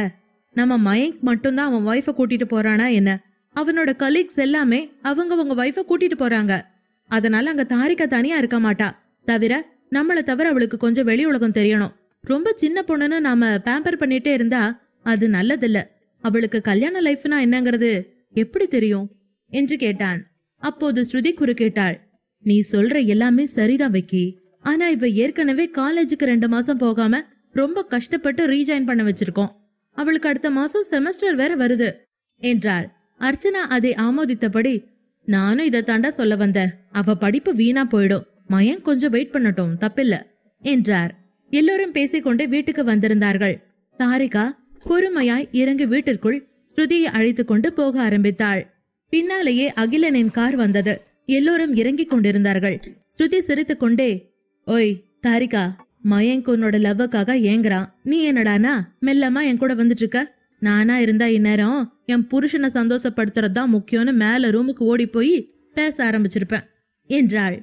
நம்ம மயங்க் மட்டும்தான் அவன் ஒய்ஃப கூட்டிட்டு போறானா என்ன அவனோட கலீக்ஸ் எல்லாமே அவங்க உங்க ஒய்ஃப கூட்டிட்டு போறாங்க அதனால அங்க தாரிக்கா தனியா இருக்க மாட்டா தவிர நம்மள தவிர அவளுக்கு கொஞ்சம் வெளி உலகம் தெரியணும் ரொம்ப சின்ன பொண்ணுன்னு நாம பேம்பர் பண்ணிட்டே இருந்தா அது நல்லதில்லை அவளுக்கு கல்யாண லைஃப்னா என்னங்கிறது எப்படி தெரியும் என்று கேட்டான் அப்போது ஸ்ருதி கேட்டாள் நீ சொல்ற எல்லாமே சரிதான் வைக்கி ஆனா இவ ஏற்கனவே காலேஜுக்கு ரெண்டு மாசம் போகாம ரொம்ப கஷ்டப்பட்டு ரீஜாயின் பண்ண வச்சிருக்கோம் அவளுக்கு அடுத்த மாசம் செமஸ்டர் வேற வருது என்றாள் அர்ச்சனா அதை ஆமோதித்தபடி நானும் இதை தாண்டா சொல்ல வந்தேன் அவ படிப்பு வீணா போயிடும் மயம் கொஞ்சம் வெயிட் பண்ணட்டும் தப்பில்ல என்றார் எல்லோரும் பேசிக்கொண்டே வீட்டுக்கு வந்திருந்தார்கள் தாரிகா பொறுமையாய் இறங்கி வீட்டிற்குள் ஸ்ருதியை அழைத்து கொண்டு போக ஆரம்பித்தாள் பின்னாலேயே அகிலனின் கார் வந்தது எல்லோரும் இறங்கிக் கொண்டிருந்தார்கள் ஸ்ருதி சிரித்து கொண்டே ஓய் தாரிகா மயங்க உன்னோட லவ்வுக்காக ஏங்குறான் நீ என்னடானா மெல்லமா என் கூட வந்துட்டு இருக்க நானா இருந்தா இந்நேரம் என் புருஷனை சந்தோஷப்படுத்துறது தான் முக்கியம்னு மேல ரூமுக்கு ஓடி போய் பேச ஆரம்பிச்சிருப்பேன் என்றாள்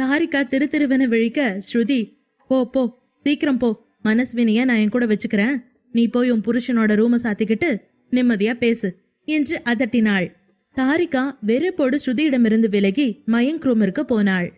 தாரிகா திரு திருவென விழிக்க ஸ்ருதி போ போ சீக்கிரம் போ மனஸ்வினிய நான் என் கூட வச்சுக்கிறேன் நீ போய் உன் புருஷனோட ரூம சாத்திக்கிட்டு நிம்மதியா பேசு என்று அதட்டினாள் தாரிகா வெறுப்போடு ஸ்ருதியிடமிருந்து விலகி மயங்க் ரூமிற்கு போனாள்